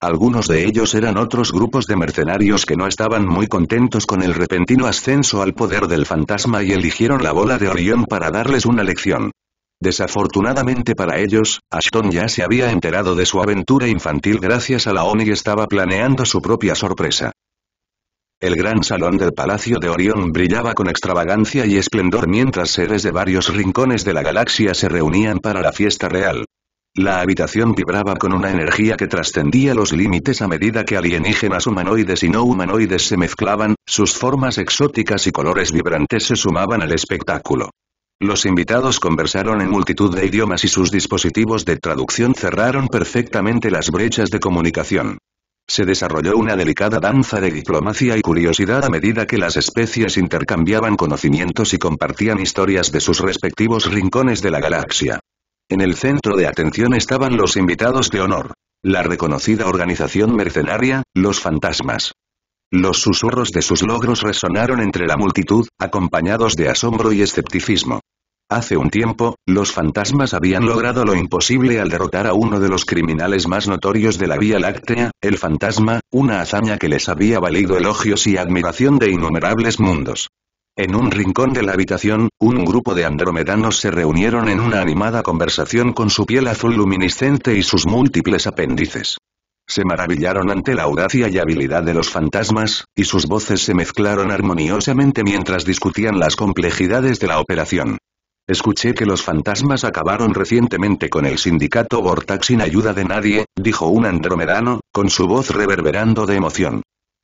Algunos de ellos eran otros grupos de mercenarios que no estaban muy contentos con el repentino ascenso al poder del fantasma y eligieron la bola de Orión para darles una lección. Desafortunadamente para ellos, Ashton ya se había enterado de su aventura infantil gracias a la ONI y estaba planeando su propia sorpresa. El gran salón del Palacio de Orión brillaba con extravagancia y esplendor mientras seres de varios rincones de la galaxia se reunían para la fiesta real. La habitación vibraba con una energía que trascendía los límites a medida que alienígenas humanoides y no humanoides se mezclaban, sus formas exóticas y colores vibrantes se sumaban al espectáculo. Los invitados conversaron en multitud de idiomas y sus dispositivos de traducción cerraron perfectamente las brechas de comunicación. Se desarrolló una delicada danza de diplomacia y curiosidad a medida que las especies intercambiaban conocimientos y compartían historias de sus respectivos rincones de la galaxia. En el centro de atención estaban los invitados de honor, la reconocida organización mercenaria, los fantasmas. Los susurros de sus logros resonaron entre la multitud, acompañados de asombro y escepticismo. Hace un tiempo, los fantasmas habían logrado lo imposible al derrotar a uno de los criminales más notorios de la Vía Láctea, el fantasma, una hazaña que les había valido elogios y admiración de innumerables mundos. En un rincón de la habitación, un grupo de andromedanos se reunieron en una animada conversación con su piel azul luminiscente y sus múltiples apéndices. Se maravillaron ante la audacia y habilidad de los fantasmas, y sus voces se mezclaron armoniosamente mientras discutían las complejidades de la operación. Escuché que los fantasmas acabaron recientemente con el sindicato Vortax sin ayuda de nadie, dijo un andromedano, con su voz reverberando de emoción.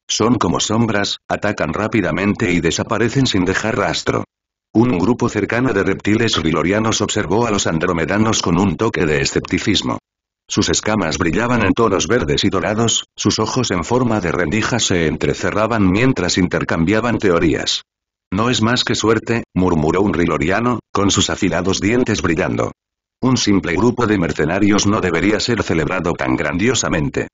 Son como sombras, atacan rápidamente y desaparecen sin dejar rastro. Un grupo cercano de reptiles rilorianos observó a los andromedanos con un toque de escepticismo. Sus escamas brillaban en tonos verdes y dorados, sus ojos en forma de rendija se entrecerraban mientras intercambiaban teorías. No es más que suerte, murmuró un riloriano, con sus afilados dientes brillando. Un simple grupo de mercenarios no debería ser celebrado tan grandiosamente.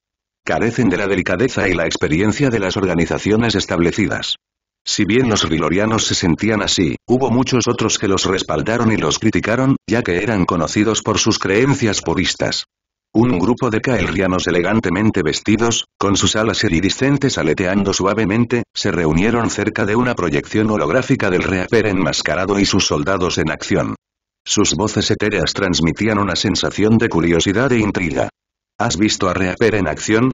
Carecen de la delicadeza y la experiencia de las organizaciones establecidas. Si bien los rilorianos se sentían así, hubo muchos otros que los respaldaron y los criticaron, ya que eran conocidos por sus creencias puristas. Un grupo de caerrianos elegantemente vestidos, con sus alas iridiscentes aleteando suavemente, se reunieron cerca de una proyección holográfica del reaper enmascarado y sus soldados en acción. Sus voces etéreas transmitían una sensación de curiosidad e intriga. ¿Has visto a Reaper en acción?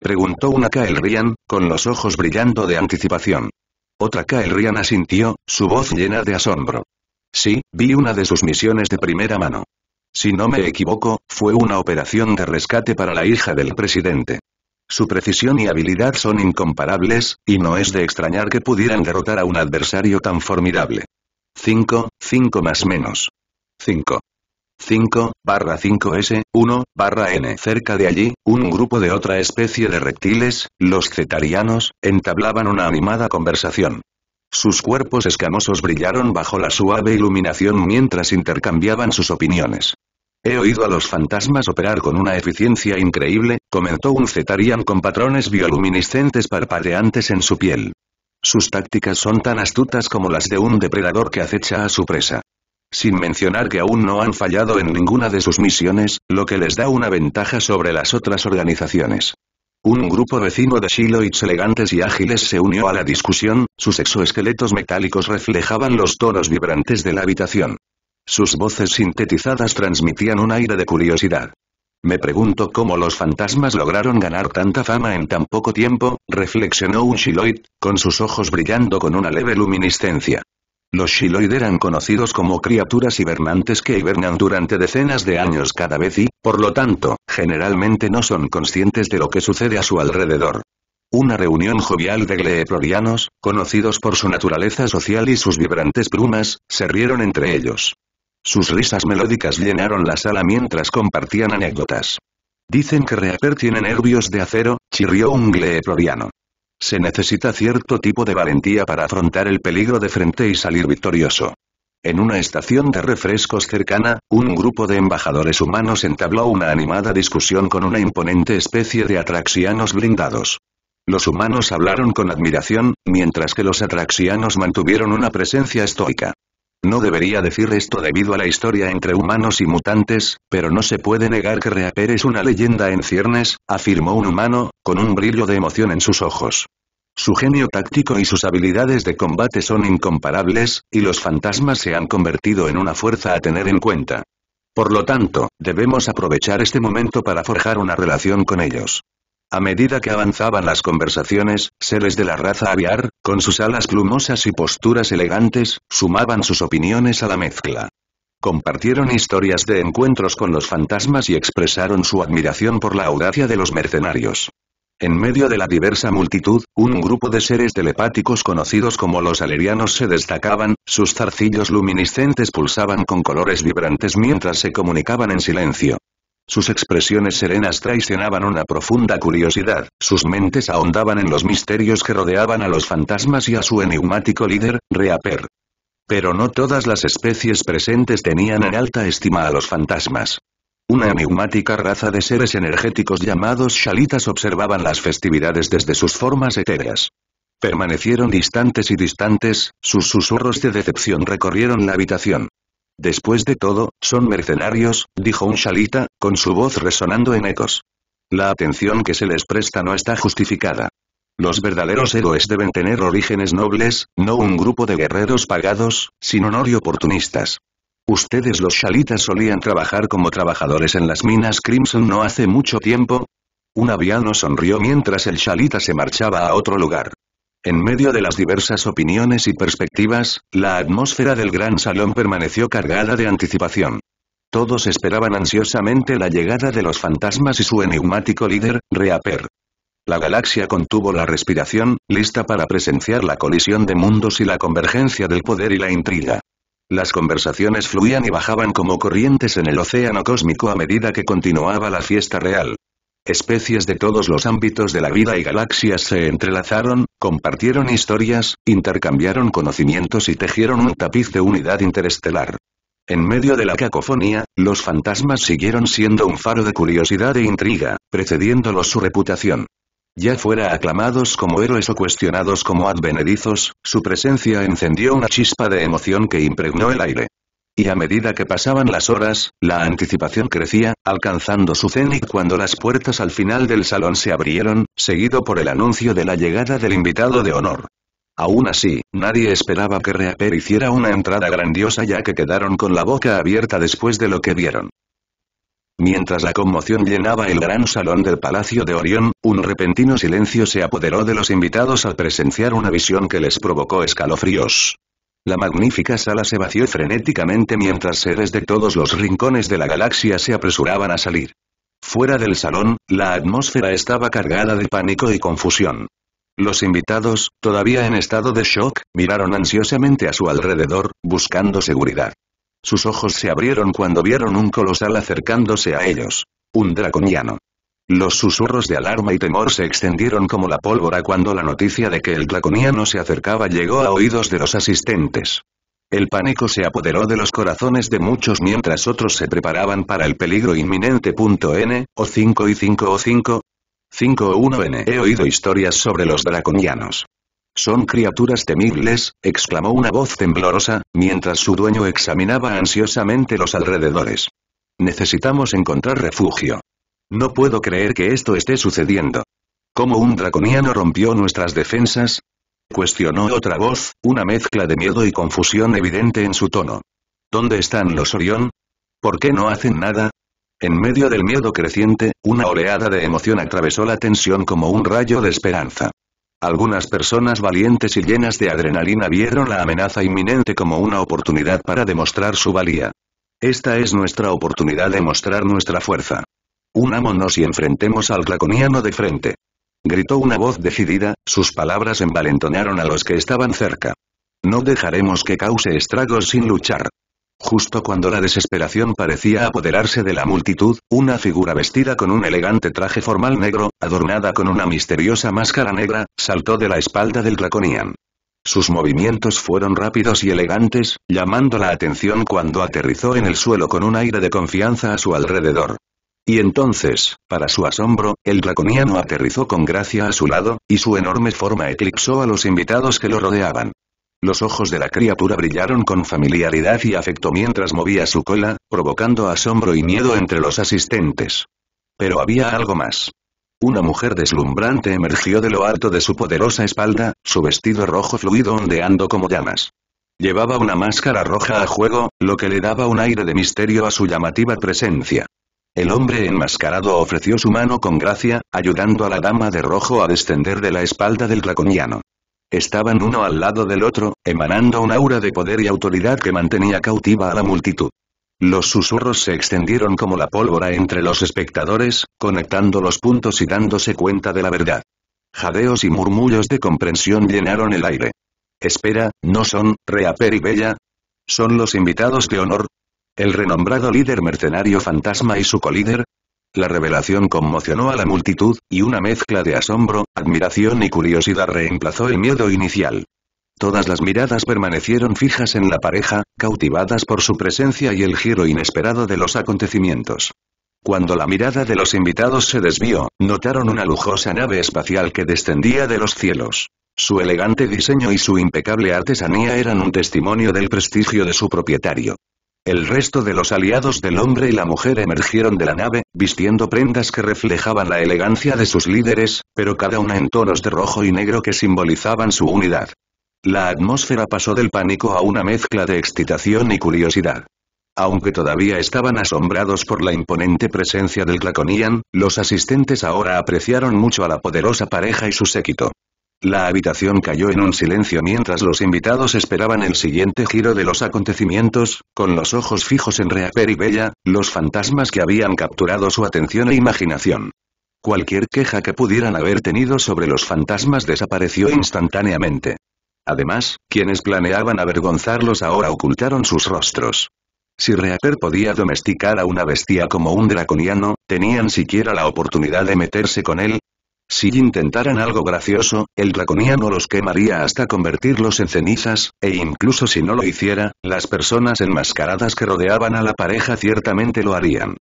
Preguntó una Kaelrian, con los ojos brillando de anticipación. Otra Kaelrian asintió, su voz llena de asombro. Sí, vi una de sus misiones de primera mano. Si no me equivoco, fue una operación de rescate para la hija del presidente. Su precisión y habilidad son incomparables, y no es de extrañar que pudieran derrotar a un adversario tan formidable. 5, 5 más menos. 5. 5, barra 5S, 1, barra N. Cerca de allí, un grupo de otra especie de reptiles, los cetarianos, entablaban una animada conversación. Sus cuerpos escamosos brillaron bajo la suave iluminación mientras intercambiaban sus opiniones. He oído a los fantasmas operar con una eficiencia increíble, comentó un cetarian con patrones bioluminiscentes parpadeantes en su piel. Sus tácticas son tan astutas como las de un depredador que acecha a su presa. Sin mencionar que aún no han fallado en ninguna de sus misiones, lo que les da una ventaja sobre las otras organizaciones. Un grupo vecino de Shiloids elegantes y ágiles se unió a la discusión, sus exoesqueletos metálicos reflejaban los tonos vibrantes de la habitación. Sus voces sintetizadas transmitían un aire de curiosidad. Me pregunto cómo los fantasmas lograron ganar tanta fama en tan poco tiempo, reflexionó un Shiloid, con sus ojos brillando con una leve luminiscencia. Los Shiloid eran conocidos como criaturas hibernantes que hibernan durante decenas de años cada vez y, por lo tanto, generalmente no son conscientes de lo que sucede a su alrededor. Una reunión jovial de gleeplorianos, conocidos por su naturaleza social y sus vibrantes plumas, se rieron entre ellos. Sus risas melódicas llenaron la sala mientras compartían anécdotas. Dicen que Reaper tiene nervios de acero, chirrió un gleeploriano. Se necesita cierto tipo de valentía para afrontar el peligro de frente y salir victorioso. En una estación de refrescos cercana, un grupo de embajadores humanos entabló una animada discusión con una imponente especie de atraxianos blindados. Los humanos hablaron con admiración, mientras que los atraxianos mantuvieron una presencia estoica. No debería decir esto debido a la historia entre humanos y mutantes, pero no se puede negar que Reaper es una leyenda en ciernes, afirmó un humano, con un brillo de emoción en sus ojos. Su genio táctico y sus habilidades de combate son incomparables, y los fantasmas se han convertido en una fuerza a tener en cuenta. Por lo tanto, debemos aprovechar este momento para forjar una relación con ellos. A medida que avanzaban las conversaciones, seres de la raza aviar, con sus alas plumosas y posturas elegantes, sumaban sus opiniones a la mezcla. Compartieron historias de encuentros con los fantasmas y expresaron su admiración por la audacia de los mercenarios. En medio de la diversa multitud, un grupo de seres telepáticos conocidos como los alerianos se destacaban, sus zarcillos luminiscentes pulsaban con colores vibrantes mientras se comunicaban en silencio. Sus expresiones serenas traicionaban una profunda curiosidad, sus mentes ahondaban en los misterios que rodeaban a los fantasmas y a su enigmático líder, Reaper. Pero no todas las especies presentes tenían en alta estima a los fantasmas. Una enigmática raza de seres energéticos llamados Shalitas observaban las festividades desde sus formas etéreas. Permanecieron distantes y distantes, sus susurros de decepción recorrieron la habitación. Después de todo, son mercenarios, dijo un chalita, con su voz resonando en ecos. La atención que se les presta no está justificada. Los verdaderos héroes deben tener orígenes nobles, no un grupo de guerreros pagados, sin honor y oportunistas. Ustedes los shalitas solían trabajar como trabajadores en las minas Crimson no hace mucho tiempo. Un aviano sonrió mientras el chalita se marchaba a otro lugar. En medio de las diversas opiniones y perspectivas, la atmósfera del gran salón permaneció cargada de anticipación. Todos esperaban ansiosamente la llegada de los fantasmas y su enigmático líder, Reaper. La galaxia contuvo la respiración, lista para presenciar la colisión de mundos y la convergencia del poder y la intriga. Las conversaciones fluían y bajaban como corrientes en el océano cósmico a medida que continuaba la fiesta real. Especies de todos los ámbitos de la vida y galaxias se entrelazaron, compartieron historias, intercambiaron conocimientos y tejieron un tapiz de unidad interestelar. En medio de la cacofonía, los fantasmas siguieron siendo un faro de curiosidad e intriga, precediéndolos su reputación. Ya fuera aclamados como héroes o cuestionados como advenedizos, su presencia encendió una chispa de emoción que impregnó el aire. Y a medida que pasaban las horas, la anticipación crecía, alcanzando su cenit cuando las puertas al final del salón se abrieron, seguido por el anuncio de la llegada del invitado de honor. Aún así, nadie esperaba que Reaper hiciera una entrada grandiosa ya que quedaron con la boca abierta después de lo que vieron. Mientras la conmoción llenaba el gran salón del Palacio de Orión, un repentino silencio se apoderó de los invitados al presenciar una visión que les provocó escalofríos. La magnífica sala se vació frenéticamente mientras seres de todos los rincones de la galaxia se apresuraban a salir. Fuera del salón, la atmósfera estaba cargada de pánico y confusión. Los invitados, todavía en estado de shock, miraron ansiosamente a su alrededor, buscando seguridad. Sus ojos se abrieron cuando vieron un colosal acercándose a ellos. Un draconiano. Los susurros de alarma y temor se extendieron como la pólvora cuando la noticia de que el draconiano se acercaba llegó a oídos de los asistentes. El pánico se apoderó de los corazones de muchos mientras otros se preparaban para el peligro inminente. N, o 5 y 5 o 5. 5 o 1 N. He oído historias sobre los draconianos. Son criaturas temibles, exclamó una voz temblorosa, mientras su dueño examinaba ansiosamente los alrededores. Necesitamos encontrar refugio. No puedo creer que esto esté sucediendo. ¿Cómo un draconiano rompió nuestras defensas? Cuestionó otra voz, una mezcla de miedo y confusión evidente en su tono. ¿Dónde están los Orión? ¿Por qué no hacen nada? En medio del miedo creciente, una oleada de emoción atravesó la tensión como un rayo de esperanza. Algunas personas valientes y llenas de adrenalina vieron la amenaza inminente como una oportunidad para demostrar su valía. Esta es nuestra oportunidad de mostrar nuestra fuerza. Unámonos y enfrentemos al draconiano de frente. Gritó una voz decidida, sus palabras envalentonaron a los que estaban cerca. No dejaremos que cause estragos sin luchar. Justo cuando la desesperación parecía apoderarse de la multitud, una figura vestida con un elegante traje formal negro, adornada con una misteriosa máscara negra, saltó de la espalda del Draconian. Sus movimientos fueron rápidos y elegantes, llamando la atención cuando aterrizó en el suelo con un aire de confianza a su alrededor. Y entonces, para su asombro, el draconiano aterrizó con gracia a su lado, y su enorme forma eclipsó a los invitados que lo rodeaban. Los ojos de la criatura brillaron con familiaridad y afecto mientras movía su cola, provocando asombro y miedo entre los asistentes. Pero había algo más. Una mujer deslumbrante emergió de lo alto de su poderosa espalda, su vestido rojo fluido ondeando como llamas. Llevaba una máscara roja a juego, lo que le daba un aire de misterio a su llamativa presencia. El hombre enmascarado ofreció su mano con gracia, ayudando a la dama de rojo a descender de la espalda del draconiano. Estaban uno al lado del otro, emanando un aura de poder y autoridad que mantenía cautiva a la multitud. Los susurros se extendieron como la pólvora entre los espectadores, conectando los puntos y dándose cuenta de la verdad. Jadeos y murmullos de comprensión llenaron el aire. Espera, ¿no son, Reaper y Bella? ¿Son los invitados de honor? El renombrado líder mercenario fantasma y su colíder. La revelación conmocionó a la multitud, y una mezcla de asombro, admiración y curiosidad reemplazó el miedo inicial. Todas las miradas permanecieron fijas en la pareja, cautivadas por su presencia y el giro inesperado de los acontecimientos. Cuando la mirada de los invitados se desvió, notaron una lujosa nave espacial que descendía de los cielos. Su elegante diseño y su impecable artesanía eran un testimonio del prestigio de su propietario. El resto de los aliados del hombre y la mujer emergieron de la nave, vistiendo prendas que reflejaban la elegancia de sus líderes, pero cada una en tonos de rojo y negro que simbolizaban su unidad. La atmósfera pasó del pánico a una mezcla de excitación y curiosidad. Aunque todavía estaban asombrados por la imponente presencia del Draconian, los asistentes ahora apreciaron mucho a la poderosa pareja y su séquito. La habitación cayó en un silencio mientras los invitados esperaban el siguiente giro de los acontecimientos, con los ojos fijos en Reaper y Bella, los fantasmas que habían capturado su atención e imaginación. Cualquier queja que pudieran haber tenido sobre los fantasmas desapareció instantáneamente. Además, quienes planeaban avergonzarlos ahora ocultaron sus rostros. Si Reaper podía domesticar a una bestia como un draconiano, ¿tenían siquiera la oportunidad de meterse con él? Si intentaran algo gracioso, el draconiano los quemaría hasta convertirlos en cenizas, e incluso si no lo hiciera, las personas enmascaradas que rodeaban a la pareja ciertamente lo harían.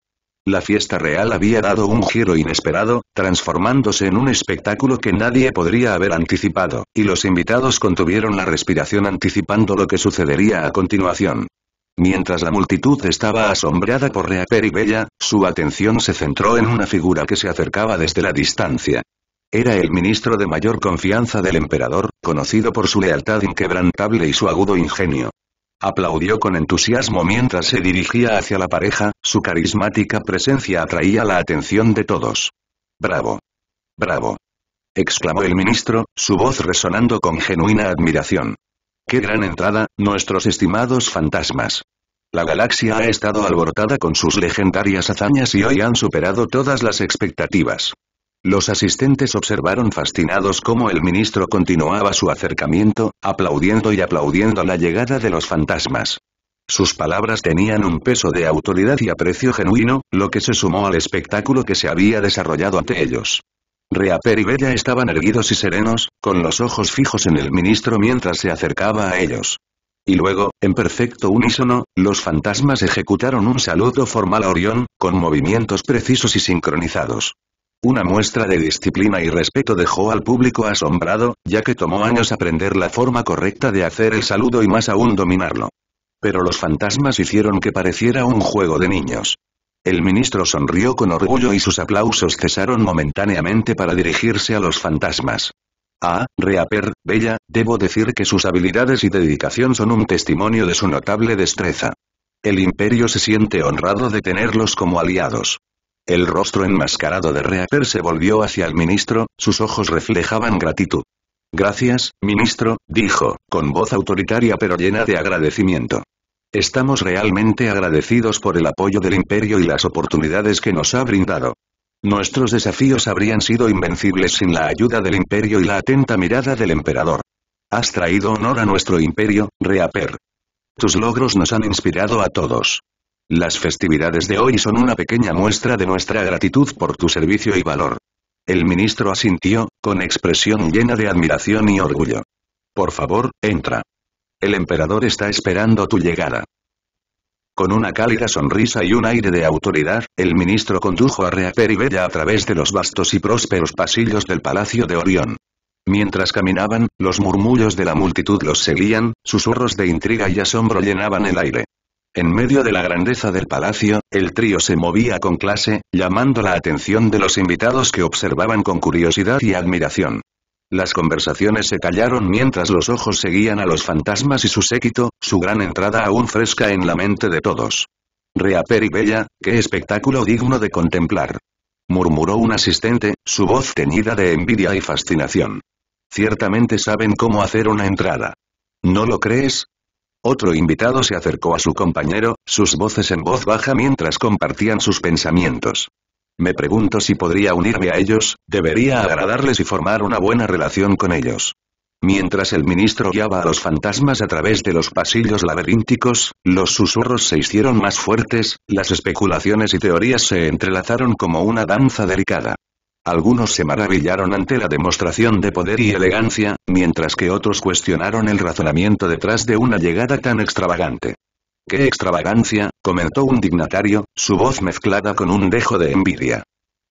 La fiesta real había dado un giro inesperado, transformándose en un espectáculo que nadie podría haber anticipado, y los invitados contuvieron la respiración anticipando lo que sucedería a continuación. Mientras la multitud estaba asombrada por Reaper y Bella, su atención se centró en una figura que se acercaba desde la distancia. Era el ministro de mayor confianza del emperador, conocido por su lealtad inquebrantable y su agudo ingenio. Aplaudió con entusiasmo mientras se dirigía hacia la pareja, su carismática presencia atraía la atención de todos. ¡Bravo! ¡Bravo! exclamó el ministro, su voz resonando con genuina admiración. ¡Qué gran entrada, nuestros estimados fantasmas! La galaxia ha estado alborotada con sus legendarias hazañas y hoy han superado todas las expectativas. Los asistentes observaron fascinados cómo el ministro continuaba su acercamiento, aplaudiendo y aplaudiendo la llegada de los fantasmas. Sus palabras tenían un peso de autoridad y aprecio genuino, lo que se sumó al espectáculo que se había desarrollado ante ellos. Reaper y Bella estaban erguidos y serenos, con los ojos fijos en el ministro mientras se acercaba a ellos. Y luego, en perfecto unísono, los fantasmas ejecutaron un saludo formal a Orión, con movimientos precisos y sincronizados. Una muestra de disciplina y respeto dejó al público asombrado, ya que tomó años aprender la forma correcta de hacer el saludo y más aún dominarlo. Pero los fantasmas hicieron que pareciera un juego de niños. El ministro sonrió con orgullo y sus aplausos cesaron momentáneamente para dirigirse a los fantasmas. Ah, Reaper, Bella, debo decir que sus habilidades y dedicación son un testimonio de su notable destreza. El Imperio se siente honrado de tenerlos como aliados. El rostro enmascarado de Reaper se volvió hacia el ministro, sus ojos reflejaban gratitud. Gracias, ministro, dijo, con voz autoritaria pero llena de agradecimiento. Estamos realmente agradecidos por el apoyo del imperio y las oportunidades que nos ha brindado. Nuestros desafíos habrían sido invencibles sin la ayuda del imperio y la atenta mirada del emperador. Has traído honor a nuestro imperio, Reaper. Tus logros nos han inspirado a todos. Las festividades de hoy son una pequeña muestra de nuestra gratitud por tu servicio y valor. El ministro asintió, con expresión llena de admiración y orgullo. Por favor, entra. El emperador está esperando tu llegada. Con una cálida sonrisa y un aire de autoridad, el ministro condujo a Reaper y Bella a través de los vastos y prósperos pasillos del Palacio de Orión. Mientras caminaban, los murmullos de la multitud los seguían, susurros de intriga y asombro llenaban el aire. En medio de la grandeza del palacio, el trío se movía con clase, llamando la atención de los invitados que observaban con curiosidad y admiración. Las conversaciones se callaron mientras los ojos seguían a los fantasmas y su séquito, su gran entrada aún fresca en la mente de todos. Reaper y Bella, qué espectáculo digno de contemplar. Murmuró un asistente, su voz teñida de envidia y fascinación. Ciertamente saben cómo hacer una entrada. ¿No lo crees? Otro invitado se acercó a su compañero, sus voces en voz baja mientras compartían sus pensamientos. Me pregunto si podría unirme a ellos, debería agradarles y formar una buena relación con ellos. Mientras el ministro guiaba a los fantasmas a través de los pasillos laberínticos, los susurros se hicieron más fuertes, las especulaciones y teorías se entrelazaron como una danza delicada. Algunos se maravillaron ante la demostración de poder y elegancia, mientras que otros cuestionaron el razonamiento detrás de una llegada tan extravagante. ¡Qué extravagancia! comentó un dignatario, su voz mezclada con un dejo de envidia.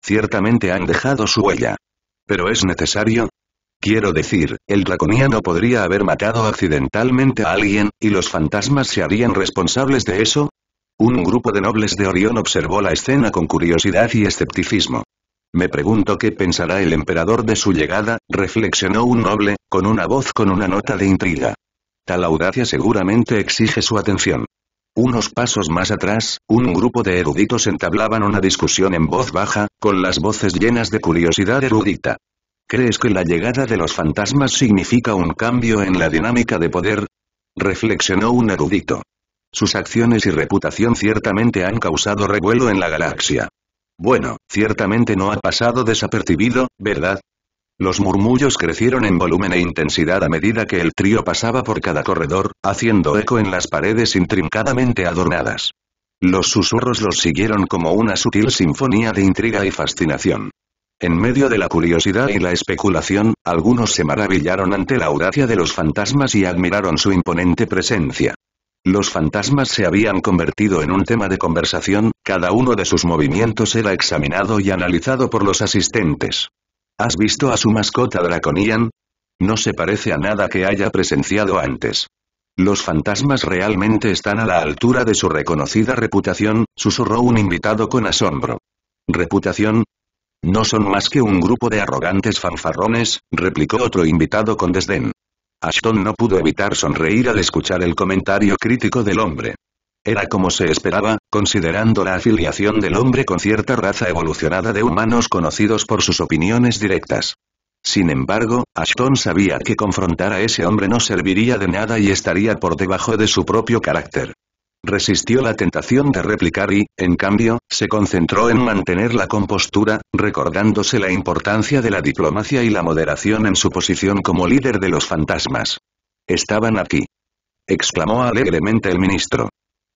Ciertamente han dejado su huella. ¿Pero es necesario? Quiero decir, el draconiano podría haber matado accidentalmente a alguien, y los fantasmas se harían responsables de eso. Un grupo de nobles de Orión observó la escena con curiosidad y escepticismo. Me pregunto qué pensará el emperador de su llegada, reflexionó un noble, con una voz con una nota de intriga. Tal audacia seguramente exige su atención. Unos pasos más atrás, un grupo de eruditos entablaban una discusión en voz baja, con las voces llenas de curiosidad erudita. ¿Crees que la llegada de los fantasmas significa un cambio en la dinámica de poder? Reflexionó un erudito. Sus acciones y reputación ciertamente han causado revuelo en la galaxia. Bueno, ciertamente no ha pasado desapercibido, ¿verdad? Los murmullos crecieron en volumen e intensidad a medida que el trío pasaba por cada corredor, haciendo eco en las paredes intrincadamente adornadas. Los susurros los siguieron como una sutil sinfonía de intriga y fascinación. En medio de la curiosidad y la especulación, algunos se maravillaron ante la audacia de los fantasmas y admiraron su imponente presencia. Los fantasmas se habían convertido en un tema de conversación, cada uno de sus movimientos era examinado y analizado por los asistentes. ¿Has visto a su mascota Draconian? No se parece a nada que haya presenciado antes. Los fantasmas realmente están a la altura de su reconocida reputación, susurró un invitado con asombro. ¿Reputación? No son más que un grupo de arrogantes fanfarrones, replicó otro invitado con desdén. Ashton no pudo evitar sonreír al escuchar el comentario crítico del hombre. Era como se esperaba, considerando la afiliación del hombre con cierta raza evolucionada de humanos conocidos por sus opiniones directas. Sin embargo, Ashton sabía que confrontar a ese hombre no serviría de nada y estaría por debajo de su propio carácter. Resistió la tentación de replicar y, en cambio, se concentró en mantener la compostura, recordándose la importancia de la diplomacia y la moderación en su posición como líder de los fantasmas. Estaban aquí. exclamó alegremente el ministro.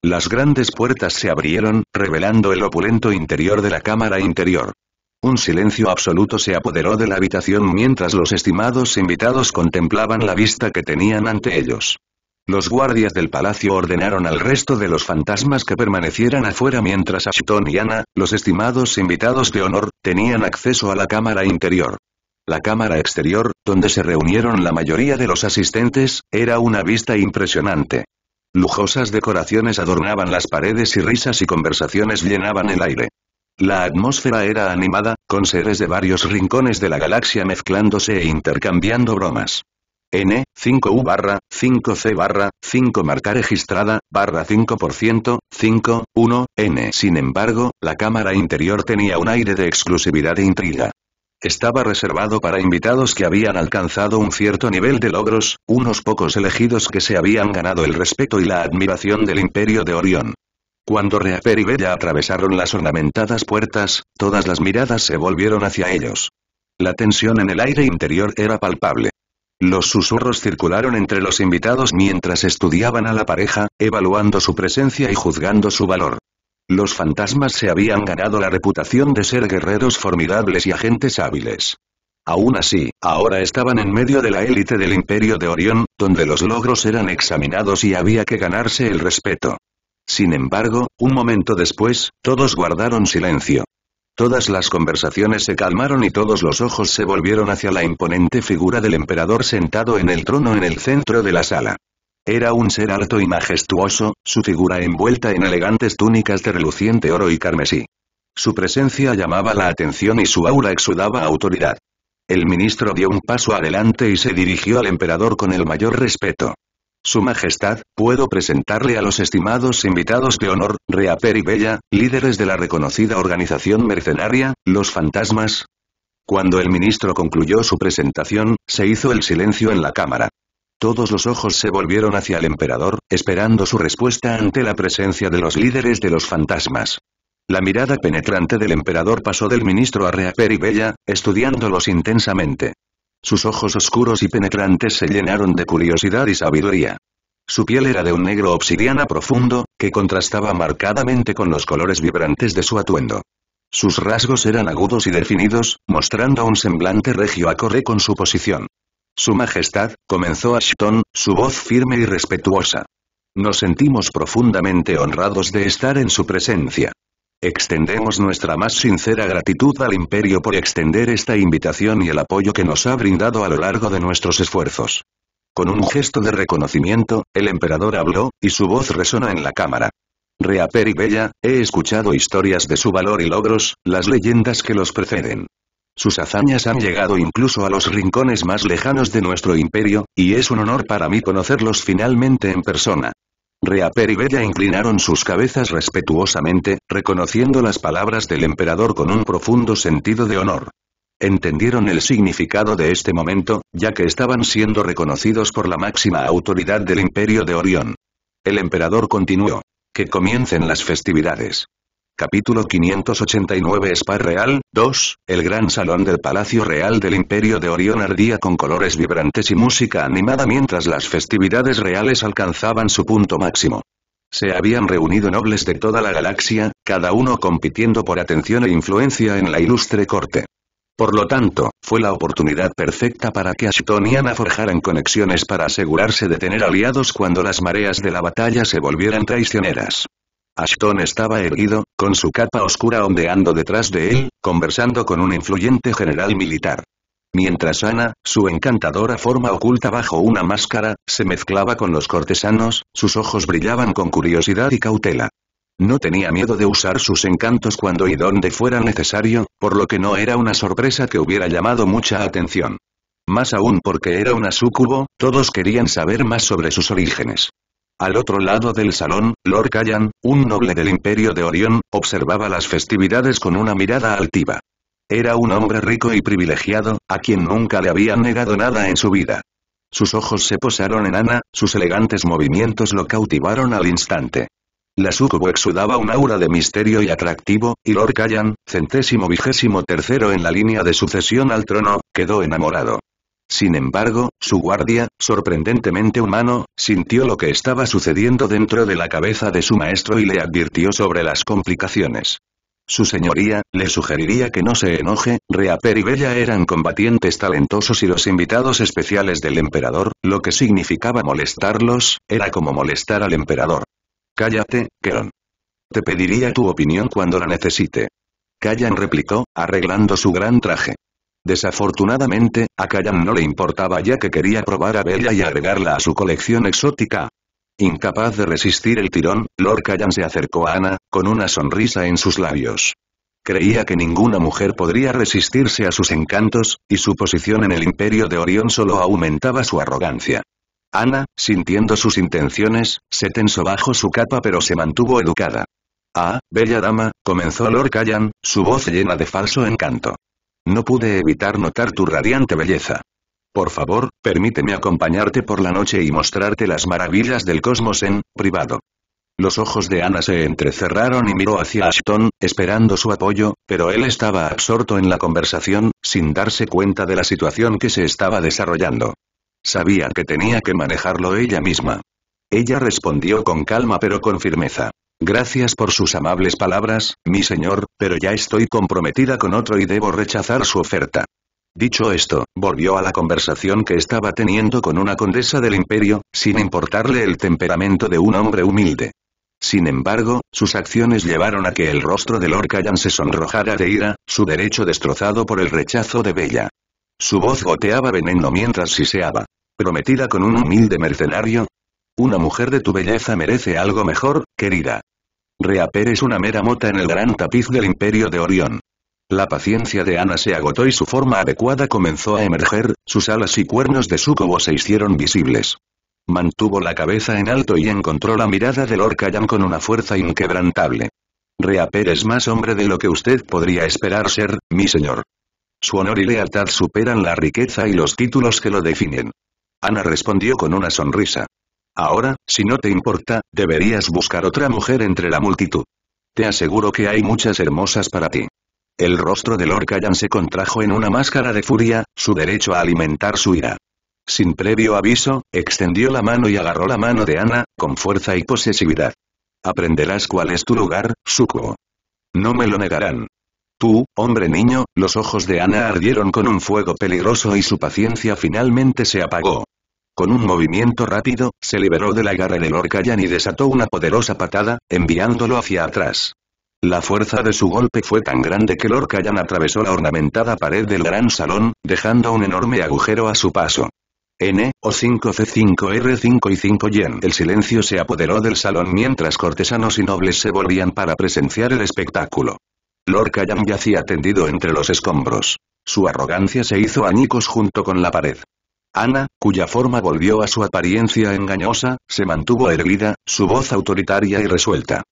Las grandes puertas se abrieron, revelando el opulento interior de la cámara interior. Un silencio absoluto se apoderó de la habitación mientras los estimados invitados contemplaban la vista que tenían ante ellos. Los guardias del palacio ordenaron al resto de los fantasmas que permanecieran afuera mientras Ashton y Ana, los estimados invitados de honor, tenían acceso a la cámara interior. La cámara exterior, donde se reunieron la mayoría de los asistentes, era una vista impresionante. Lujosas decoraciones adornaban las paredes y risas y conversaciones llenaban el aire. La atmósfera era animada, con seres de varios rincones de la galaxia mezclándose e intercambiando bromas. N, 5U barra, 5C barra, 5 marca registrada, barra 5%, 5, N. Sin embargo, la cámara interior tenía un aire de exclusividad e intriga. Estaba reservado para invitados que habían alcanzado un cierto nivel de logros, unos pocos elegidos que se habían ganado el respeto y la admiración del Imperio de Orión. Cuando Reaper y Bella atravesaron las ornamentadas puertas, todas las miradas se volvieron hacia ellos. La tensión en el aire interior era palpable. Los susurros circularon entre los invitados mientras estudiaban a la pareja, evaluando su presencia y juzgando su valor. Los fantasmas se habían ganado la reputación de ser guerreros formidables y agentes hábiles. Aún así, ahora estaban en medio de la élite del Imperio de Orión, donde los logros eran examinados y había que ganarse el respeto. Sin embargo, un momento después, todos guardaron silencio. Todas las conversaciones se calmaron y todos los ojos se volvieron hacia la imponente figura del emperador sentado en el trono en el centro de la sala. Era un ser alto y majestuoso, su figura envuelta en elegantes túnicas de reluciente oro y carmesí. Su presencia llamaba la atención y su aura exudaba autoridad. El ministro dio un paso adelante y se dirigió al emperador con el mayor respeto. Su Majestad, puedo presentarle a los estimados invitados de honor, Reaper y Bella, líderes de la reconocida organización mercenaria, los fantasmas. Cuando el ministro concluyó su presentación, se hizo el silencio en la cámara. Todos los ojos se volvieron hacia el emperador, esperando su respuesta ante la presencia de los líderes de los fantasmas. La mirada penetrante del emperador pasó del ministro a Reaper y Bella, estudiándolos intensamente. Sus ojos oscuros y penetrantes se llenaron de curiosidad y sabiduría. Su piel era de un negro obsidiana profundo, que contrastaba marcadamente con los colores vibrantes de su atuendo. Sus rasgos eran agudos y definidos, mostrando un semblante regio acorde con su posición. Su Majestad, comenzó Ashton, su voz firme y respetuosa. Nos sentimos profundamente honrados de estar en su presencia. Extendemos nuestra más sincera gratitud al Imperio por extender esta invitación y el apoyo que nos ha brindado a lo largo de nuestros esfuerzos. Con un gesto de reconocimiento, el emperador habló, y su voz resonó en la cámara. Reaper y Bella, he escuchado historias de su valor y logros, las leyendas que los preceden. Sus hazañas han llegado incluso a los rincones más lejanos de nuestro imperio, y es un honor para mí conocerlos finalmente en persona. Reaper y Bella inclinaron sus cabezas respetuosamente, reconociendo las palabras del emperador con un profundo sentido de honor. Entendieron el significado de este momento, ya que estaban siendo reconocidos por la máxima autoridad del Imperio de Orión. El emperador continuó. Que comiencen las festividades. Capítulo 589 Spa Real, 2, el gran salón del Palacio Real del Imperio de Orión ardía con colores vibrantes y música animada mientras las festividades reales alcanzaban su punto máximo. Se habían reunido nobles de toda la galaxia, cada uno compitiendo por atención e influencia en la ilustre corte. Por lo tanto, fue la oportunidad perfecta para que Ashton y Ana forjaran conexiones para asegurarse de tener aliados cuando las mareas de la batalla se volvieran traicioneras. Ashton estaba erguido, con su capa oscura ondeando detrás de él, conversando con un influyente general militar. Mientras Ana, su encantadora forma oculta bajo una máscara, se mezclaba con los cortesanos, sus ojos brillaban con curiosidad y cautela. No tenía miedo de usar sus encantos cuando y donde fuera necesario, por lo que no era una sorpresa que hubiera llamado mucha atención. Más aún porque era una súcubo, todos querían saber más sobre sus orígenes. Al otro lado del salón, Lord Callan, un noble del Imperio de Orión, observaba las festividades con una mirada altiva. Era un hombre rico y privilegiado, a quien nunca le habían negado nada en su vida. Sus ojos se posaron en Ana, sus elegantes movimientos lo cautivaron al instante. La sucubo exudaba un aura de misterio y atractivo, y Lord Callan, centésimo vigésimo tercero en la línea de sucesión al trono, quedó enamorado. Sin embargo, su guardia, sorprendentemente humano, sintió lo que estaba sucediendo dentro de la cabeza de su maestro y le advirtió sobre las complicaciones. Su señoría, le sugeriría que no se enoje, Reaper y Bella eran combatientes talentosos y los invitados especiales del emperador, lo que significaba molestarlos, era como molestar al emperador. Cállate, Keron. Te pediría tu opinión cuando la necesite. Callan replicó, arreglando su gran traje. Desafortunadamente, a Kayan no le importaba ya que quería probar a Bella y agregarla a su colección exótica. Incapaz de resistir el tirón, Lord Kayan se acercó a Ana, con una sonrisa en sus labios. Creía que ninguna mujer podría resistirse a sus encantos, y su posición en el Imperio de Orión solo aumentaba su arrogancia. Ana, sintiendo sus intenciones, se tensó bajo su capa pero se mantuvo educada. Ah, bella dama, comenzó Lord Callan, su voz llena de falso encanto. No pude evitar notar tu radiante belleza. Por favor, permíteme acompañarte por la noche y mostrarte las maravillas del cosmos en privado. Los ojos de Ana se entrecerraron y miró hacia Ashton, esperando su apoyo, pero él estaba absorto en la conversación, sin darse cuenta de la situación que se estaba desarrollando. Sabía que tenía que manejarlo ella misma. Ella respondió con calma pero con firmeza. Gracias por sus amables palabras, mi señor, pero ya estoy comprometida con otro y debo rechazar su oferta. Dicho esto, volvió a la conversación que estaba teniendo con una condesa del imperio, sin importarle el temperamento de un hombre humilde. Sin embargo, sus acciones llevaron a que el rostro de Lord se sonrojara de ira, su derecho destrozado por el rechazo de Bella. Su voz goteaba veneno mientras siseaba. Prometida con un humilde mercenario, una mujer de tu belleza merece algo mejor, querida. Reaper es una mera mota en el gran tapiz del imperio de Orión. La paciencia de Ana se agotó y su forma adecuada comenzó a emerger, sus alas y cuernos de súcubo se hicieron visibles. Mantuvo la cabeza en alto y encontró la mirada del Lorcayan con una fuerza inquebrantable. Reaper es más hombre de lo que usted podría esperar ser, mi señor. Su honor y lealtad superan la riqueza y los títulos que lo definen. Ana respondió con una sonrisa. Ahora, si no te importa, deberías buscar otra mujer entre la multitud. Te aseguro que hay muchas hermosas para ti. El rostro de Lord se contrajo en una máscara de furia, su derecho a alimentar su ira. Sin previo aviso, extendió la mano y agarró la mano de Ana, con fuerza y posesividad. Aprenderás cuál es tu lugar, Sukuo. No me lo negarán. Tú, hombre niño, los ojos de Ana ardieron con un fuego peligroso y su paciencia finalmente se apagó. Con un movimiento rápido, se liberó de la garra del Orcayan y desató una poderosa patada, enviándolo hacia atrás. La fuerza de su golpe fue tan grande que Lorcayan atravesó la ornamentada pared del gran salón, dejando un enorme agujero a su paso. N, o 5C5R5 y 5 Yen. El silencio se apoderó del salón mientras cortesanos y nobles se volvían para presenciar el espectáculo. Lorcayan yacía tendido entre los escombros. Su arrogancia se hizo añicos junto con la pared. Ana, cuya forma volvió a su apariencia engañosa, se mantuvo erguida, su voz autoritaria y resuelta.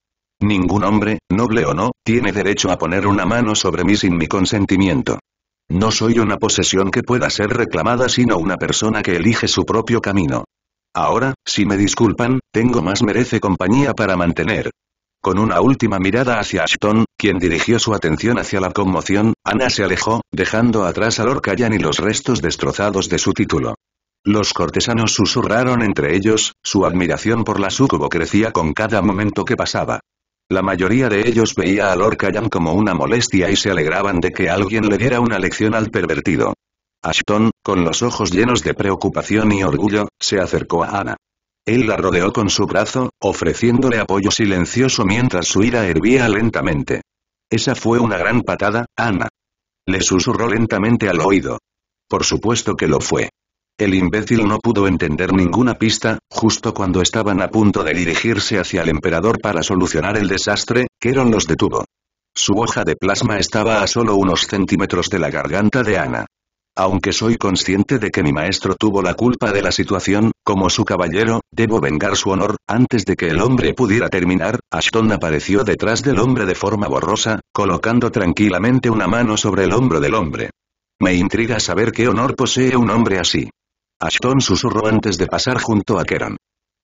Ningún hombre, noble o no, tiene derecho a poner una mano sobre mí sin mi consentimiento. No soy una posesión que pueda ser reclamada sino una persona que elige su propio camino. Ahora, si me disculpan, tengo más merece compañía para mantener, con una última mirada hacia Ashton, quien dirigió su atención hacia la conmoción, Ana se alejó, dejando atrás a Lord y los restos destrozados de su título. Los cortesanos susurraron entre ellos, su admiración por la sucubo crecía con cada momento que pasaba. La mayoría de ellos veía a Lord como una molestia y se alegraban de que alguien le diera una lección al pervertido. Ashton, con los ojos llenos de preocupación y orgullo, se acercó a Ana. Él la rodeó con su brazo, ofreciéndole apoyo silencioso mientras su ira hervía lentamente. Esa fue una gran patada, Ana. Le susurró lentamente al oído. Por supuesto que lo fue. El imbécil no pudo entender ninguna pista, justo cuando estaban a punto de dirigirse hacia el emperador para solucionar el desastre, Keron los detuvo. Su hoja de plasma estaba a solo unos centímetros de la garganta de Ana. Aunque soy consciente de que mi maestro tuvo la culpa de la situación, como su caballero, debo vengar su honor, antes de que el hombre pudiera terminar, Ashton apareció detrás del hombre de forma borrosa, colocando tranquilamente una mano sobre el hombro del hombre. Me intriga saber qué honor posee un hombre así. Ashton susurró antes de pasar junto a Keron.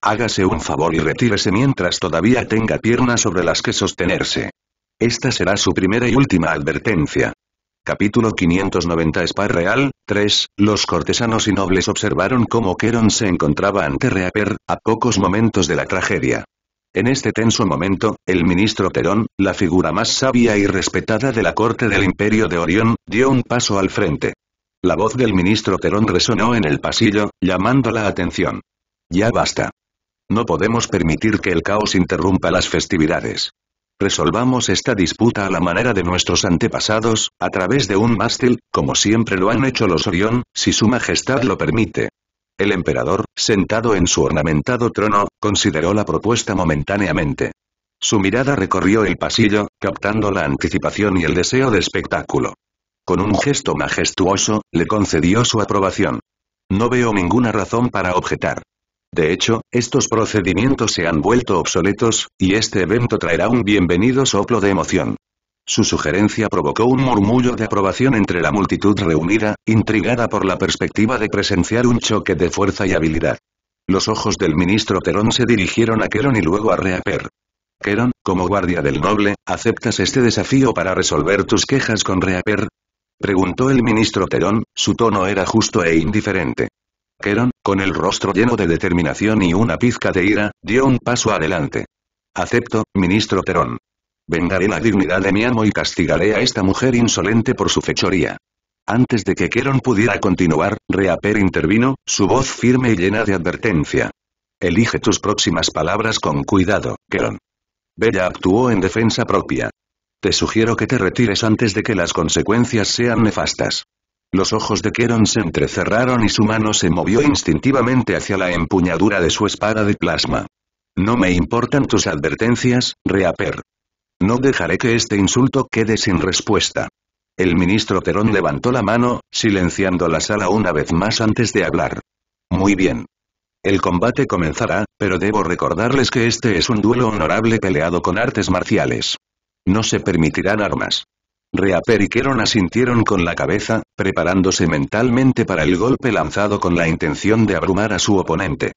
Hágase un favor y retírese mientras todavía tenga piernas sobre las que sostenerse. Esta será su primera y última advertencia. Capítulo 590 Spar Real, 3, los cortesanos y nobles observaron cómo Queron se encontraba ante Reaper, a pocos momentos de la tragedia. En este tenso momento, el ministro Terón, la figura más sabia y respetada de la corte del Imperio de Orión, dio un paso al frente. La voz del ministro Terón resonó en el pasillo, llamando la atención. Ya basta. No podemos permitir que el caos interrumpa las festividades. Resolvamos esta disputa a la manera de nuestros antepasados, a través de un mástil, como siempre lo han hecho los Orión, si su majestad lo permite. El emperador, sentado en su ornamentado trono, consideró la propuesta momentáneamente. Su mirada recorrió el pasillo, captando la anticipación y el deseo de espectáculo. Con un gesto majestuoso, le concedió su aprobación. No veo ninguna razón para objetar. De hecho, estos procedimientos se han vuelto obsoletos, y este evento traerá un bienvenido soplo de emoción. Su sugerencia provocó un murmullo de aprobación entre la multitud reunida, intrigada por la perspectiva de presenciar un choque de fuerza y habilidad. Los ojos del ministro Terón se dirigieron a Keron y luego a Reaper. Keron, como guardia del noble, ¿aceptas este desafío para resolver tus quejas con Reaper? Preguntó el ministro Terón, su tono era justo e indiferente. Keron, con el rostro lleno de determinación y una pizca de ira, dio un paso adelante. Acepto, ministro Terón. Vengaré la dignidad de mi amo y castigaré a esta mujer insolente por su fechoría. Antes de que Keron pudiera continuar, Reaper intervino, su voz firme y llena de advertencia. Elige tus próximas palabras con cuidado, Keron». Bella actuó en defensa propia. Te sugiero que te retires antes de que las consecuencias sean nefastas. Los ojos de Keron se entrecerraron y su mano se movió instintivamente hacia la empuñadura de su espada de plasma. No me importan tus advertencias, Reaper. No dejaré que este insulto quede sin respuesta. El ministro Terón levantó la mano, silenciando la sala una vez más antes de hablar. Muy bien. El combate comenzará, pero debo recordarles que este es un duelo honorable peleado con artes marciales. No se permitirán armas. Reaper y Keron asintieron con la cabeza, preparándose mentalmente para el golpe lanzado con la intención de abrumar a su oponente.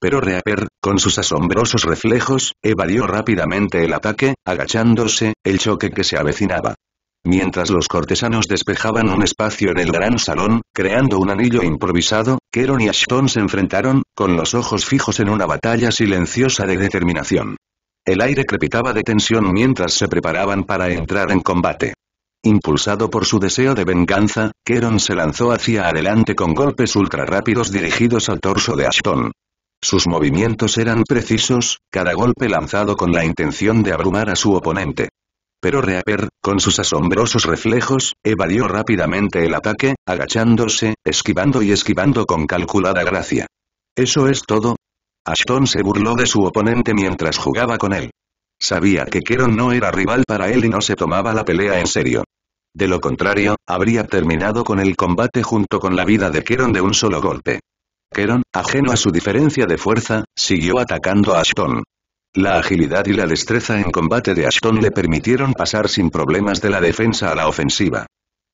Pero Reaper, con sus asombrosos reflejos, evadió rápidamente el ataque, agachándose, el choque que se avecinaba. Mientras los cortesanos despejaban un espacio en el gran salón, creando un anillo improvisado, Keron y Ashton se enfrentaron, con los ojos fijos en una batalla silenciosa de determinación. El aire crepitaba de tensión mientras se preparaban para entrar en combate. Impulsado por su deseo de venganza, Keron se lanzó hacia adelante con golpes ultra rápidos dirigidos al torso de Ashton. Sus movimientos eran precisos, cada golpe lanzado con la intención de abrumar a su oponente. Pero Reaper, con sus asombrosos reflejos, evadió rápidamente el ataque, agachándose, esquivando y esquivando con calculada gracia. ¿Eso es todo? Ashton se burló de su oponente mientras jugaba con él. Sabía que Keron no era rival para él y no se tomaba la pelea en serio. De lo contrario, habría terminado con el combate junto con la vida de Keron de un solo golpe. Keron, ajeno a su diferencia de fuerza, siguió atacando a Ashton. La agilidad y la destreza en combate de Ashton le permitieron pasar sin problemas de la defensa a la ofensiva.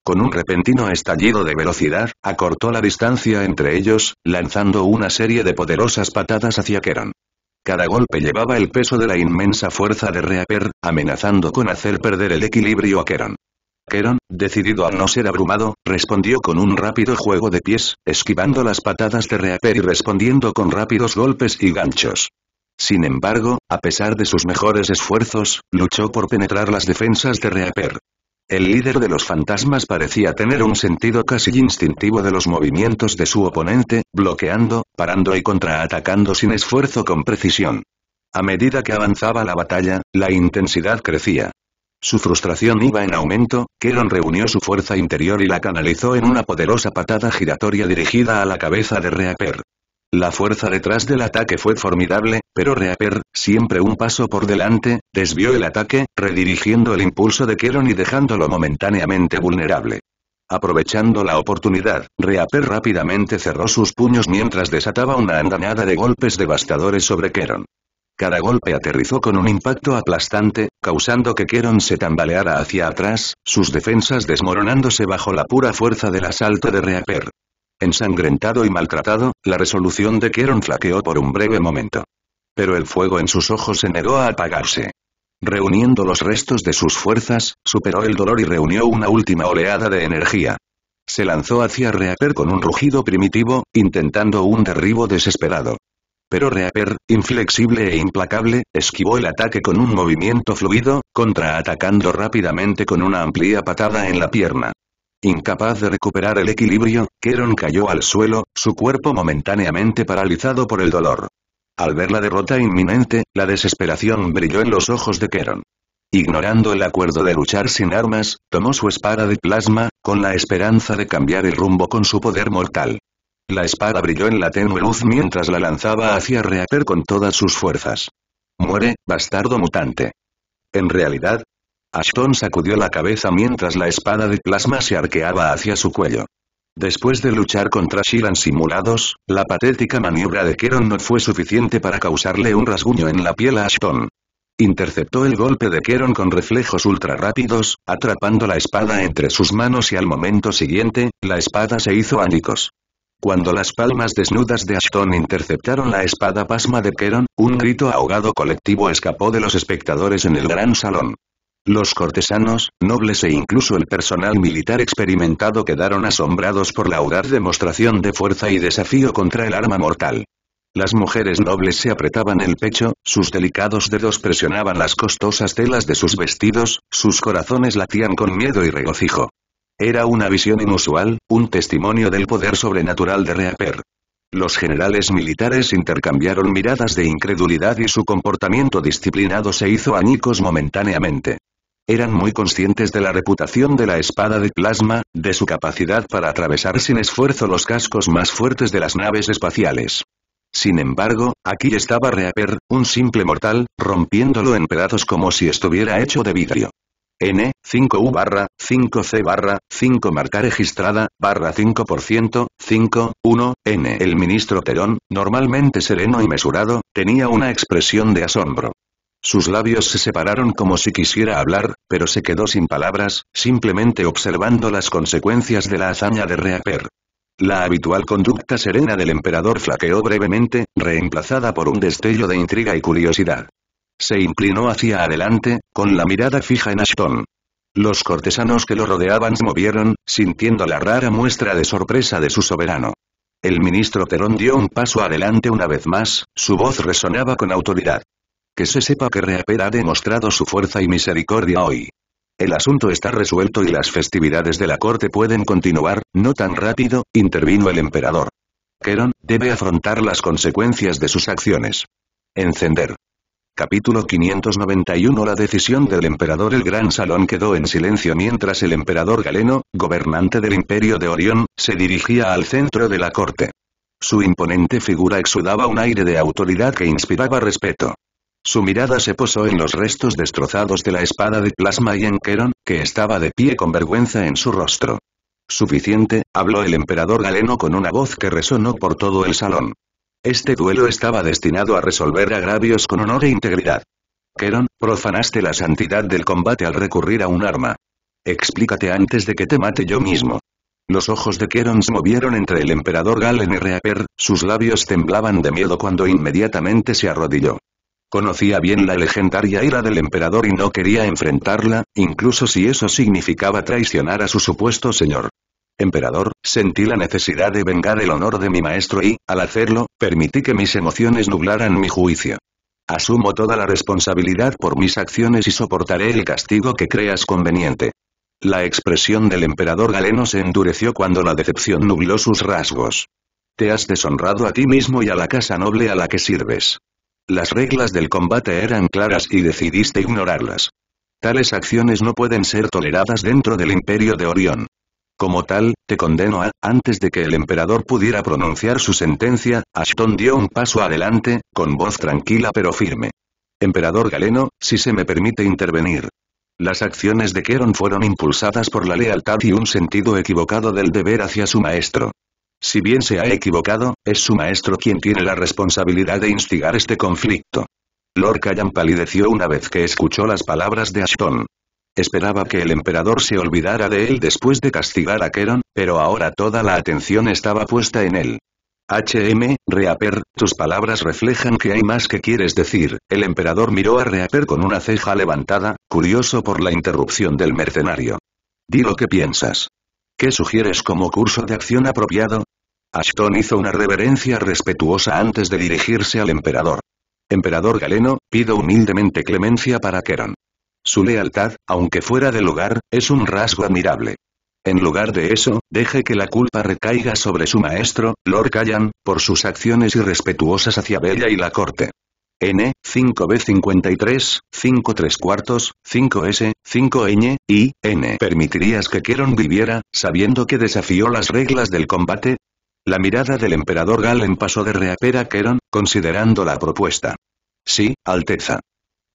Con un repentino estallido de velocidad, acortó la distancia entre ellos, lanzando una serie de poderosas patadas hacia Keron. Cada golpe llevaba el peso de la inmensa fuerza de Reaper, amenazando con hacer perder el equilibrio a Keron. Keron, decidido a no ser abrumado, respondió con un rápido juego de pies, esquivando las patadas de Reaper y respondiendo con rápidos golpes y ganchos. Sin embargo, a pesar de sus mejores esfuerzos, luchó por penetrar las defensas de Reaper. El líder de los fantasmas parecía tener un sentido casi instintivo de los movimientos de su oponente, bloqueando, parando y contraatacando sin esfuerzo con precisión. A medida que avanzaba la batalla, la intensidad crecía. Su frustración iba en aumento, Keron reunió su fuerza interior y la canalizó en una poderosa patada giratoria dirigida a la cabeza de Reaper. La fuerza detrás del ataque fue formidable, pero Reaper, siempre un paso por delante, desvió el ataque, redirigiendo el impulso de Keron y dejándolo momentáneamente vulnerable. Aprovechando la oportunidad, Reaper rápidamente cerró sus puños mientras desataba una andanada de golpes devastadores sobre Keron. Cada golpe aterrizó con un impacto aplastante, causando que Keron se tambaleara hacia atrás, sus defensas desmoronándose bajo la pura fuerza del asalto de Reaper. Ensangrentado y maltratado, la resolución de Keron flaqueó por un breve momento. Pero el fuego en sus ojos se negó a apagarse. Reuniendo los restos de sus fuerzas, superó el dolor y reunió una última oleada de energía. Se lanzó hacia Reaper con un rugido primitivo, intentando un derribo desesperado pero Reaper, inflexible e implacable, esquivó el ataque con un movimiento fluido, contraatacando rápidamente con una amplia patada en la pierna. Incapaz de recuperar el equilibrio, Keron cayó al suelo, su cuerpo momentáneamente paralizado por el dolor. Al ver la derrota inminente, la desesperación brilló en los ojos de Keron. Ignorando el acuerdo de luchar sin armas, tomó su espada de plasma, con la esperanza de cambiar el rumbo con su poder mortal. La espada brilló en la tenue luz mientras la lanzaba hacia Reaper con todas sus fuerzas. Muere, bastardo mutante. En realidad, Ashton sacudió la cabeza mientras la espada de plasma se arqueaba hacia su cuello. Después de luchar contra Shiran simulados, la patética maniobra de Keron no fue suficiente para causarle un rasguño en la piel a Ashton. Interceptó el golpe de Keron con reflejos ultra rápidos, atrapando la espada entre sus manos y al momento siguiente, la espada se hizo ánicos. Cuando las palmas desnudas de Ashton interceptaron la espada pasma de Keron, un grito ahogado colectivo escapó de los espectadores en el gran salón. Los cortesanos, nobles e incluso el personal militar experimentado quedaron asombrados por la audaz demostración de fuerza y desafío contra el arma mortal. Las mujeres nobles se apretaban el pecho, sus delicados dedos presionaban las costosas telas de sus vestidos, sus corazones latían con miedo y regocijo. Era una visión inusual, un testimonio del poder sobrenatural de Reaper. Los generales militares intercambiaron miradas de incredulidad y su comportamiento disciplinado se hizo añicos momentáneamente. Eran muy conscientes de la reputación de la espada de plasma, de su capacidad para atravesar sin esfuerzo los cascos más fuertes de las naves espaciales. Sin embargo, aquí estaba Reaper, un simple mortal, rompiéndolo en pedazos como si estuviera hecho de vidrio. N, 5U barra, 5C barra, 5 marca registrada, barra 5%, 5, 1, N. El ministro Terón, normalmente sereno y mesurado, tenía una expresión de asombro. Sus labios se separaron como si quisiera hablar, pero se quedó sin palabras, simplemente observando las consecuencias de la hazaña de Reaper. La habitual conducta serena del emperador flaqueó brevemente, reemplazada por un destello de intriga y curiosidad. Se inclinó hacia adelante, con la mirada fija en Ashton. Los cortesanos que lo rodeaban se movieron, sintiendo la rara muestra de sorpresa de su soberano. El ministro Terón dio un paso adelante una vez más, su voz resonaba con autoridad. Que se sepa que Reaper ha demostrado su fuerza y misericordia hoy. El asunto está resuelto y las festividades de la corte pueden continuar, no tan rápido, intervino el emperador. Keron, debe afrontar las consecuencias de sus acciones. Encender. Capítulo 591 La decisión del emperador El gran salón quedó en silencio mientras el emperador Galeno, gobernante del imperio de Orión, se dirigía al centro de la corte. Su imponente figura exudaba un aire de autoridad que inspiraba respeto. Su mirada se posó en los restos destrozados de la espada de plasma y en Queron, que estaba de pie con vergüenza en su rostro. Suficiente, habló el emperador Galeno con una voz que resonó por todo el salón. Este duelo estaba destinado a resolver agravios con honor e integridad. Keron, profanaste la santidad del combate al recurrir a un arma. Explícate antes de que te mate yo mismo. Los ojos de Keron se movieron entre el emperador Galen y Reaper, sus labios temblaban de miedo cuando inmediatamente se arrodilló. Conocía bien la legendaria ira del emperador y no quería enfrentarla, incluso si eso significaba traicionar a su supuesto señor. Emperador, sentí la necesidad de vengar el honor de mi maestro y, al hacerlo, permití que mis emociones nublaran mi juicio. Asumo toda la responsabilidad por mis acciones y soportaré el castigo que creas conveniente. La expresión del emperador galeno se endureció cuando la decepción nubló sus rasgos. Te has deshonrado a ti mismo y a la casa noble a la que sirves. Las reglas del combate eran claras y decidiste ignorarlas. Tales acciones no pueden ser toleradas dentro del Imperio de Orión. Como tal, te condeno a... Antes de que el emperador pudiera pronunciar su sentencia, Ashton dio un paso adelante, con voz tranquila pero firme. Emperador Galeno, si se me permite intervenir. Las acciones de Keron fueron impulsadas por la lealtad y un sentido equivocado del deber hacia su maestro. Si bien se ha equivocado, es su maestro quien tiene la responsabilidad de instigar este conflicto. Lord Callan palideció una vez que escuchó las palabras de Ashton. Esperaba que el emperador se olvidara de él después de castigar a Keron, pero ahora toda la atención estaba puesta en él. H.M., Reaper, tus palabras reflejan que hay más que quieres decir. El emperador miró a Reaper con una ceja levantada, curioso por la interrupción del mercenario. Di lo que piensas. ¿Qué sugieres como curso de acción apropiado? Ashton hizo una reverencia respetuosa antes de dirigirse al emperador. Emperador Galeno, pido humildemente clemencia para Keron. Su lealtad, aunque fuera del lugar, es un rasgo admirable. En lugar de eso, deje que la culpa recaiga sobre su maestro, Lord Callan, por sus acciones irrespetuosas hacia Bella y la corte. N, 5B53, 53 cuartos, 5S, 5 n y, N. ¿Permitirías que Keron viviera, sabiendo que desafió las reglas del combate? La mirada del emperador Galen pasó de reaper a Keron, considerando la propuesta. Sí, Alteza.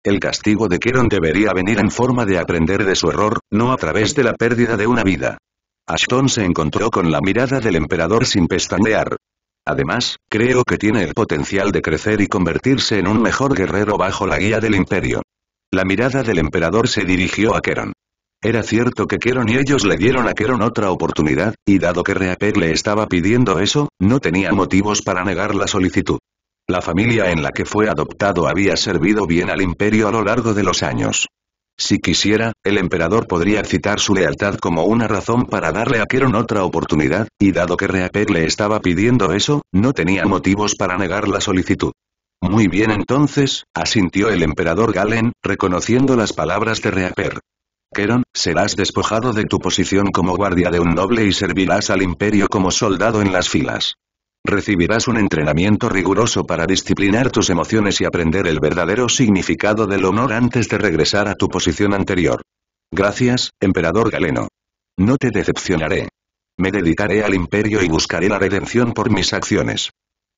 El castigo de Keron debería venir en forma de aprender de su error, no a través de la pérdida de una vida. Ashton se encontró con la mirada del emperador sin pestañear. Además, creo que tiene el potencial de crecer y convertirse en un mejor guerrero bajo la guía del imperio. La mirada del emperador se dirigió a Keron. Era cierto que Keron y ellos le dieron a Keron otra oportunidad, y dado que Reaper le estaba pidiendo eso, no tenía motivos para negar la solicitud. La familia en la que fue adoptado había servido bien al imperio a lo largo de los años. Si quisiera, el emperador podría citar su lealtad como una razón para darle a Keron otra oportunidad, y dado que Reaper le estaba pidiendo eso, no tenía motivos para negar la solicitud. Muy bien entonces, asintió el emperador Galen, reconociendo las palabras de Reaper. Keron, serás despojado de tu posición como guardia de un noble y servirás al imperio como soldado en las filas. Recibirás un entrenamiento riguroso para disciplinar tus emociones y aprender el verdadero significado del honor antes de regresar a tu posición anterior. Gracias, emperador Galeno. No te decepcionaré. Me dedicaré al imperio y buscaré la redención por mis acciones.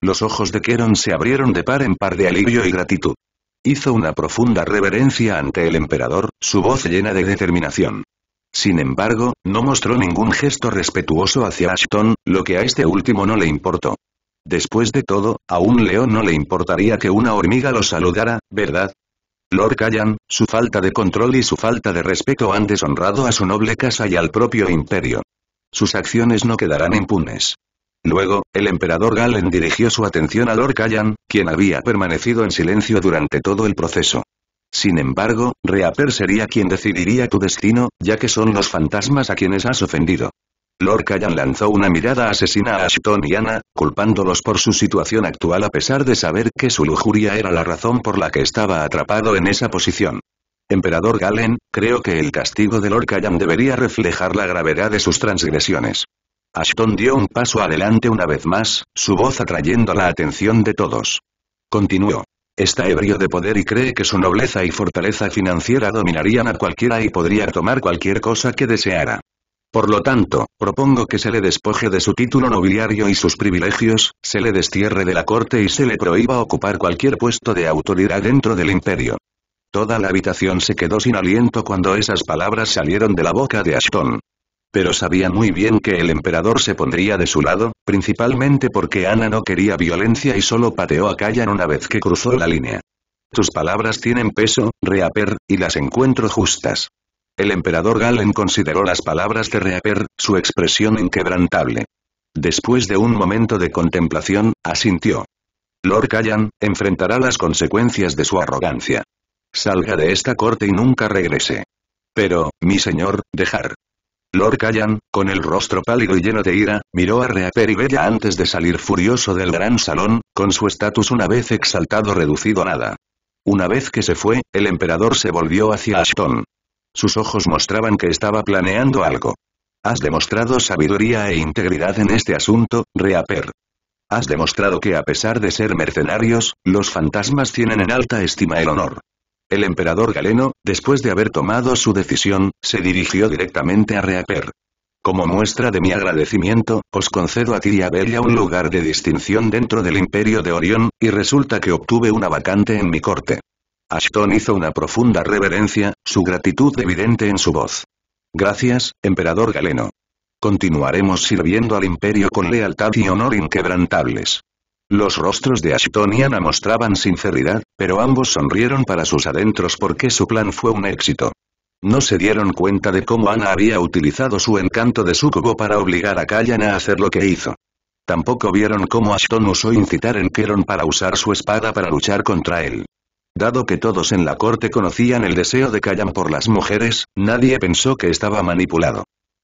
Los ojos de Keron se abrieron de par en par de alivio y gratitud. Hizo una profunda reverencia ante el emperador, su voz llena de determinación. Sin embargo, no mostró ningún gesto respetuoso hacia Ashton, lo que a este último no le importó. Después de todo, a un león no le importaría que una hormiga lo saludara, ¿verdad? Lord Callan, su falta de control y su falta de respeto han deshonrado a su noble casa y al propio imperio. Sus acciones no quedarán impunes. Luego, el emperador Galen dirigió su atención a Lord Callan, quien había permanecido en silencio durante todo el proceso. Sin embargo, Reaper sería quien decidiría tu destino, ya que son los fantasmas a quienes has ofendido. Lord Kayan lanzó una mirada asesina a Ashton y Ana, culpándolos por su situación actual a pesar de saber que su lujuria era la razón por la que estaba atrapado en esa posición. Emperador Galen, creo que el castigo de Lord Kayan debería reflejar la gravedad de sus transgresiones. Ashton dio un paso adelante una vez más, su voz atrayendo la atención de todos. Continuó está ebrio de poder y cree que su nobleza y fortaleza financiera dominarían a cualquiera y podría tomar cualquier cosa que deseara. Por lo tanto, propongo que se le despoje de su título nobiliario y sus privilegios, se le destierre de la corte y se le prohíba ocupar cualquier puesto de autoridad dentro del imperio. Toda la habitación se quedó sin aliento cuando esas palabras salieron de la boca de Ashton. Pero sabía muy bien que el emperador se pondría de su lado, principalmente porque Ana no quería violencia y solo pateó a Callan una vez que cruzó la línea. Tus palabras tienen peso, Reaper, y las encuentro justas. El emperador Galen consideró las palabras de Reaper, su expresión inquebrantable. Después de un momento de contemplación, asintió. Lord Callan, enfrentará las consecuencias de su arrogancia. Salga de esta corte y nunca regrese. Pero, mi señor, dejar. Lord Callan, con el rostro pálido y lleno de ira, miró a Reaper y Bella antes de salir furioso del gran salón, con su estatus una vez exaltado reducido a nada. Una vez que se fue, el emperador se volvió hacia Ashton. Sus ojos mostraban que estaba planeando algo. Has demostrado sabiduría e integridad en este asunto, Reaper. Has demostrado que a pesar de ser mercenarios, los fantasmas tienen en alta estima el honor. El emperador galeno, después de haber tomado su decisión, se dirigió directamente a Reaper. Como muestra de mi agradecimiento, os concedo a ti y a Bella un lugar de distinción dentro del Imperio de Orión, y resulta que obtuve una vacante en mi corte. Ashton hizo una profunda reverencia, su gratitud evidente en su voz. Gracias, emperador galeno. Continuaremos sirviendo al imperio con lealtad y honor inquebrantables. Los rostros de Ashton y Anna mostraban sinceridad, pero ambos sonrieron para sus adentros porque su plan fue un éxito. No se dieron cuenta de cómo Ana había utilizado su encanto de sukubo para obligar a Callan a hacer lo que hizo. Tampoco vieron cómo Ashton usó incitar en Keron para usar su espada para luchar contra él. Dado que todos en la corte conocían el deseo de Callan por las mujeres, nadie pensó que estaba manipulado.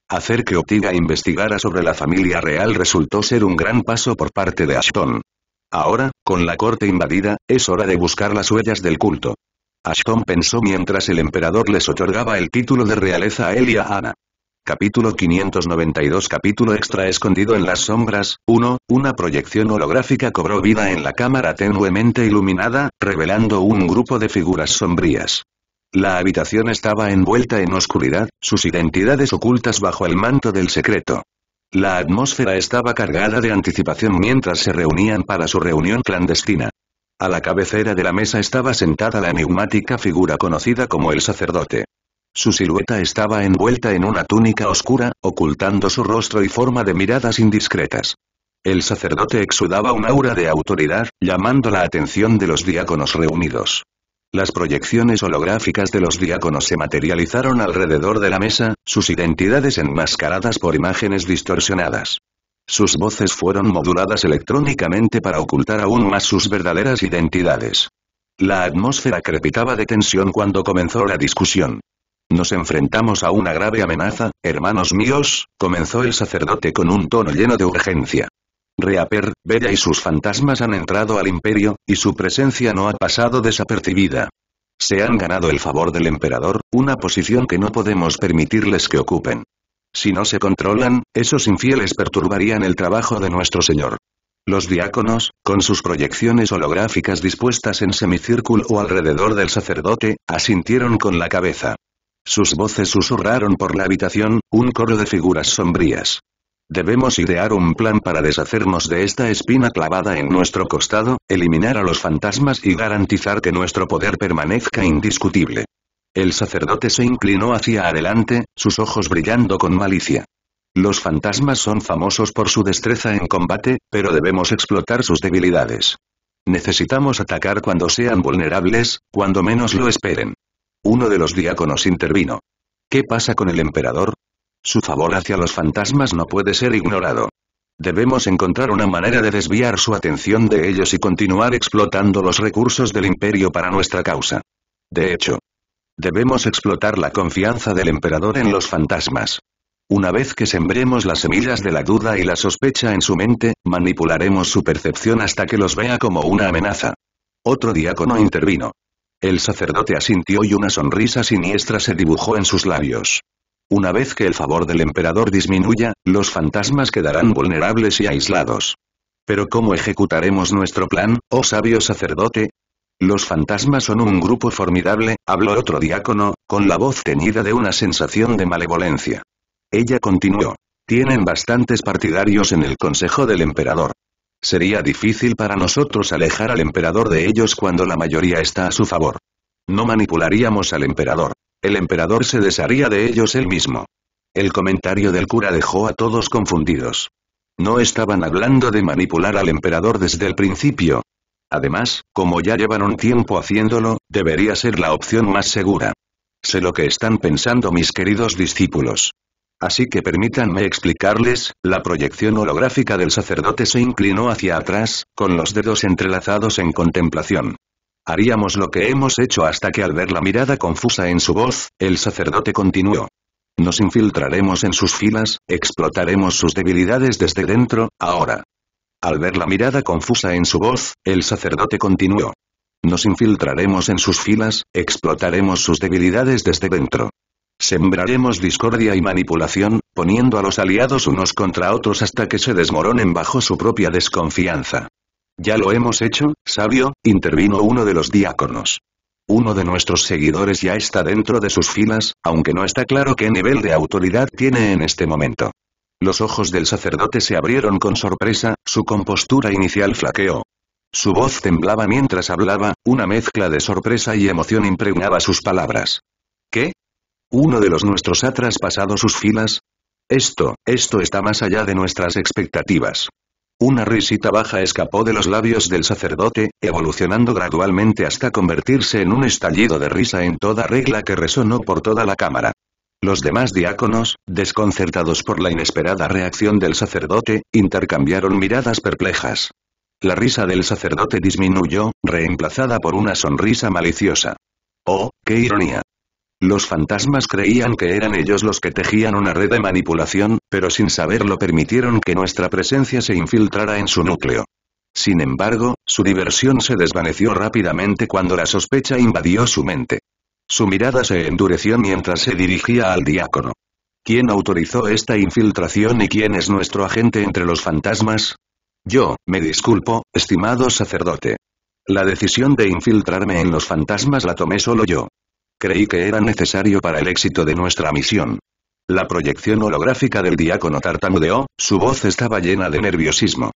Hacer que Optiga investigara sobre la familia real resultó ser un gran paso por parte de Ashton. Ahora, con la corte invadida, es hora de buscar las huellas del culto. Ashton pensó mientras el emperador les otorgaba el título de realeza a él y a Ana. Capítulo 592 Capítulo extra escondido en las sombras, 1, una proyección holográfica cobró vida en la cámara tenuemente iluminada, revelando un grupo de figuras sombrías. La habitación estaba envuelta en oscuridad, sus identidades ocultas bajo el manto del secreto. La atmósfera estaba cargada de anticipación mientras se reunían para su reunión clandestina. A la cabecera de la mesa estaba sentada la enigmática figura conocida como el sacerdote. Su silueta estaba envuelta en una túnica oscura, ocultando su rostro y forma de miradas indiscretas. El sacerdote exudaba un aura de autoridad, llamando la atención de los diáconos reunidos. Las proyecciones holográficas de los diáconos se materializaron alrededor de la mesa, sus identidades enmascaradas por imágenes distorsionadas. Sus voces fueron moduladas electrónicamente para ocultar aún más sus verdaderas identidades. La atmósfera crepitaba de tensión cuando comenzó la discusión. Nos enfrentamos a una grave amenaza, hermanos míos, comenzó el sacerdote con un tono lleno de urgencia. Reaper, Bella y sus fantasmas han entrado al imperio, y su presencia no ha pasado desapercibida. Se han ganado el favor del emperador, una posición que no podemos permitirles que ocupen. Si no se controlan, esos infieles perturbarían el trabajo de nuestro Señor. Los diáconos, con sus proyecciones holográficas dispuestas en semicírculo o alrededor del sacerdote, asintieron con la cabeza. Sus voces susurraron por la habitación, un coro de figuras sombrías. Debemos idear un plan para deshacernos de esta espina clavada en nuestro costado, eliminar a los fantasmas y garantizar que nuestro poder permanezca indiscutible. El sacerdote se inclinó hacia adelante, sus ojos brillando con malicia. Los fantasmas son famosos por su destreza en combate, pero debemos explotar sus debilidades. Necesitamos atacar cuando sean vulnerables, cuando menos lo esperen. Uno de los diáconos intervino. ¿Qué pasa con el emperador? Su favor hacia los fantasmas no puede ser ignorado. Debemos encontrar una manera de desviar su atención de ellos y continuar explotando los recursos del imperio para nuestra causa. De hecho, debemos explotar la confianza del emperador en los fantasmas. Una vez que sembremos las semillas de la duda y la sospecha en su mente, manipularemos su percepción hasta que los vea como una amenaza. Otro diácono intervino. El sacerdote asintió y una sonrisa siniestra se dibujó en sus labios. Una vez que el favor del emperador disminuya, los fantasmas quedarán vulnerables y aislados. Pero ¿cómo ejecutaremos nuestro plan, oh sabio sacerdote? Los fantasmas son un grupo formidable, habló otro diácono, con la voz teñida de una sensación de malevolencia. Ella continuó. Tienen bastantes partidarios en el consejo del emperador. Sería difícil para nosotros alejar al emperador de ellos cuando la mayoría está a su favor. No manipularíamos al emperador. El emperador se desharía de ellos él mismo. El comentario del cura dejó a todos confundidos. No estaban hablando de manipular al emperador desde el principio. Además, como ya llevan un tiempo haciéndolo, debería ser la opción más segura. Sé lo que están pensando mis queridos discípulos. Así que permítanme explicarles, la proyección holográfica del sacerdote se inclinó hacia atrás, con los dedos entrelazados en contemplación. Haríamos lo que hemos hecho hasta que al ver la mirada confusa en su voz, el sacerdote continuó. Nos infiltraremos en sus filas, explotaremos sus debilidades desde dentro, ahora. Al ver la mirada confusa en su voz, el sacerdote continuó. Nos infiltraremos en sus filas, explotaremos sus debilidades desde dentro. Sembraremos discordia y manipulación, poniendo a los aliados unos contra otros hasta que se desmoronen bajo su propia desconfianza. Ya lo hemos hecho, sabio, intervino uno de los diáconos. Uno de nuestros seguidores ya está dentro de sus filas, aunque no está claro qué nivel de autoridad tiene en este momento. Los ojos del sacerdote se abrieron con sorpresa, su compostura inicial flaqueó. Su voz temblaba mientras hablaba, una mezcla de sorpresa y emoción impregnaba sus palabras. ¿Qué? ¿Uno de los nuestros ha traspasado sus filas? Esto, esto está más allá de nuestras expectativas. Una risita baja escapó de los labios del sacerdote, evolucionando gradualmente hasta convertirse en un estallido de risa en toda regla que resonó por toda la cámara. Los demás diáconos, desconcertados por la inesperada reacción del sacerdote, intercambiaron miradas perplejas. La risa del sacerdote disminuyó, reemplazada por una sonrisa maliciosa. ¡Oh, qué ironía! Los fantasmas creían que eran ellos los que tejían una red de manipulación, pero sin saberlo permitieron que nuestra presencia se infiltrara en su núcleo. Sin embargo, su diversión se desvaneció rápidamente cuando la sospecha invadió su mente. Su mirada se endureció mientras se dirigía al diácono. ¿Quién autorizó esta infiltración y quién es nuestro agente entre los fantasmas? Yo, me disculpo, estimado sacerdote. La decisión de infiltrarme en los fantasmas la tomé solo yo creí que era necesario para el éxito de nuestra misión. La proyección holográfica del diácono tartamudeó, su voz estaba llena de nerviosismo.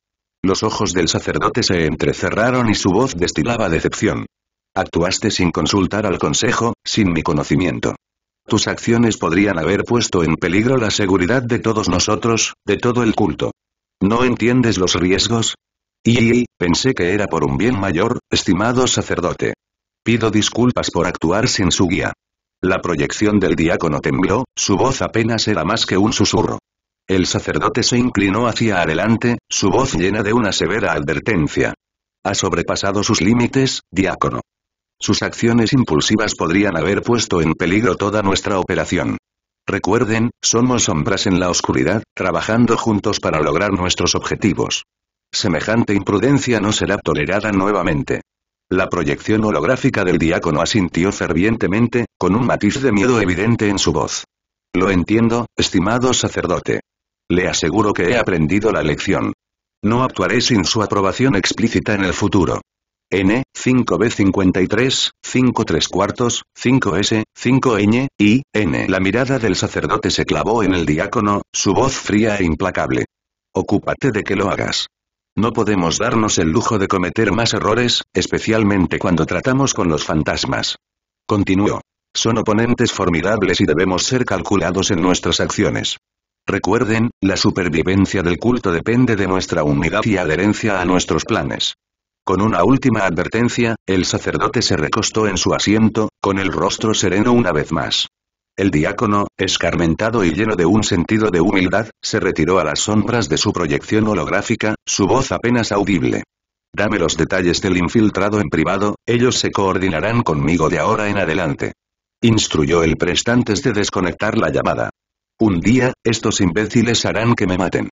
Los ojos del sacerdote se entrecerraron y su voz destilaba decepción. Actuaste sin consultar al consejo, sin mi conocimiento. Tus acciones podrían haber puesto en peligro la seguridad de todos nosotros, de todo el culto. ¿No entiendes los riesgos? Y, pensé que era por un bien mayor, estimado sacerdote. Pido disculpas por actuar sin su guía. La proyección del diácono tembló, su voz apenas era más que un susurro. El sacerdote se inclinó hacia adelante, su voz llena de una severa advertencia. Ha sobrepasado sus límites, diácono. Sus acciones impulsivas podrían haber puesto en peligro toda nuestra operación. Recuerden, somos sombras en la oscuridad, trabajando juntos para lograr nuestros objetivos. Semejante imprudencia no será tolerada nuevamente. La proyección holográfica del diácono asintió fervientemente, con un matiz de miedo evidente en su voz. Lo entiendo, estimado sacerdote. Le aseguro que he aprendido la lección. No actuaré sin su aprobación explícita en el futuro. N, 5B53, 53 cuartos, 5S, 5ñ, y, N. La mirada del sacerdote se clavó en el diácono, su voz fría e implacable. Ocúpate de que lo hagas. No podemos darnos el lujo de cometer más errores, especialmente cuando tratamos con los fantasmas. Continuó. Son oponentes formidables y debemos ser calculados en nuestras acciones. Recuerden, la supervivencia del culto depende de nuestra unidad y adherencia a nuestros planes. Con una última advertencia, el sacerdote se recostó en su asiento, con el rostro sereno una vez más. El diácono, escarmentado y lleno de un sentido de humildad, se retiró a las sombras de su proyección holográfica, su voz apenas audible. Dame los detalles del infiltrado en privado, ellos se coordinarán conmigo de ahora en adelante. Instruyó el prestantes de desconectar la llamada. Un día, estos imbéciles harán que me maten.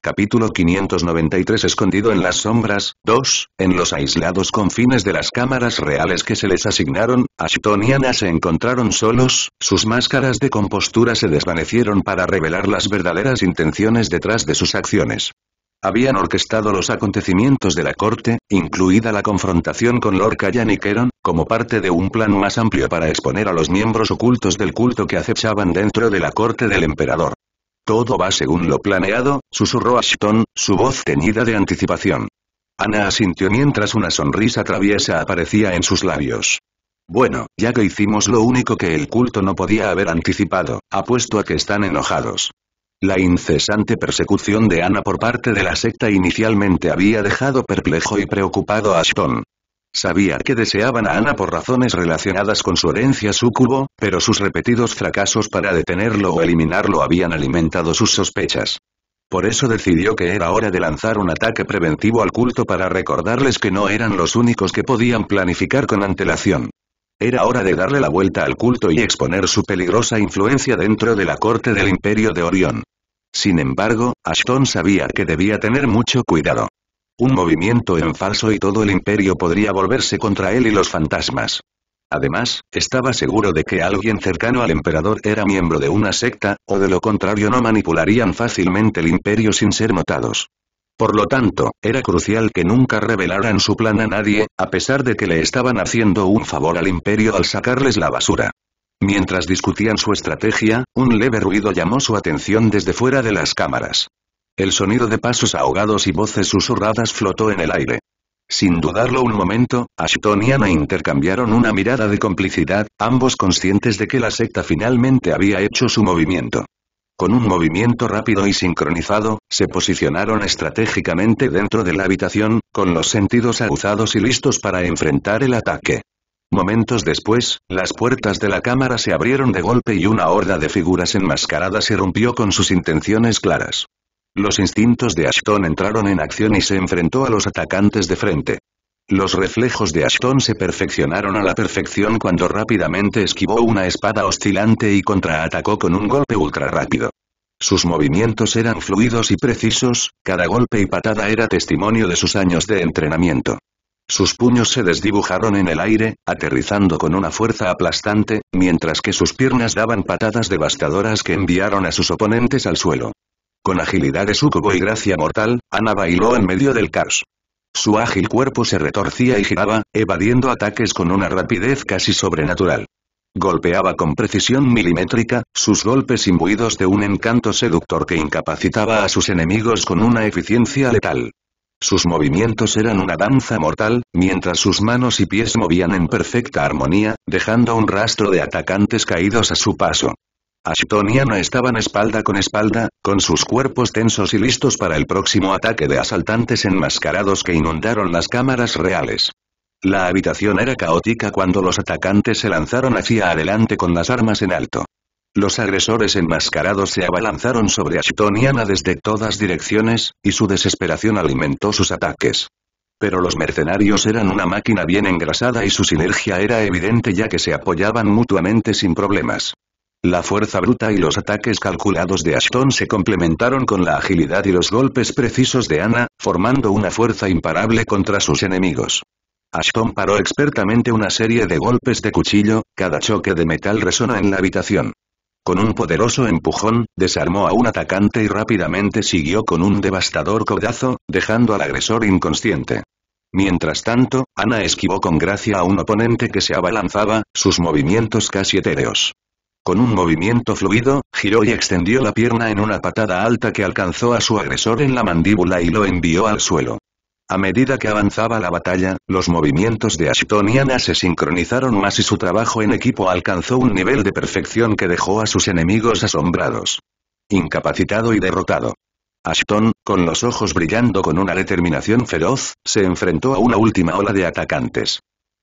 Capítulo 593 Escondido en las sombras, 2. En los aislados confines de las cámaras reales que se les asignaron, Ashton y se encontraron solos, sus máscaras de compostura se desvanecieron para revelar las verdaderas intenciones detrás de sus acciones. Habían orquestado los acontecimientos de la corte, incluida la confrontación con Lorca y Keron, como parte de un plan más amplio para exponer a los miembros ocultos del culto que acechaban dentro de la corte del emperador. Todo va según lo planeado, susurró Ashton, su voz teñida de anticipación. Ana asintió mientras una sonrisa traviesa aparecía en sus labios. Bueno, ya que hicimos lo único que el culto no podía haber anticipado, apuesto a que están enojados. La incesante persecución de Ana por parte de la secta inicialmente había dejado perplejo y preocupado a Ashton. Sabía que deseaban a Ana por razones relacionadas con su herencia sucubo, pero sus repetidos fracasos para detenerlo o eliminarlo habían alimentado sus sospechas. Por eso decidió que era hora de lanzar un ataque preventivo al culto para recordarles que no eran los únicos que podían planificar con antelación. Era hora de darle la vuelta al culto y exponer su peligrosa influencia dentro de la corte del Imperio de Orión. Sin embargo, Ashton sabía que debía tener mucho cuidado. Un movimiento en falso y todo el imperio podría volverse contra él y los fantasmas. Además, estaba seguro de que alguien cercano al emperador era miembro de una secta, o de lo contrario no manipularían fácilmente el imperio sin ser notados. Por lo tanto, era crucial que nunca revelaran su plan a nadie, a pesar de que le estaban haciendo un favor al imperio al sacarles la basura. Mientras discutían su estrategia, un leve ruido llamó su atención desde fuera de las cámaras. El sonido de pasos ahogados y voces susurradas flotó en el aire. Sin dudarlo un momento, Ashton y Ana intercambiaron una mirada de complicidad, ambos conscientes de que la secta finalmente había hecho su movimiento. Con un movimiento rápido y sincronizado, se posicionaron estratégicamente dentro de la habitación, con los sentidos aguzados y listos para enfrentar el ataque. Momentos después, las puertas de la cámara se abrieron de golpe y una horda de figuras enmascaradas irrumpió con sus intenciones claras. Los instintos de Ashton entraron en acción y se enfrentó a los atacantes de frente. Los reflejos de Ashton se perfeccionaron a la perfección cuando rápidamente esquivó una espada oscilante y contraatacó con un golpe ultra rápido. Sus movimientos eran fluidos y precisos, cada golpe y patada era testimonio de sus años de entrenamiento. Sus puños se desdibujaron en el aire, aterrizando con una fuerza aplastante, mientras que sus piernas daban patadas devastadoras que enviaron a sus oponentes al suelo. Con agilidad de sucubo y gracia mortal, Ana bailó en medio del caos. Su ágil cuerpo se retorcía y giraba, evadiendo ataques con una rapidez casi sobrenatural. Golpeaba con precisión milimétrica, sus golpes imbuidos de un encanto seductor que incapacitaba a sus enemigos con una eficiencia letal. Sus movimientos eran una danza mortal, mientras sus manos y pies movían en perfecta armonía, dejando un rastro de atacantes caídos a su paso ashtoniana estaban espalda con espalda, con sus cuerpos tensos y listos para el próximo ataque de asaltantes enmascarados que inundaron las cámaras reales. La habitación era caótica cuando los atacantes se lanzaron hacia adelante con las armas en alto. Los agresores enmascarados se abalanzaron sobre ashtoniana desde todas direcciones, y su desesperación alimentó sus ataques. Pero los mercenarios eran una máquina bien engrasada y su sinergia era evidente ya que se apoyaban mutuamente sin problemas. La fuerza bruta y los ataques calculados de Ashton se complementaron con la agilidad y los golpes precisos de Ana, formando una fuerza imparable contra sus enemigos. Ashton paró expertamente una serie de golpes de cuchillo, cada choque de metal resona en la habitación. Con un poderoso empujón, desarmó a un atacante y rápidamente siguió con un devastador codazo, dejando al agresor inconsciente. Mientras tanto, Ana esquivó con gracia a un oponente que se abalanzaba, sus movimientos casi etéreos. Con un movimiento fluido, giró y extendió la pierna en una patada alta que alcanzó a su agresor en la mandíbula y lo envió al suelo. A medida que avanzaba la batalla, los movimientos de Ashton y Ana se sincronizaron más y su trabajo en equipo alcanzó un nivel de perfección que dejó a sus enemigos asombrados. Incapacitado y derrotado. Ashton, con los ojos brillando con una determinación feroz, se enfrentó a una última ola de atacantes.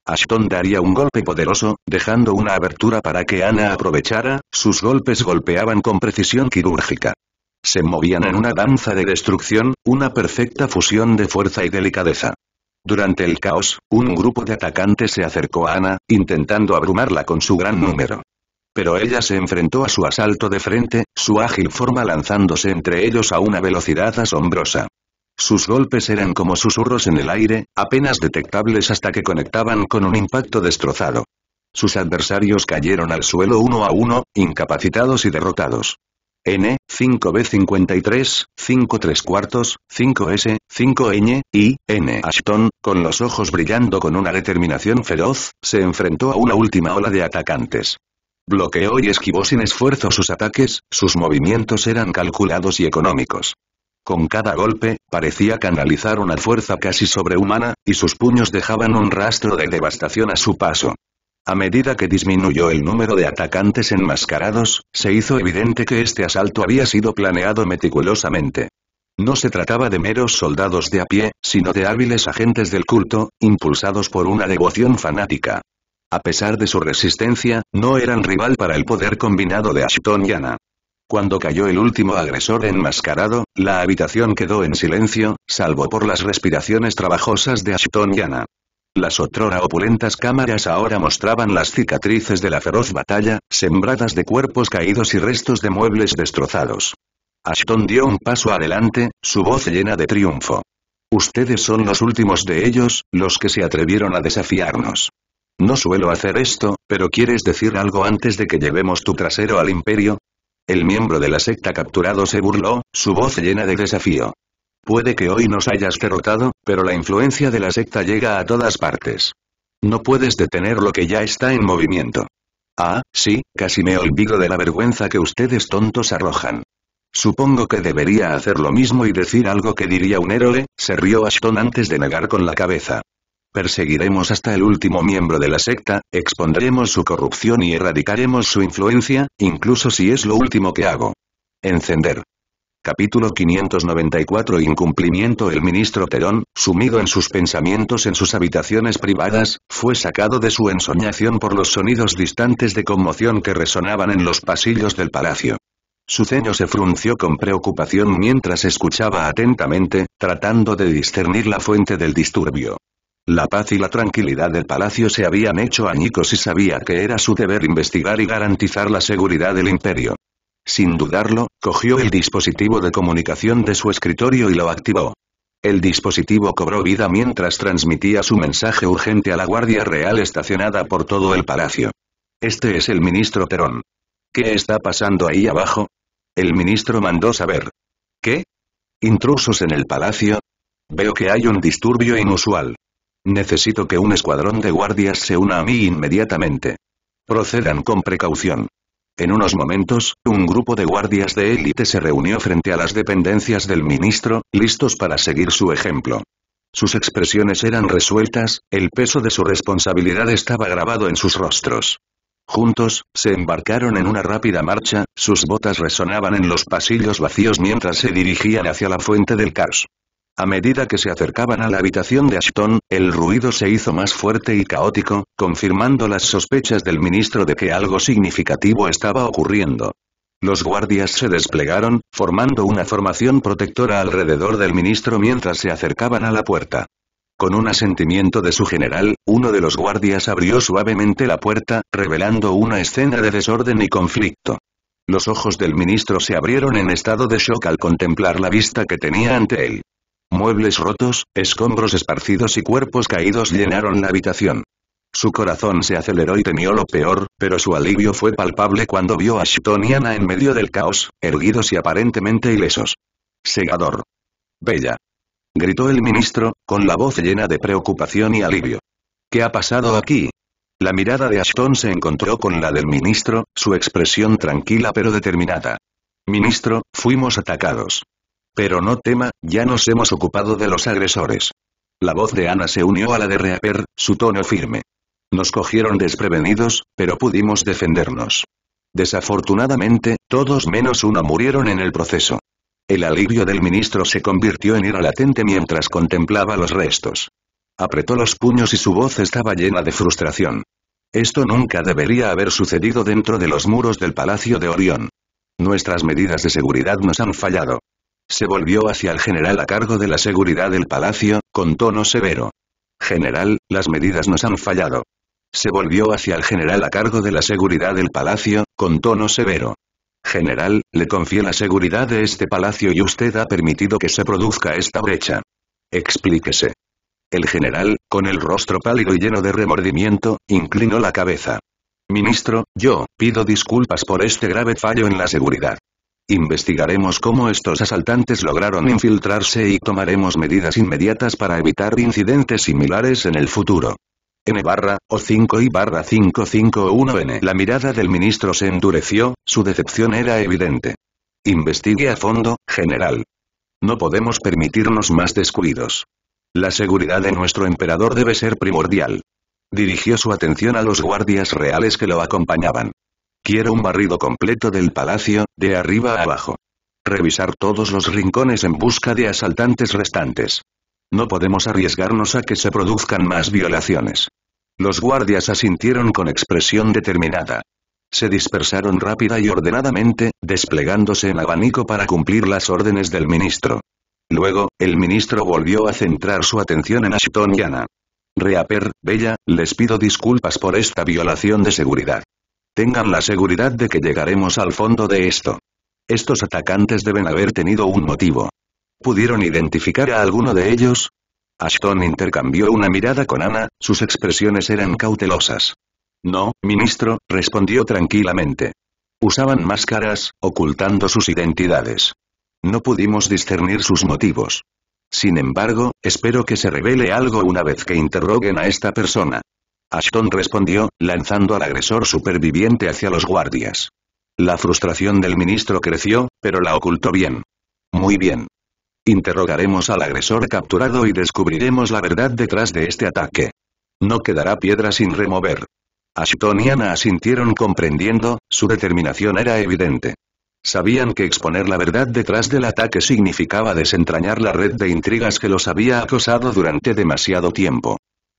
Ashton daría un golpe poderoso, dejando una abertura para que Ana aprovechara, sus golpes golpeaban con precisión quirúrgica. Se movían en una danza de destrucción, una perfecta fusión de fuerza y delicadeza. Durante el caos, un grupo de atacantes se acercó a Ana, intentando abrumarla con su gran número pero ella se enfrentó a su asalto de frente, su ágil forma lanzándose entre ellos a una velocidad asombrosa. Sus golpes eran como susurros en el aire, apenas detectables hasta que conectaban con un impacto destrozado. Sus adversarios cayeron al suelo uno a uno, incapacitados y derrotados. N, 5B53, 53 cuartos, 5S, 5 n y, N. Ashton, con los ojos brillando con una determinación feroz, se enfrentó a una última ola de atacantes. Bloqueó y esquivó sin esfuerzo sus ataques, sus movimientos eran calculados y económicos. Con cada golpe, parecía canalizar una fuerza casi sobrehumana, y sus puños dejaban un rastro de devastación a su paso. A medida que disminuyó el número de atacantes enmascarados, se hizo evidente que este asalto había sido planeado meticulosamente. No se trataba de meros soldados de a pie, sino de hábiles agentes del culto, impulsados por una devoción fanática. A pesar de su resistencia, no eran rival para el poder combinado de Ashton y Ana. Cuando cayó el último agresor enmascarado, la habitación quedó en silencio, salvo por las respiraciones trabajosas de Ashton y Ana. Las otrora opulentas cámaras ahora mostraban las cicatrices de la feroz batalla, sembradas de cuerpos caídos y restos de muebles destrozados. Ashton dio un paso adelante, su voz llena de triunfo. Ustedes son los últimos de ellos, los que se atrevieron a desafiarnos. No suelo hacer esto, pero ¿quieres decir algo antes de que llevemos tu trasero al imperio? El miembro de la secta capturado se burló, su voz llena de desafío. Puede que hoy nos hayas derrotado, pero la influencia de la secta llega a todas partes. No puedes detener lo que ya está en movimiento. Ah, sí, casi me olvido de la vergüenza que ustedes tontos arrojan. Supongo que debería hacer lo mismo y decir algo que diría un héroe, se rió Ashton antes de negar con la cabeza. Perseguiremos hasta el último miembro de la secta, expondremos su corrupción y erradicaremos su influencia, incluso si es lo último que hago. Encender. Capítulo 594 Incumplimiento El ministro Terón, sumido en sus pensamientos en sus habitaciones privadas, fue sacado de su ensoñación por los sonidos distantes de conmoción que resonaban en los pasillos del palacio. Su ceño se frunció con preocupación mientras escuchaba atentamente, tratando de discernir la fuente del disturbio. La paz y la tranquilidad del palacio se habían hecho añicos y sabía que era su deber investigar y garantizar la seguridad del imperio. Sin dudarlo, cogió el dispositivo de comunicación de su escritorio y lo activó. El dispositivo cobró vida mientras transmitía su mensaje urgente a la Guardia Real estacionada por todo el palacio. Este es el ministro Perón. ¿Qué está pasando ahí abajo? El ministro mandó saber. ¿Qué? ¿Intrusos en el palacio? Veo que hay un disturbio inusual. Necesito que un escuadrón de guardias se una a mí inmediatamente. Procedan con precaución. En unos momentos, un grupo de guardias de élite se reunió frente a las dependencias del ministro, listos para seguir su ejemplo. Sus expresiones eran resueltas, el peso de su responsabilidad estaba grabado en sus rostros. Juntos, se embarcaron en una rápida marcha, sus botas resonaban en los pasillos vacíos mientras se dirigían hacia la fuente del caos. A medida que se acercaban a la habitación de Ashton, el ruido se hizo más fuerte y caótico, confirmando las sospechas del ministro de que algo significativo estaba ocurriendo. Los guardias se desplegaron, formando una formación protectora alrededor del ministro mientras se acercaban a la puerta. Con un asentimiento de su general, uno de los guardias abrió suavemente la puerta, revelando una escena de desorden y conflicto. Los ojos del ministro se abrieron en estado de shock al contemplar la vista que tenía ante él muebles rotos, escombros esparcidos y cuerpos caídos llenaron la habitación. Su corazón se aceleró y temió lo peor, pero su alivio fue palpable cuando vio a Ashton en medio del caos, erguidos y aparentemente ilesos. Segador. Bella. Gritó el ministro, con la voz llena de preocupación y alivio. ¿Qué ha pasado aquí? La mirada de Ashton se encontró con la del ministro, su expresión tranquila pero determinada. Ministro, fuimos atacados. Pero no tema, ya nos hemos ocupado de los agresores. La voz de Ana se unió a la de Reaper, su tono firme. Nos cogieron desprevenidos, pero pudimos defendernos. Desafortunadamente, todos menos uno murieron en el proceso. El alivio del ministro se convirtió en ira latente mientras contemplaba los restos. Apretó los puños y su voz estaba llena de frustración. Esto nunca debería haber sucedido dentro de los muros del Palacio de Orión. Nuestras medidas de seguridad nos han fallado. Se volvió hacia el general a cargo de la seguridad del palacio, con tono severo. General, las medidas nos han fallado. Se volvió hacia el general a cargo de la seguridad del palacio, con tono severo. General, le confié la seguridad de este palacio y usted ha permitido que se produzca esta brecha. Explíquese. El general, con el rostro pálido y lleno de remordimiento, inclinó la cabeza. Ministro, yo, pido disculpas por este grave fallo en la seguridad. Investigaremos cómo estos asaltantes lograron infiltrarse y tomaremos medidas inmediatas para evitar incidentes similares en el futuro. N barra, o 5 y barra 551N. La mirada del ministro se endureció, su decepción era evidente. Investigue a fondo, general. No podemos permitirnos más descuidos. La seguridad de nuestro emperador debe ser primordial. Dirigió su atención a los guardias reales que lo acompañaban. Quiero un barrido completo del palacio, de arriba a abajo. Revisar todos los rincones en busca de asaltantes restantes. No podemos arriesgarnos a que se produzcan más violaciones. Los guardias asintieron con expresión determinada. Se dispersaron rápida y ordenadamente, desplegándose en abanico para cumplir las órdenes del ministro. Luego, el ministro volvió a centrar su atención en Ashton Reaper, Bella, les pido disculpas por esta violación de seguridad. Tengan la seguridad de que llegaremos al fondo de esto. Estos atacantes deben haber tenido un motivo. ¿Pudieron identificar a alguno de ellos? Ashton intercambió una mirada con Ana, sus expresiones eran cautelosas. No, ministro, respondió tranquilamente. Usaban máscaras, ocultando sus identidades. No pudimos discernir sus motivos. Sin embargo, espero que se revele algo una vez que interroguen a esta persona. Ashton respondió, lanzando al agresor superviviente hacia los guardias. La frustración del ministro creció, pero la ocultó bien. Muy bien. Interrogaremos al agresor capturado y descubriremos la verdad detrás de este ataque. No quedará piedra sin remover. Ashton y Ana asintieron comprendiendo, su determinación era evidente. Sabían que exponer la verdad detrás del ataque significaba desentrañar la red de intrigas que los había acosado durante demasiado tiempo.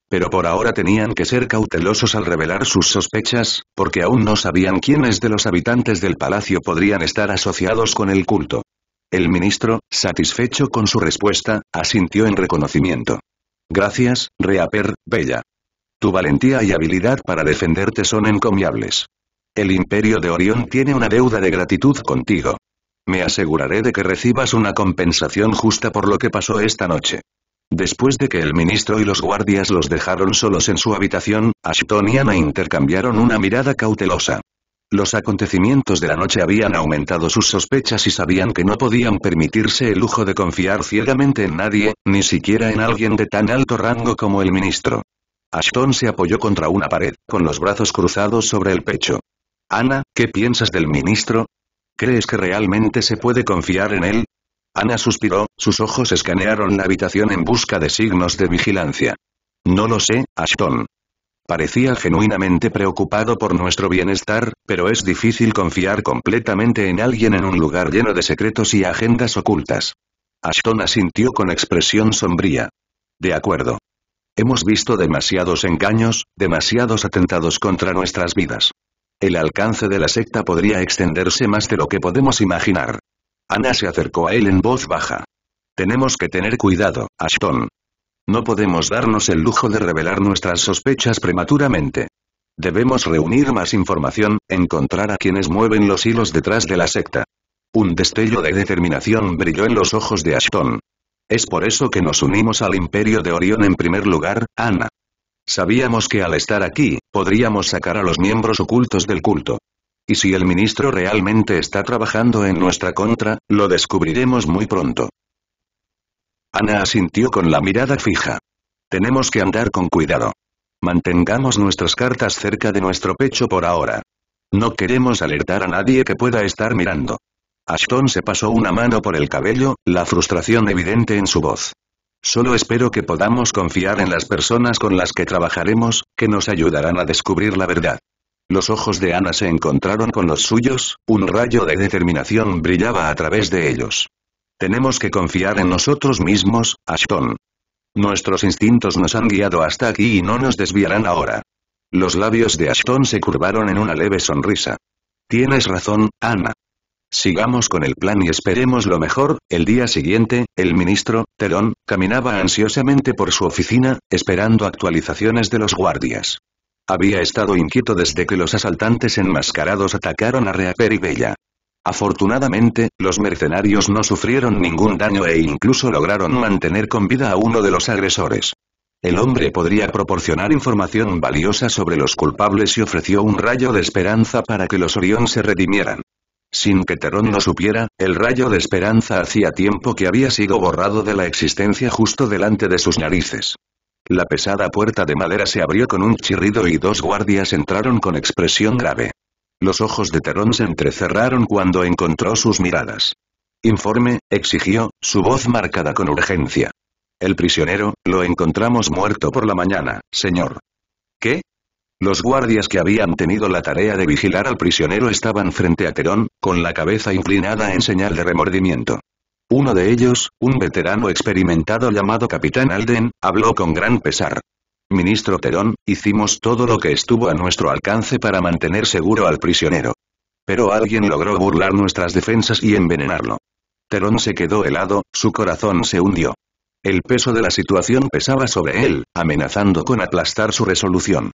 Pero por ahora tenían que ser cautelosos al revelar sus sospechas, porque aún no sabían quiénes de los habitantes del palacio podrían estar asociados con el culto. El ministro, satisfecho con su respuesta, asintió en reconocimiento. Gracias, Reaper, Bella. Tu valentía y habilidad para defenderte son encomiables. El Imperio de Orión tiene una deuda de gratitud contigo. Me aseguraré de que recibas una compensación justa por lo que pasó esta noche. Después de que el ministro y los guardias los dejaron solos en su habitación, Ashton y Ana intercambiaron una mirada cautelosa. Los acontecimientos de la noche habían aumentado sus sospechas y sabían que no podían permitirse el lujo de confiar ciegamente en nadie, ni siquiera en alguien de tan alto rango como el ministro. Ashton se apoyó contra una pared, con los brazos cruzados sobre el pecho. Ana, ¿qué piensas del ministro? ¿Crees que realmente se puede confiar en él? Ana suspiró, sus ojos escanearon la habitación en busca de signos de vigilancia. No lo sé, Ashton. Parecía genuinamente preocupado por nuestro bienestar, pero es difícil confiar completamente en alguien en un lugar lleno de secretos y agendas ocultas. Ashton asintió con expresión sombría. De acuerdo. Hemos visto demasiados engaños, demasiados atentados contra nuestras vidas. El alcance de la secta podría extenderse más de lo que podemos imaginar. Ana se acercó a él en voz baja. Tenemos que tener cuidado, Ashton. No podemos darnos el lujo de revelar nuestras sospechas prematuramente. Debemos reunir más información, encontrar a quienes mueven los hilos detrás de la secta. Un destello de determinación brilló en los ojos de Ashton. Es por eso que nos unimos al Imperio de Orión en primer lugar, Ana. Sabíamos que al estar aquí, podríamos sacar a los miembros ocultos del culto. Y si el ministro realmente está trabajando en nuestra contra, lo descubriremos muy pronto. Ana asintió con la mirada fija. Tenemos que andar con cuidado. Mantengamos nuestras cartas cerca de nuestro pecho por ahora. No queremos alertar a nadie que pueda estar mirando. Ashton se pasó una mano por el cabello, la frustración evidente en su voz. Solo espero que podamos confiar en las personas con las que trabajaremos, que nos ayudarán a descubrir la verdad. Los ojos de Ana se encontraron con los suyos, un rayo de determinación brillaba a través de ellos. Tenemos que confiar en nosotros mismos, Ashton. Nuestros instintos nos han guiado hasta aquí y no nos desviarán ahora. Los labios de Ashton se curvaron en una leve sonrisa. Tienes razón, Ana. Sigamos con el plan y esperemos lo mejor. El día siguiente, el ministro, Terón, caminaba ansiosamente por su oficina, esperando actualizaciones de los guardias. Había estado inquieto desde que los asaltantes enmascarados atacaron a Reaper y Bella. Afortunadamente, los mercenarios no sufrieron ningún daño e incluso lograron mantener con vida a uno de los agresores. El hombre podría proporcionar información valiosa sobre los culpables y ofreció un rayo de esperanza para que los Orión se redimieran. Sin que Terón lo supiera, el rayo de esperanza hacía tiempo que había sido borrado de la existencia justo delante de sus narices. La pesada puerta de madera se abrió con un chirrido y dos guardias entraron con expresión grave. Los ojos de Terón se entrecerraron cuando encontró sus miradas. Informe, exigió, su voz marcada con urgencia. El prisionero, lo encontramos muerto por la mañana, señor. ¿Qué? Los guardias que habían tenido la tarea de vigilar al prisionero estaban frente a Terón, con la cabeza inclinada en señal de remordimiento. Uno de ellos, un veterano experimentado llamado Capitán Alden, habló con gran pesar. Ministro Terón, hicimos todo lo que estuvo a nuestro alcance para mantener seguro al prisionero. Pero alguien logró burlar nuestras defensas y envenenarlo. Terón se quedó helado, su corazón se hundió. El peso de la situación pesaba sobre él, amenazando con aplastar su resolución.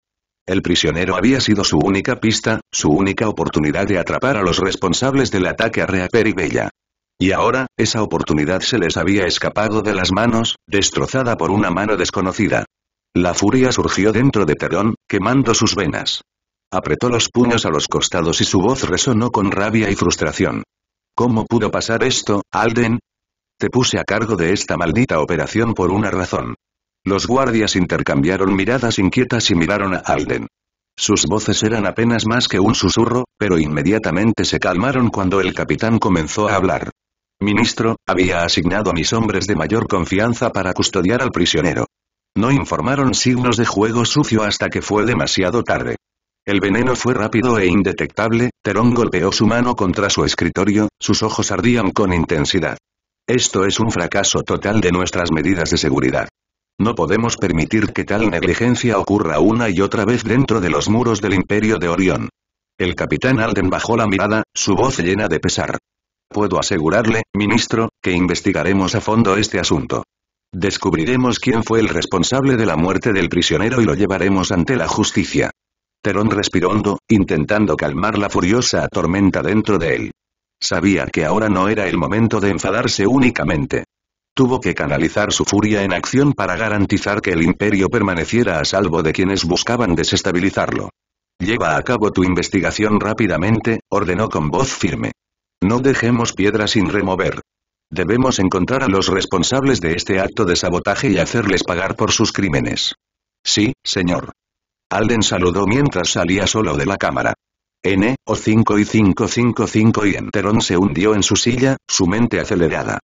El prisionero había sido su única pista, su única oportunidad de atrapar a los responsables del ataque a Reaper y Bella. Y ahora, esa oportunidad se les había escapado de las manos, destrozada por una mano desconocida. La furia surgió dentro de Terón, quemando sus venas. Apretó los puños a los costados y su voz resonó con rabia y frustración. ¿Cómo pudo pasar esto, Alden? Te puse a cargo de esta maldita operación por una razón. Los guardias intercambiaron miradas inquietas y miraron a Alden. Sus voces eran apenas más que un susurro, pero inmediatamente se calmaron cuando el capitán comenzó a hablar. Ministro, había asignado a mis hombres de mayor confianza para custodiar al prisionero. No informaron signos de juego sucio hasta que fue demasiado tarde. El veneno fue rápido e indetectable, Terón golpeó su mano contra su escritorio, sus ojos ardían con intensidad. Esto es un fracaso total de nuestras medidas de seguridad. No podemos permitir que tal negligencia ocurra una y otra vez dentro de los muros del Imperio de Orión. El capitán Alden bajó la mirada, su voz llena de pesar. Puedo asegurarle, ministro, que investigaremos a fondo este asunto. Descubriremos quién fue el responsable de la muerte del prisionero y lo llevaremos ante la justicia. Terón respiró intentando calmar la furiosa tormenta dentro de él. Sabía que ahora no era el momento de enfadarse únicamente. Tuvo que canalizar su furia en acción para garantizar que el imperio permaneciera a salvo de quienes buscaban desestabilizarlo. Lleva a cabo tu investigación rápidamente, ordenó con voz firme. No dejemos piedra sin remover. Debemos encontrar a los responsables de este acto de sabotaje y hacerles pagar por sus crímenes. Sí, señor. Alden saludó mientras salía solo de la cámara. N, o 5 y 555 y Enteron se hundió en su silla, su mente acelerada.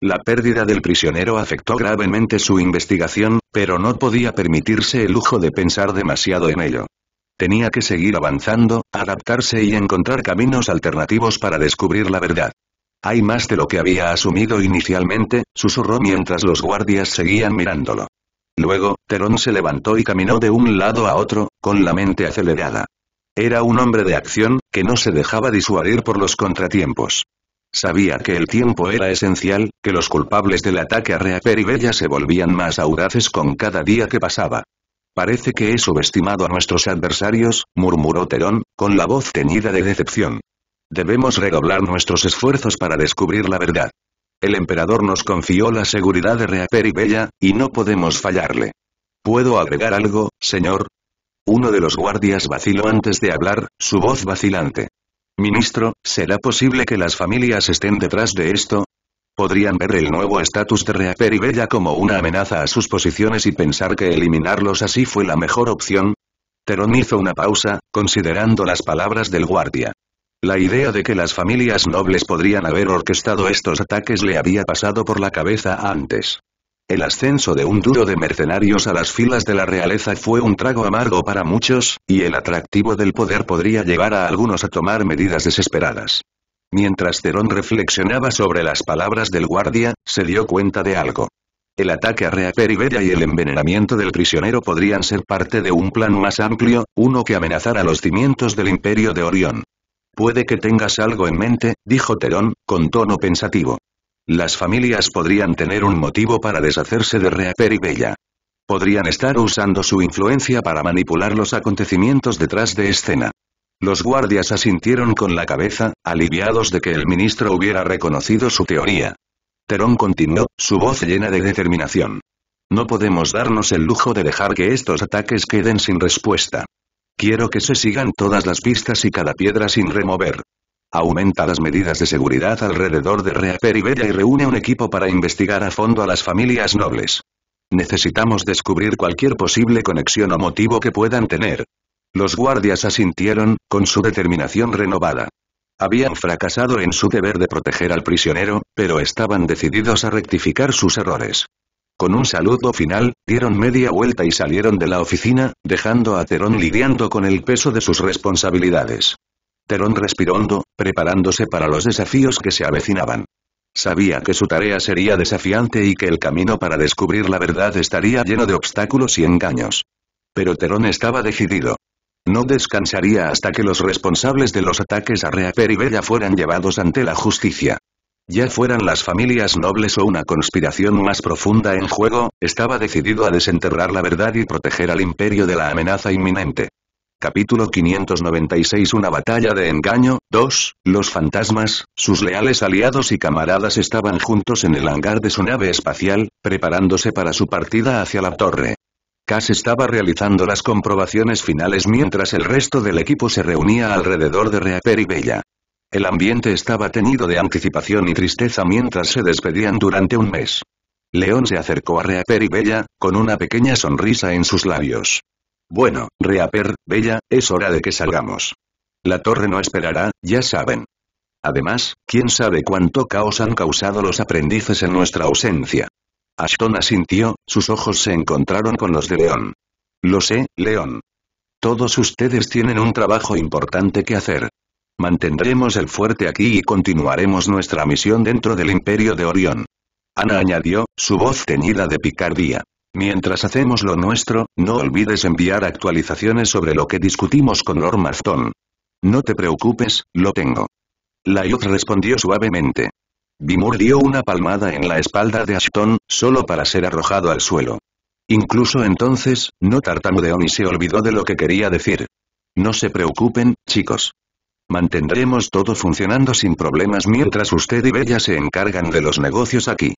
La pérdida del prisionero afectó gravemente su investigación, pero no podía permitirse el lujo de pensar demasiado en ello. Tenía que seguir avanzando, adaptarse y encontrar caminos alternativos para descubrir la verdad. Hay más de lo que había asumido inicialmente, susurró mientras los guardias seguían mirándolo. Luego, Terón se levantó y caminó de un lado a otro, con la mente acelerada. Era un hombre de acción, que no se dejaba disuadir por los contratiempos. Sabía que el tiempo era esencial, que los culpables del ataque a Reaper y Bella se volvían más audaces con cada día que pasaba. Parece que he subestimado a nuestros adversarios, murmuró Terón, con la voz teñida de decepción. Debemos redoblar nuestros esfuerzos para descubrir la verdad. El emperador nos confió la seguridad de Reaper y Bella, y no podemos fallarle. ¿Puedo agregar algo, señor? Uno de los guardias vaciló antes de hablar, su voz vacilante. Ministro, ¿será posible que las familias estén detrás de esto? Podrían ver el nuevo estatus de Reaper y Bella como una amenaza a sus posiciones y pensar que eliminarlos así fue la mejor opción. Terón hizo una pausa, considerando las palabras del guardia. La idea de que las familias nobles podrían haber orquestado estos ataques le había pasado por la cabeza antes. El ascenso de un duro de mercenarios a las filas de la realeza fue un trago amargo para muchos, y el atractivo del poder podría llevar a algunos a tomar medidas desesperadas. Mientras Terón reflexionaba sobre las palabras del guardia, se dio cuenta de algo. El ataque a Reaper y el envenenamiento del prisionero podrían ser parte de un plan más amplio, uno que amenazara los cimientos del Imperio de Orión. Puede que tengas algo en mente, dijo Terón, con tono pensativo. Las familias podrían tener un motivo para deshacerse de Reaper y Bella. Podrían estar usando su influencia para manipular los acontecimientos detrás de escena. Los guardias asintieron con la cabeza, aliviados de que el ministro hubiera reconocido su teoría. Terón continuó, su voz llena de determinación. No podemos darnos el lujo de dejar que estos ataques queden sin respuesta. Quiero que se sigan todas las pistas y cada piedra sin remover. Aumenta las medidas de seguridad alrededor de Reaper y Bella y reúne un equipo para investigar a fondo a las familias nobles. Necesitamos descubrir cualquier posible conexión o motivo que puedan tener. Los guardias asintieron, con su determinación renovada. Habían fracasado en su deber de proteger al prisionero, pero estaban decididos a rectificar sus errores. Con un saludo final, dieron media vuelta y salieron de la oficina, dejando a Terón lidiando con el peso de sus responsabilidades. Terón respiró hondo, preparándose para los desafíos que se avecinaban. Sabía que su tarea sería desafiante y que el camino para descubrir la verdad estaría lleno de obstáculos y engaños. Pero Terón estaba decidido. No descansaría hasta que los responsables de los ataques a Reaper y Bella fueran llevados ante la justicia. Ya fueran las familias nobles o una conspiración más profunda en juego, estaba decidido a desenterrar la verdad y proteger al imperio de la amenaza inminente. Capítulo 596 Una batalla de engaño, 2. Los fantasmas, sus leales aliados y camaradas estaban juntos en el hangar de su nave espacial, preparándose para su partida hacia la torre. Cass estaba realizando las comprobaciones finales mientras el resto del equipo se reunía alrededor de Reaper y Bella. El ambiente estaba tenido de anticipación y tristeza mientras se despedían durante un mes. León se acercó a Reaper y Bella, con una pequeña sonrisa en sus labios. Bueno, Reaper, Bella, es hora de que salgamos. La torre no esperará, ya saben. Además, quién sabe cuánto caos han causado los aprendices en nuestra ausencia. Ashton asintió, sus ojos se encontraron con los de León. Lo sé, León. Todos ustedes tienen un trabajo importante que hacer. Mantendremos el fuerte aquí y continuaremos nuestra misión dentro del Imperio de Orión. Ana añadió, su voz teñida de picardía. Mientras hacemos lo nuestro, no olvides enviar actualizaciones sobre lo que discutimos con Lord Marston. No te preocupes, lo tengo. La Layut respondió suavemente. Bimur dio una palmada en la espalda de Ashton, solo para ser arrojado al suelo. Incluso entonces, no tartamudeó ni se olvidó de lo que quería decir. No se preocupen, chicos. Mantendremos todo funcionando sin problemas mientras usted y Bella se encargan de los negocios aquí.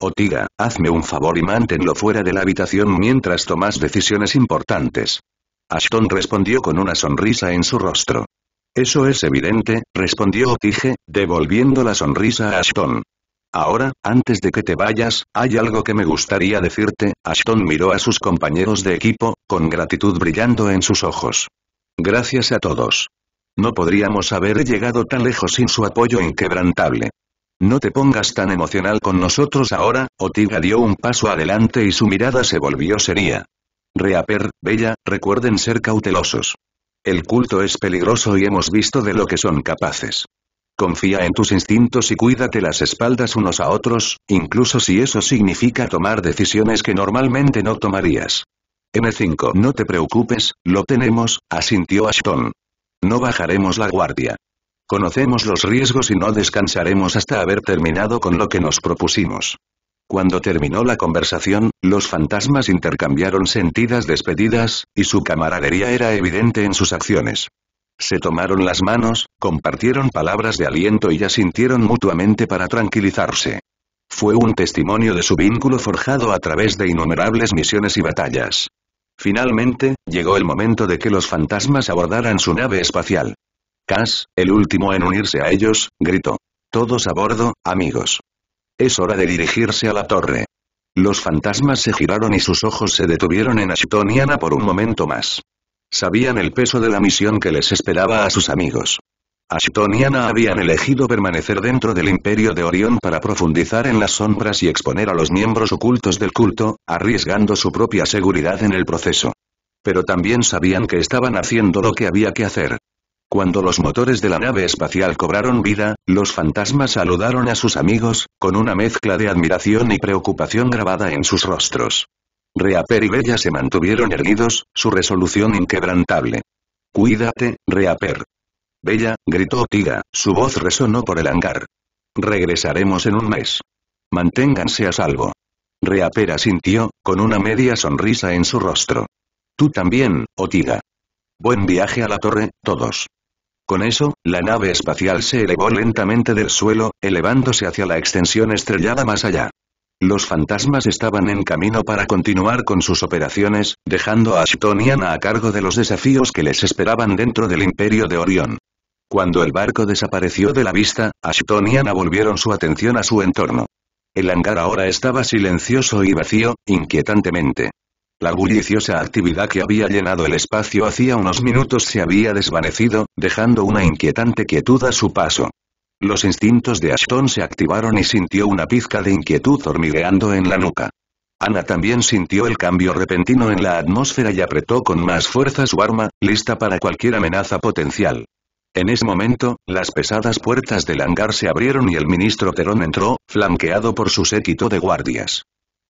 Otiga, hazme un favor y manténlo fuera de la habitación mientras tomas decisiones importantes. Ashton respondió con una sonrisa en su rostro. Eso es evidente, respondió Otige, devolviendo la sonrisa a Ashton. Ahora, antes de que te vayas, hay algo que me gustaría decirte, Ashton miró a sus compañeros de equipo, con gratitud brillando en sus ojos. Gracias a todos. No podríamos haber llegado tan lejos sin su apoyo inquebrantable. No te pongas tan emocional con nosotros ahora, Otiga dio un paso adelante y su mirada se volvió seria. Reaper, Bella, recuerden ser cautelosos. El culto es peligroso y hemos visto de lo que son capaces. Confía en tus instintos y cuídate las espaldas unos a otros, incluso si eso significa tomar decisiones que normalmente no tomarías. m 5 No te preocupes, lo tenemos, asintió Ashton. No bajaremos la guardia. Conocemos los riesgos y no descansaremos hasta haber terminado con lo que nos propusimos. Cuando terminó la conversación, los fantasmas intercambiaron sentidas despedidas, y su camaradería era evidente en sus acciones. Se tomaron las manos, compartieron palabras de aliento y ya sintieron mutuamente para tranquilizarse. Fue un testimonio de su vínculo forjado a través de innumerables misiones y batallas. Finalmente, llegó el momento de que los fantasmas abordaran su nave espacial. Cass, el último en unirse a ellos, gritó. Todos a bordo, amigos. Es hora de dirigirse a la torre. Los fantasmas se giraron y sus ojos se detuvieron en Ashtoniana por un momento más. Sabían el peso de la misión que les esperaba a sus amigos. Ashtoniana habían elegido permanecer dentro del Imperio de Orión para profundizar en las sombras y exponer a los miembros ocultos del culto, arriesgando su propia seguridad en el proceso. Pero también sabían que estaban haciendo lo que había que hacer. Cuando los motores de la nave espacial cobraron vida, los fantasmas saludaron a sus amigos, con una mezcla de admiración y preocupación grabada en sus rostros. Reaper y Bella se mantuvieron erguidos, su resolución inquebrantable. Cuídate, Reaper. Bella, gritó Tiga, su voz resonó por el hangar. Regresaremos en un mes. Manténganse a salvo. Reaper asintió, con una media sonrisa en su rostro. Tú también, Otiga. Oh Buen viaje a la torre, todos. Con eso, la nave espacial se elevó lentamente del suelo, elevándose hacia la extensión estrellada más allá. Los fantasmas estaban en camino para continuar con sus operaciones, dejando a Ashtoniana a cargo de los desafíos que les esperaban dentro del Imperio de Orión. Cuando el barco desapareció de la vista, Ashtoniana volvieron su atención a su entorno. El hangar ahora estaba silencioso y vacío, inquietantemente. La bulliciosa actividad que había llenado el espacio hacía unos minutos se había desvanecido, dejando una inquietante quietud a su paso. Los instintos de Ashton se activaron y sintió una pizca de inquietud hormigueando en la nuca. Ana también sintió el cambio repentino en la atmósfera y apretó con más fuerza su arma, lista para cualquier amenaza potencial. En ese momento, las pesadas puertas del hangar se abrieron y el ministro Terón entró, flanqueado por su séquito de guardias.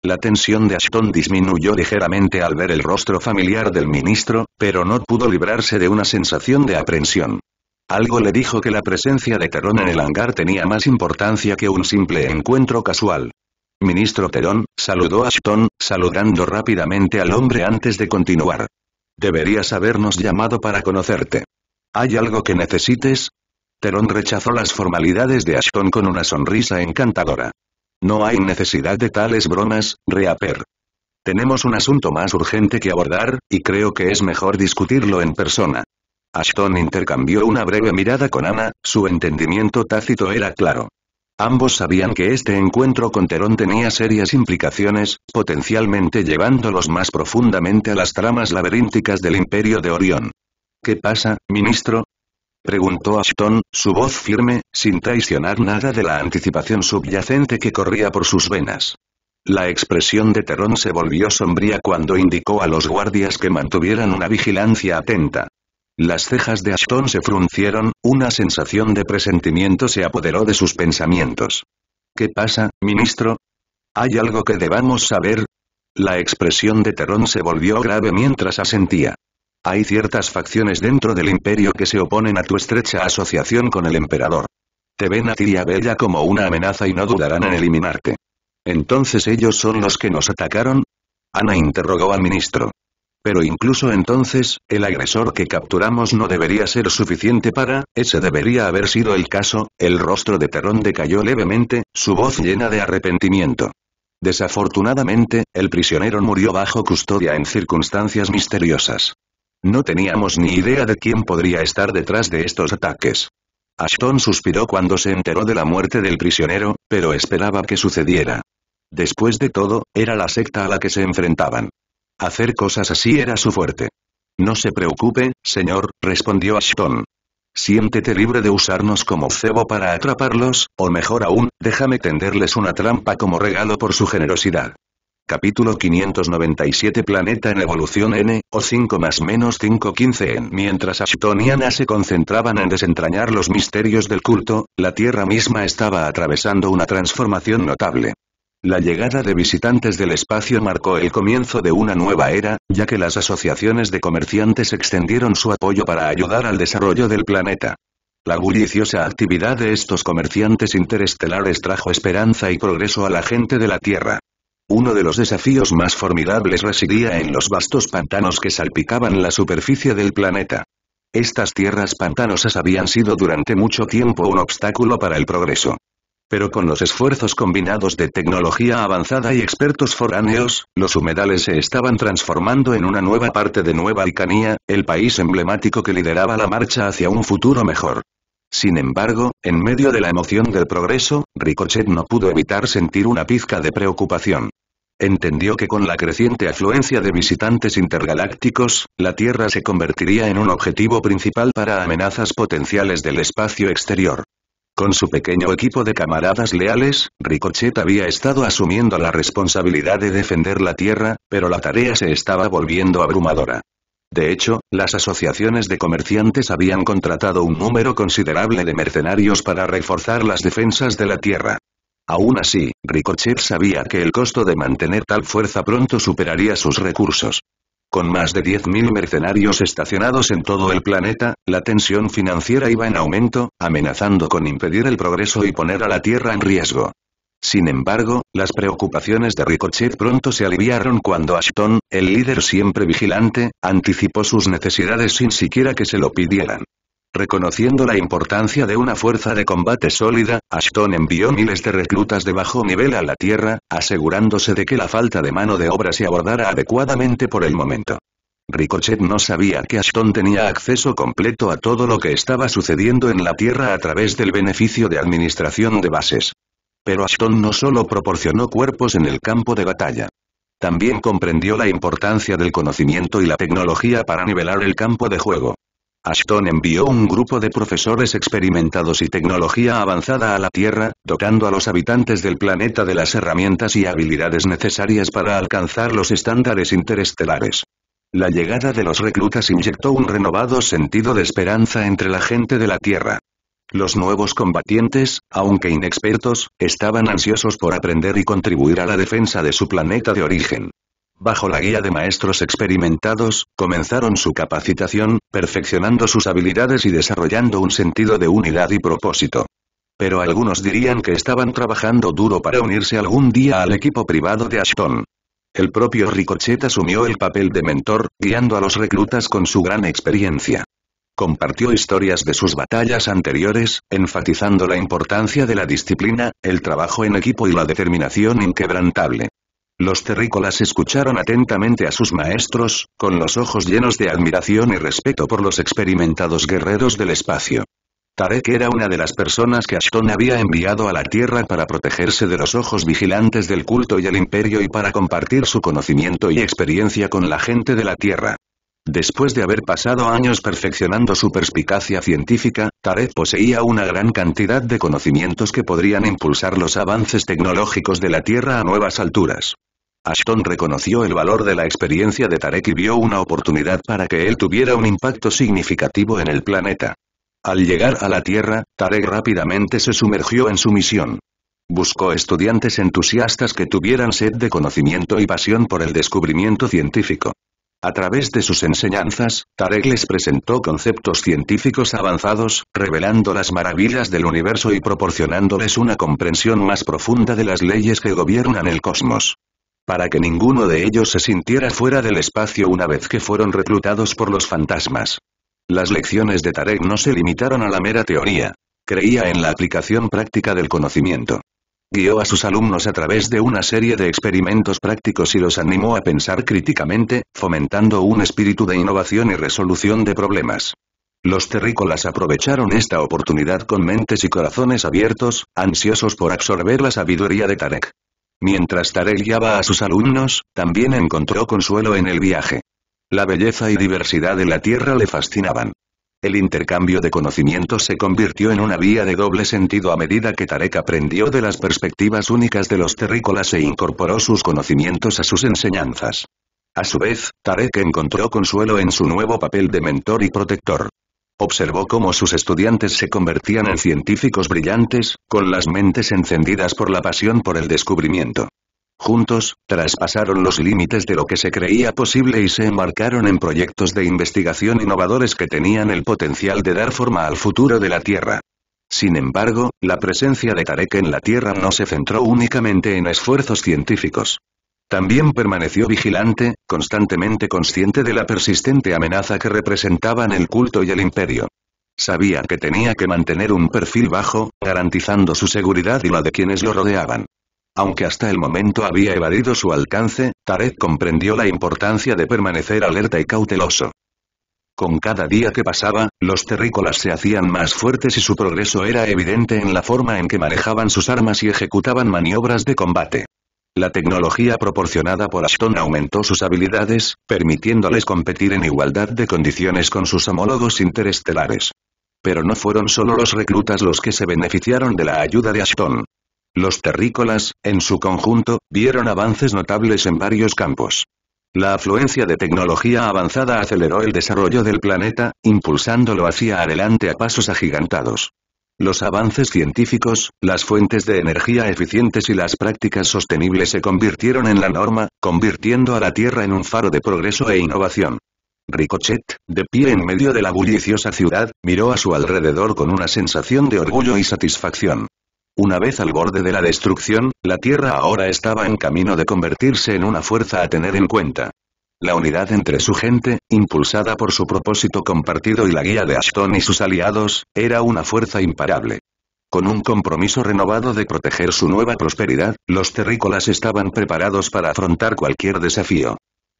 La tensión de Ashton disminuyó ligeramente al ver el rostro familiar del ministro, pero no pudo librarse de una sensación de aprensión. Algo le dijo que la presencia de Terón en el hangar tenía más importancia que un simple encuentro casual. Ministro Terón, saludó Ashton, saludando rápidamente al hombre antes de continuar. Deberías habernos llamado para conocerte. ¿Hay algo que necesites? Terón rechazó las formalidades de Ashton con una sonrisa encantadora. No hay necesidad de tales bromas, Reaper. Tenemos un asunto más urgente que abordar, y creo que es mejor discutirlo en persona. Ashton intercambió una breve mirada con Ana, su entendimiento tácito era claro. Ambos sabían que este encuentro con Terón tenía serias implicaciones, potencialmente llevándolos más profundamente a las tramas laberínticas del Imperio de Orión. ¿Qué pasa, ministro? preguntó Ashton, su voz firme, sin traicionar nada de la anticipación subyacente que corría por sus venas. La expresión de Terón se volvió sombría cuando indicó a los guardias que mantuvieran una vigilancia atenta. Las cejas de Ashton se fruncieron, una sensación de presentimiento se apoderó de sus pensamientos. ¿Qué pasa, ministro? ¿Hay algo que debamos saber? La expresión de Terón se volvió grave mientras asentía. Hay ciertas facciones dentro del imperio que se oponen a tu estrecha asociación con el emperador. Te ven a ti y a Bella como una amenaza y no dudarán en eliminarte. ¿Entonces ellos son los que nos atacaron? Ana interrogó al ministro. Pero incluso entonces, el agresor que capturamos no debería ser suficiente para, ese debería haber sido el caso, el rostro de Terrón decayó levemente, su voz llena de arrepentimiento. Desafortunadamente, el prisionero murió bajo custodia en circunstancias misteriosas. No teníamos ni idea de quién podría estar detrás de estos ataques. Ashton suspiró cuando se enteró de la muerte del prisionero, pero esperaba que sucediera. Después de todo, era la secta a la que se enfrentaban. Hacer cosas así era su fuerte. No se preocupe, señor, respondió Ashton. Siéntete libre de usarnos como cebo para atraparlos, o mejor aún, déjame tenderles una trampa como regalo por su generosidad. Capítulo 597 Planeta en evolución N, o 5 más menos 515 N. Mientras Ashtoniana se concentraban en desentrañar los misterios del culto, la Tierra misma estaba atravesando una transformación notable. La llegada de visitantes del espacio marcó el comienzo de una nueva era, ya que las asociaciones de comerciantes extendieron su apoyo para ayudar al desarrollo del planeta. La bulliciosa actividad de estos comerciantes interestelares trajo esperanza y progreso a la gente de la Tierra. Uno de los desafíos más formidables residía en los vastos pantanos que salpicaban la superficie del planeta. Estas tierras pantanosas habían sido durante mucho tiempo un obstáculo para el progreso. Pero con los esfuerzos combinados de tecnología avanzada y expertos foráneos, los humedales se estaban transformando en una nueva parte de Nueva Alcanía, el país emblemático que lideraba la marcha hacia un futuro mejor. Sin embargo, en medio de la emoción del progreso, Ricochet no pudo evitar sentir una pizca de preocupación entendió que con la creciente afluencia de visitantes intergalácticos, la Tierra se convertiría en un objetivo principal para amenazas potenciales del espacio exterior. Con su pequeño equipo de camaradas leales, Ricochet había estado asumiendo la responsabilidad de defender la Tierra, pero la tarea se estaba volviendo abrumadora. De hecho, las asociaciones de comerciantes habían contratado un número considerable de mercenarios para reforzar las defensas de la Tierra. Aún así, Ricochet sabía que el costo de mantener tal fuerza pronto superaría sus recursos. Con más de 10.000 mercenarios estacionados en todo el planeta, la tensión financiera iba en aumento, amenazando con impedir el progreso y poner a la Tierra en riesgo. Sin embargo, las preocupaciones de Ricochet pronto se aliviaron cuando Ashton, el líder siempre vigilante, anticipó sus necesidades sin siquiera que se lo pidieran. Reconociendo la importancia de una fuerza de combate sólida, Ashton envió miles de reclutas de bajo nivel a la Tierra, asegurándose de que la falta de mano de obra se abordara adecuadamente por el momento. Ricochet no sabía que Ashton tenía acceso completo a todo lo que estaba sucediendo en la Tierra a través del beneficio de administración de bases. Pero Ashton no solo proporcionó cuerpos en el campo de batalla. También comprendió la importancia del conocimiento y la tecnología para nivelar el campo de juego. Ashton envió un grupo de profesores experimentados y tecnología avanzada a la Tierra, dotando a los habitantes del planeta de las herramientas y habilidades necesarias para alcanzar los estándares interestelares. La llegada de los reclutas inyectó un renovado sentido de esperanza entre la gente de la Tierra. Los nuevos combatientes, aunque inexpertos, estaban ansiosos por aprender y contribuir a la defensa de su planeta de origen bajo la guía de maestros experimentados, comenzaron su capacitación, perfeccionando sus habilidades y desarrollando un sentido de unidad y propósito. Pero algunos dirían que estaban trabajando duro para unirse algún día al equipo privado de Ashton. El propio Ricochet asumió el papel de mentor, guiando a los reclutas con su gran experiencia. Compartió historias de sus batallas anteriores, enfatizando la importancia de la disciplina, el trabajo en equipo y la determinación inquebrantable. Los terrícolas escucharon atentamente a sus maestros, con los ojos llenos de admiración y respeto por los experimentados guerreros del espacio. Tarek era una de las personas que Ashton había enviado a la Tierra para protegerse de los ojos vigilantes del culto y el imperio y para compartir su conocimiento y experiencia con la gente de la Tierra. Después de haber pasado años perfeccionando su perspicacia científica, Tarek poseía una gran cantidad de conocimientos que podrían impulsar los avances tecnológicos de la Tierra a nuevas alturas. Ashton reconoció el valor de la experiencia de Tarek y vio una oportunidad para que él tuviera un impacto significativo en el planeta. Al llegar a la Tierra, Tarek rápidamente se sumergió en su misión. Buscó estudiantes entusiastas que tuvieran sed de conocimiento y pasión por el descubrimiento científico. A través de sus enseñanzas, Tarek les presentó conceptos científicos avanzados, revelando las maravillas del universo y proporcionándoles una comprensión más profunda de las leyes que gobiernan el cosmos para que ninguno de ellos se sintiera fuera del espacio una vez que fueron reclutados por los fantasmas. Las lecciones de Tarek no se limitaron a la mera teoría. Creía en la aplicación práctica del conocimiento. Guió a sus alumnos a través de una serie de experimentos prácticos y los animó a pensar críticamente, fomentando un espíritu de innovación y resolución de problemas. Los terrícolas aprovecharon esta oportunidad con mentes y corazones abiertos, ansiosos por absorber la sabiduría de Tarek. Mientras Tarek guiaba a sus alumnos, también encontró consuelo en el viaje. La belleza y diversidad de la Tierra le fascinaban. El intercambio de conocimientos se convirtió en una vía de doble sentido a medida que Tarek aprendió de las perspectivas únicas de los terrícolas e incorporó sus conocimientos a sus enseñanzas. A su vez, Tarek encontró consuelo en su nuevo papel de mentor y protector. Observó cómo sus estudiantes se convertían en científicos brillantes, con las mentes encendidas por la pasión por el descubrimiento. Juntos, traspasaron los límites de lo que se creía posible y se embarcaron en proyectos de investigación innovadores que tenían el potencial de dar forma al futuro de la Tierra. Sin embargo, la presencia de Tarek en la Tierra no se centró únicamente en esfuerzos científicos. También permaneció vigilante, constantemente consciente de la persistente amenaza que representaban el culto y el imperio. Sabía que tenía que mantener un perfil bajo, garantizando su seguridad y la de quienes lo rodeaban. Aunque hasta el momento había evadido su alcance, Tarek comprendió la importancia de permanecer alerta y cauteloso. Con cada día que pasaba, los terrícolas se hacían más fuertes y su progreso era evidente en la forma en que manejaban sus armas y ejecutaban maniobras de combate. La tecnología proporcionada por Ashton aumentó sus habilidades, permitiéndoles competir en igualdad de condiciones con sus homólogos interestelares. Pero no fueron solo los reclutas los que se beneficiaron de la ayuda de Ashton. Los terrícolas, en su conjunto, vieron avances notables en varios campos. La afluencia de tecnología avanzada aceleró el desarrollo del planeta, impulsándolo hacia adelante a pasos agigantados. Los avances científicos, las fuentes de energía eficientes y las prácticas sostenibles se convirtieron en la norma, convirtiendo a la Tierra en un faro de progreso e innovación. Ricochet, de pie en medio de la bulliciosa ciudad, miró a su alrededor con una sensación de orgullo y satisfacción. Una vez al borde de la destrucción, la Tierra ahora estaba en camino de convertirse en una fuerza a tener en cuenta. La unidad entre su gente, impulsada por su propósito compartido y la guía de Ashton y sus aliados, era una fuerza imparable. Con un compromiso renovado de proteger su nueva prosperidad, los terrícolas estaban preparados para afrontar cualquier desafío.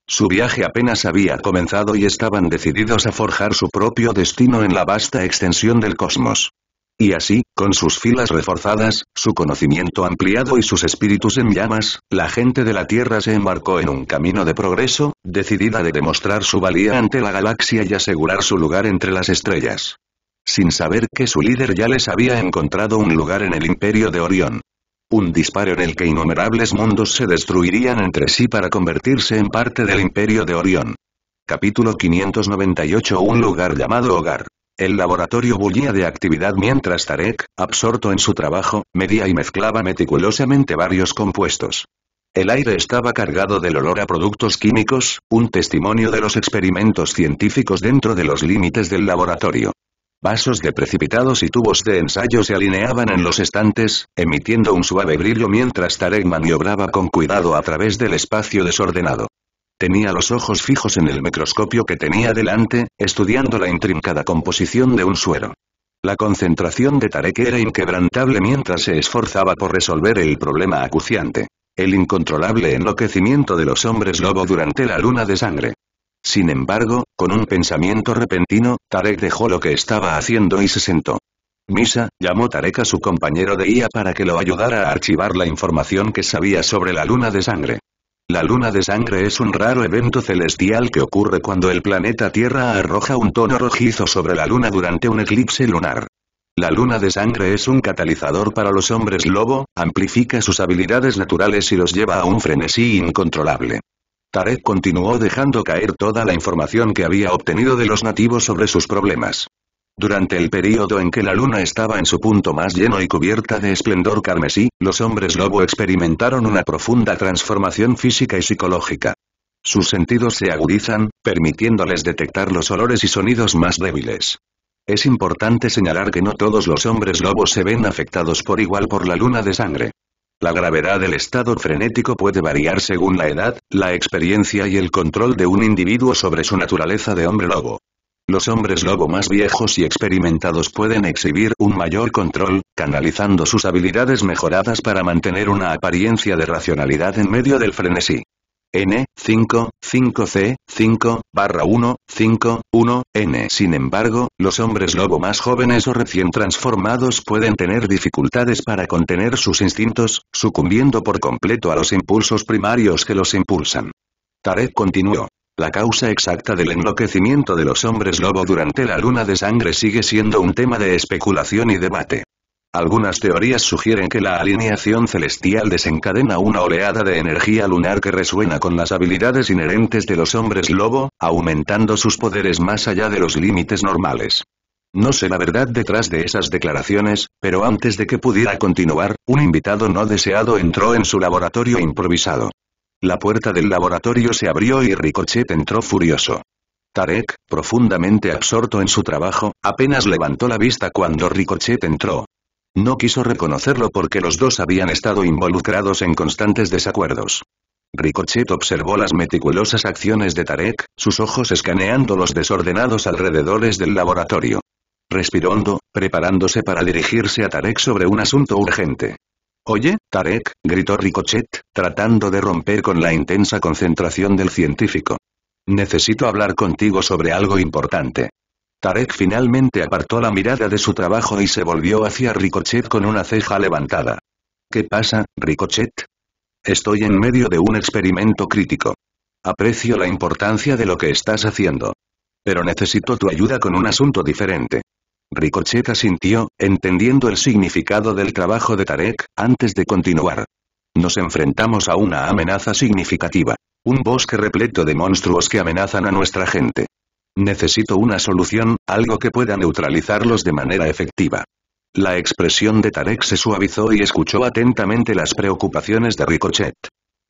Su viaje apenas había comenzado y estaban decididos a forjar su propio destino en la vasta extensión del cosmos. Y así, con sus filas reforzadas, su conocimiento ampliado y sus espíritus en llamas, la gente de la Tierra se embarcó en un camino de progreso, decidida de demostrar su valía ante la galaxia y asegurar su lugar entre las estrellas. Sin saber que su líder ya les había encontrado un lugar en el Imperio de Orión. Un disparo en el que innumerables mundos se destruirían entre sí para convertirse en parte del Imperio de Orión. Capítulo 598 Un lugar llamado Hogar. El laboratorio bullía de actividad mientras Tarek, absorto en su trabajo, medía y mezclaba meticulosamente varios compuestos. El aire estaba cargado del olor a productos químicos, un testimonio de los experimentos científicos dentro de los límites del laboratorio. Vasos de precipitados y tubos de ensayo se alineaban en los estantes, emitiendo un suave brillo mientras Tarek maniobraba con cuidado a través del espacio desordenado. Tenía los ojos fijos en el microscopio que tenía delante, estudiando la intrincada composición de un suero. La concentración de Tarek era inquebrantable mientras se esforzaba por resolver el problema acuciante. El incontrolable enloquecimiento de los hombres lobo durante la luna de sangre. Sin embargo, con un pensamiento repentino, Tarek dejó lo que estaba haciendo y se sentó. Misa, llamó Tarek a su compañero de IA para que lo ayudara a archivar la información que sabía sobre la luna de sangre. La luna de sangre es un raro evento celestial que ocurre cuando el planeta Tierra arroja un tono rojizo sobre la luna durante un eclipse lunar. La luna de sangre es un catalizador para los hombres lobo, amplifica sus habilidades naturales y los lleva a un frenesí incontrolable. Tarek continuó dejando caer toda la información que había obtenido de los nativos sobre sus problemas. Durante el período en que la luna estaba en su punto más lleno y cubierta de esplendor carmesí, los hombres lobo experimentaron una profunda transformación física y psicológica. Sus sentidos se agudizan, permitiéndoles detectar los olores y sonidos más débiles. Es importante señalar que no todos los hombres lobos se ven afectados por igual por la luna de sangre. La gravedad del estado frenético puede variar según la edad, la experiencia y el control de un individuo sobre su naturaleza de hombre lobo. Los hombres lobo más viejos y experimentados pueden exhibir un mayor control, canalizando sus habilidades mejoradas para mantener una apariencia de racionalidad en medio del frenesí. N, 5, 5C, 5, barra 1, 5, 1, N. Sin embargo, los hombres lobo más jóvenes o recién transformados pueden tener dificultades para contener sus instintos, sucumbiendo por completo a los impulsos primarios que los impulsan. Tarek continuó. La causa exacta del enloquecimiento de los hombres lobo durante la luna de sangre sigue siendo un tema de especulación y debate. Algunas teorías sugieren que la alineación celestial desencadena una oleada de energía lunar que resuena con las habilidades inherentes de los hombres lobo, aumentando sus poderes más allá de los límites normales. No sé la verdad detrás de esas declaraciones, pero antes de que pudiera continuar, un invitado no deseado entró en su laboratorio improvisado. La puerta del laboratorio se abrió y Ricochet entró furioso. Tarek, profundamente absorto en su trabajo, apenas levantó la vista cuando Ricochet entró. No quiso reconocerlo porque los dos habían estado involucrados en constantes desacuerdos. Ricochet observó las meticulosas acciones de Tarek, sus ojos escaneando los desordenados alrededores del laboratorio. Respiró preparándose para dirigirse a Tarek sobre un asunto urgente. Oye, Tarek, gritó Ricochet, tratando de romper con la intensa concentración del científico. Necesito hablar contigo sobre algo importante. Tarek finalmente apartó la mirada de su trabajo y se volvió hacia Ricochet con una ceja levantada. ¿Qué pasa, Ricochet? Estoy en medio de un experimento crítico. Aprecio la importancia de lo que estás haciendo. Pero necesito tu ayuda con un asunto diferente. Ricochet asintió, entendiendo el significado del trabajo de Tarek, antes de continuar. Nos enfrentamos a una amenaza significativa. Un bosque repleto de monstruos que amenazan a nuestra gente. Necesito una solución, algo que pueda neutralizarlos de manera efectiva. La expresión de Tarek se suavizó y escuchó atentamente las preocupaciones de Ricochet.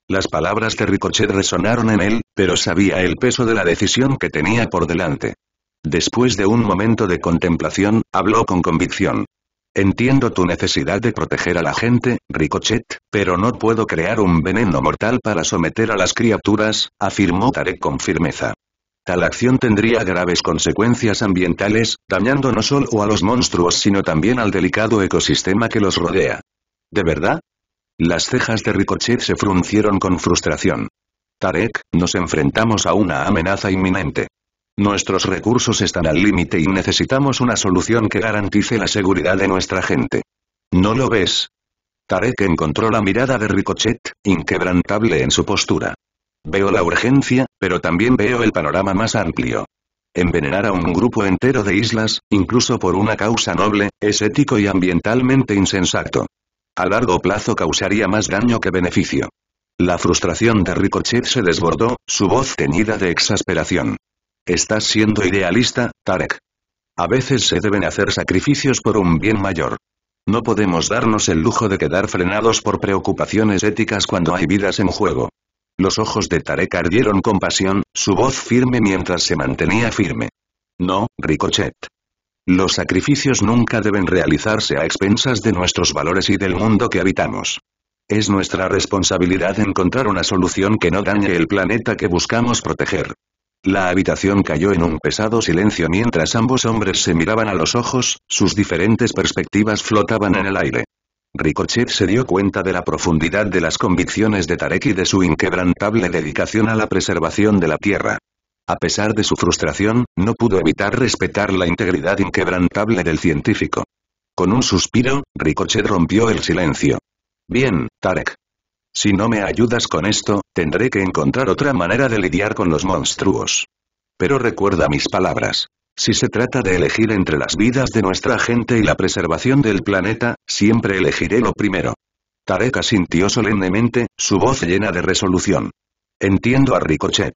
Las palabras de Ricochet resonaron en él, pero sabía el peso de la decisión que tenía por delante. Después de un momento de contemplación, habló con convicción. Entiendo tu necesidad de proteger a la gente, Ricochet, pero no puedo crear un veneno mortal para someter a las criaturas, afirmó Tarek con firmeza. Tal acción tendría graves consecuencias ambientales, dañando no solo a los monstruos sino también al delicado ecosistema que los rodea. ¿De verdad? Las cejas de Ricochet se fruncieron con frustración. Tarek, nos enfrentamos a una amenaza inminente. Nuestros recursos están al límite y necesitamos una solución que garantice la seguridad de nuestra gente. ¿No lo ves? Tarek encontró la mirada de Ricochet, inquebrantable en su postura. Veo la urgencia, pero también veo el panorama más amplio. Envenenar a un grupo entero de islas, incluso por una causa noble, es ético y ambientalmente insensato. A largo plazo causaría más daño que beneficio. La frustración de Ricochet se desbordó, su voz teñida de exasperación. Estás siendo idealista, Tarek. A veces se deben hacer sacrificios por un bien mayor. No podemos darnos el lujo de quedar frenados por preocupaciones éticas cuando hay vidas en juego. Los ojos de Tarek ardieron con pasión, su voz firme mientras se mantenía firme. No, Ricochet. Los sacrificios nunca deben realizarse a expensas de nuestros valores y del mundo que habitamos. Es nuestra responsabilidad encontrar una solución que no dañe el planeta que buscamos proteger. La habitación cayó en un pesado silencio mientras ambos hombres se miraban a los ojos, sus diferentes perspectivas flotaban en el aire. Ricochet se dio cuenta de la profundidad de las convicciones de Tarek y de su inquebrantable dedicación a la preservación de la tierra. A pesar de su frustración, no pudo evitar respetar la integridad inquebrantable del científico. Con un suspiro, Ricochet rompió el silencio. Bien, Tarek. Si no me ayudas con esto, tendré que encontrar otra manera de lidiar con los monstruos. Pero recuerda mis palabras. Si se trata de elegir entre las vidas de nuestra gente y la preservación del planeta, siempre elegiré lo primero. Tarek sintió solemnemente, su voz llena de resolución. Entiendo a Ricochet.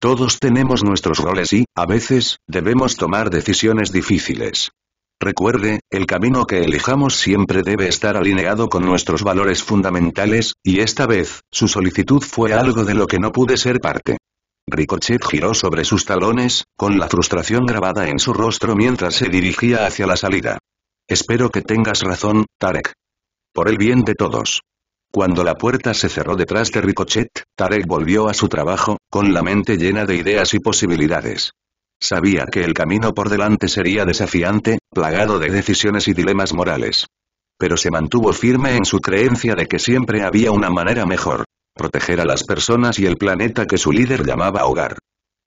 Todos tenemos nuestros roles y, a veces, debemos tomar decisiones difíciles. Recuerde, el camino que elijamos siempre debe estar alineado con nuestros valores fundamentales, y esta vez, su solicitud fue algo de lo que no pude ser parte. Ricochet giró sobre sus talones, con la frustración grabada en su rostro mientras se dirigía hacia la salida. Espero que tengas razón, Tarek. Por el bien de todos. Cuando la puerta se cerró detrás de Ricochet, Tarek volvió a su trabajo, con la mente llena de ideas y posibilidades. Sabía que el camino por delante sería desafiante, plagado de decisiones y dilemas morales. Pero se mantuvo firme en su creencia de que siempre había una manera mejor. Proteger a las personas y el planeta que su líder llamaba hogar.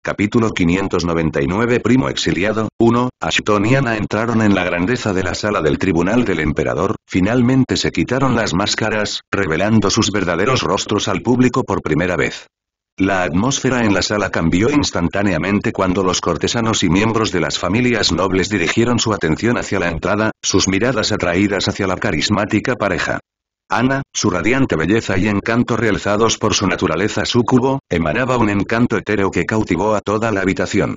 Capítulo 599 Primo exiliado, 1. Ashton y entraron en la grandeza de la sala del tribunal del emperador, finalmente se quitaron las máscaras, revelando sus verdaderos rostros al público por primera vez. La atmósfera en la sala cambió instantáneamente cuando los cortesanos y miembros de las familias nobles dirigieron su atención hacia la entrada, sus miradas atraídas hacia la carismática pareja. Ana, su radiante belleza y encanto realzados por su naturaleza súcubo, emanaba un encanto etéreo que cautivó a toda la habitación.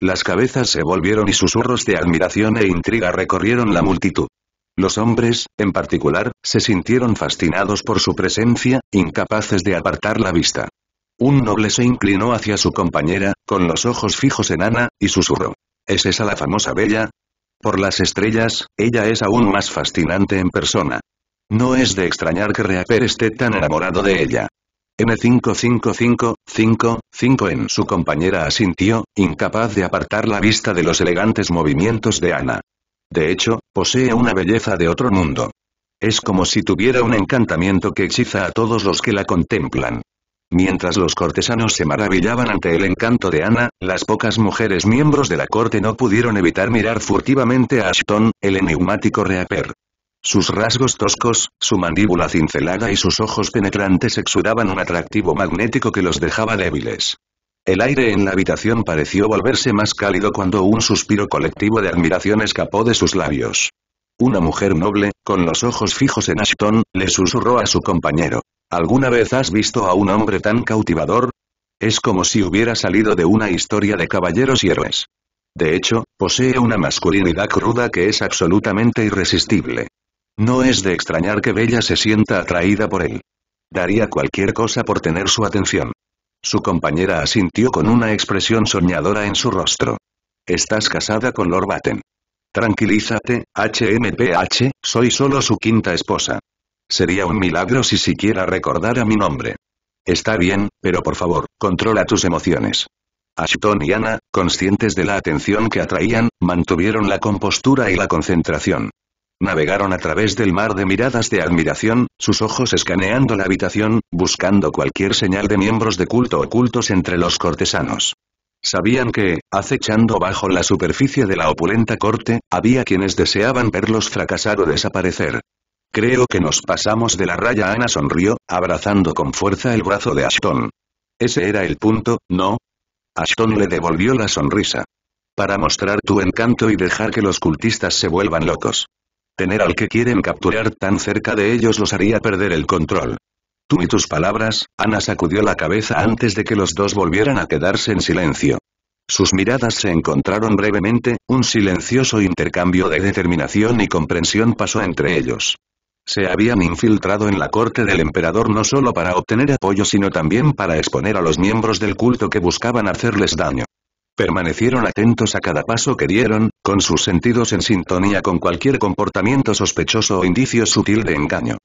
Las cabezas se volvieron y susurros de admiración e intriga recorrieron la multitud. Los hombres, en particular, se sintieron fascinados por su presencia, incapaces de apartar la vista. Un noble se inclinó hacia su compañera, con los ojos fijos en Ana, y susurró. ¿Es esa la famosa Bella? Por las estrellas, ella es aún más fascinante en persona. No es de extrañar que Reaper esté tan enamorado de ella. m 55555 en su compañera asintió, incapaz de apartar la vista de los elegantes movimientos de Ana. De hecho, posee una belleza de otro mundo. Es como si tuviera un encantamiento que hechiza a todos los que la contemplan. Mientras los cortesanos se maravillaban ante el encanto de Ana, las pocas mujeres miembros de la corte no pudieron evitar mirar furtivamente a Ashton, el enigmático reaper. Sus rasgos toscos, su mandíbula cincelada y sus ojos penetrantes exudaban un atractivo magnético que los dejaba débiles. El aire en la habitación pareció volverse más cálido cuando un suspiro colectivo de admiración escapó de sus labios. Una mujer noble, con los ojos fijos en Ashton, le susurró a su compañero. ¿Alguna vez has visto a un hombre tan cautivador? Es como si hubiera salido de una historia de caballeros y héroes. De hecho, posee una masculinidad cruda que es absolutamente irresistible. No es de extrañar que Bella se sienta atraída por él. Daría cualquier cosa por tener su atención. Su compañera asintió con una expresión soñadora en su rostro. Estás casada con Lord Batten. Tranquilízate, HMPH, soy solo su quinta esposa. Sería un milagro si siquiera recordara mi nombre. Está bien, pero por favor, controla tus emociones. Ashton y Ana, conscientes de la atención que atraían, mantuvieron la compostura y la concentración. Navegaron a través del mar de miradas de admiración, sus ojos escaneando la habitación, buscando cualquier señal de miembros de culto ocultos entre los cortesanos. Sabían que, acechando bajo la superficie de la opulenta corte, había quienes deseaban verlos fracasar o desaparecer. Creo que nos pasamos de la raya Ana sonrió, abrazando con fuerza el brazo de Ashton. Ese era el punto, ¿no? Ashton le devolvió la sonrisa. Para mostrar tu encanto y dejar que los cultistas se vuelvan locos. Tener al que quieren capturar tan cerca de ellos los haría perder el control. Tú y tus palabras, Ana sacudió la cabeza antes de que los dos volvieran a quedarse en silencio. Sus miradas se encontraron brevemente, un silencioso intercambio de determinación y comprensión pasó entre ellos. Se habían infiltrado en la corte del emperador no solo para obtener apoyo sino también para exponer a los miembros del culto que buscaban hacerles daño. Permanecieron atentos a cada paso que dieron, con sus sentidos en sintonía con cualquier comportamiento sospechoso o indicio sutil de engaño.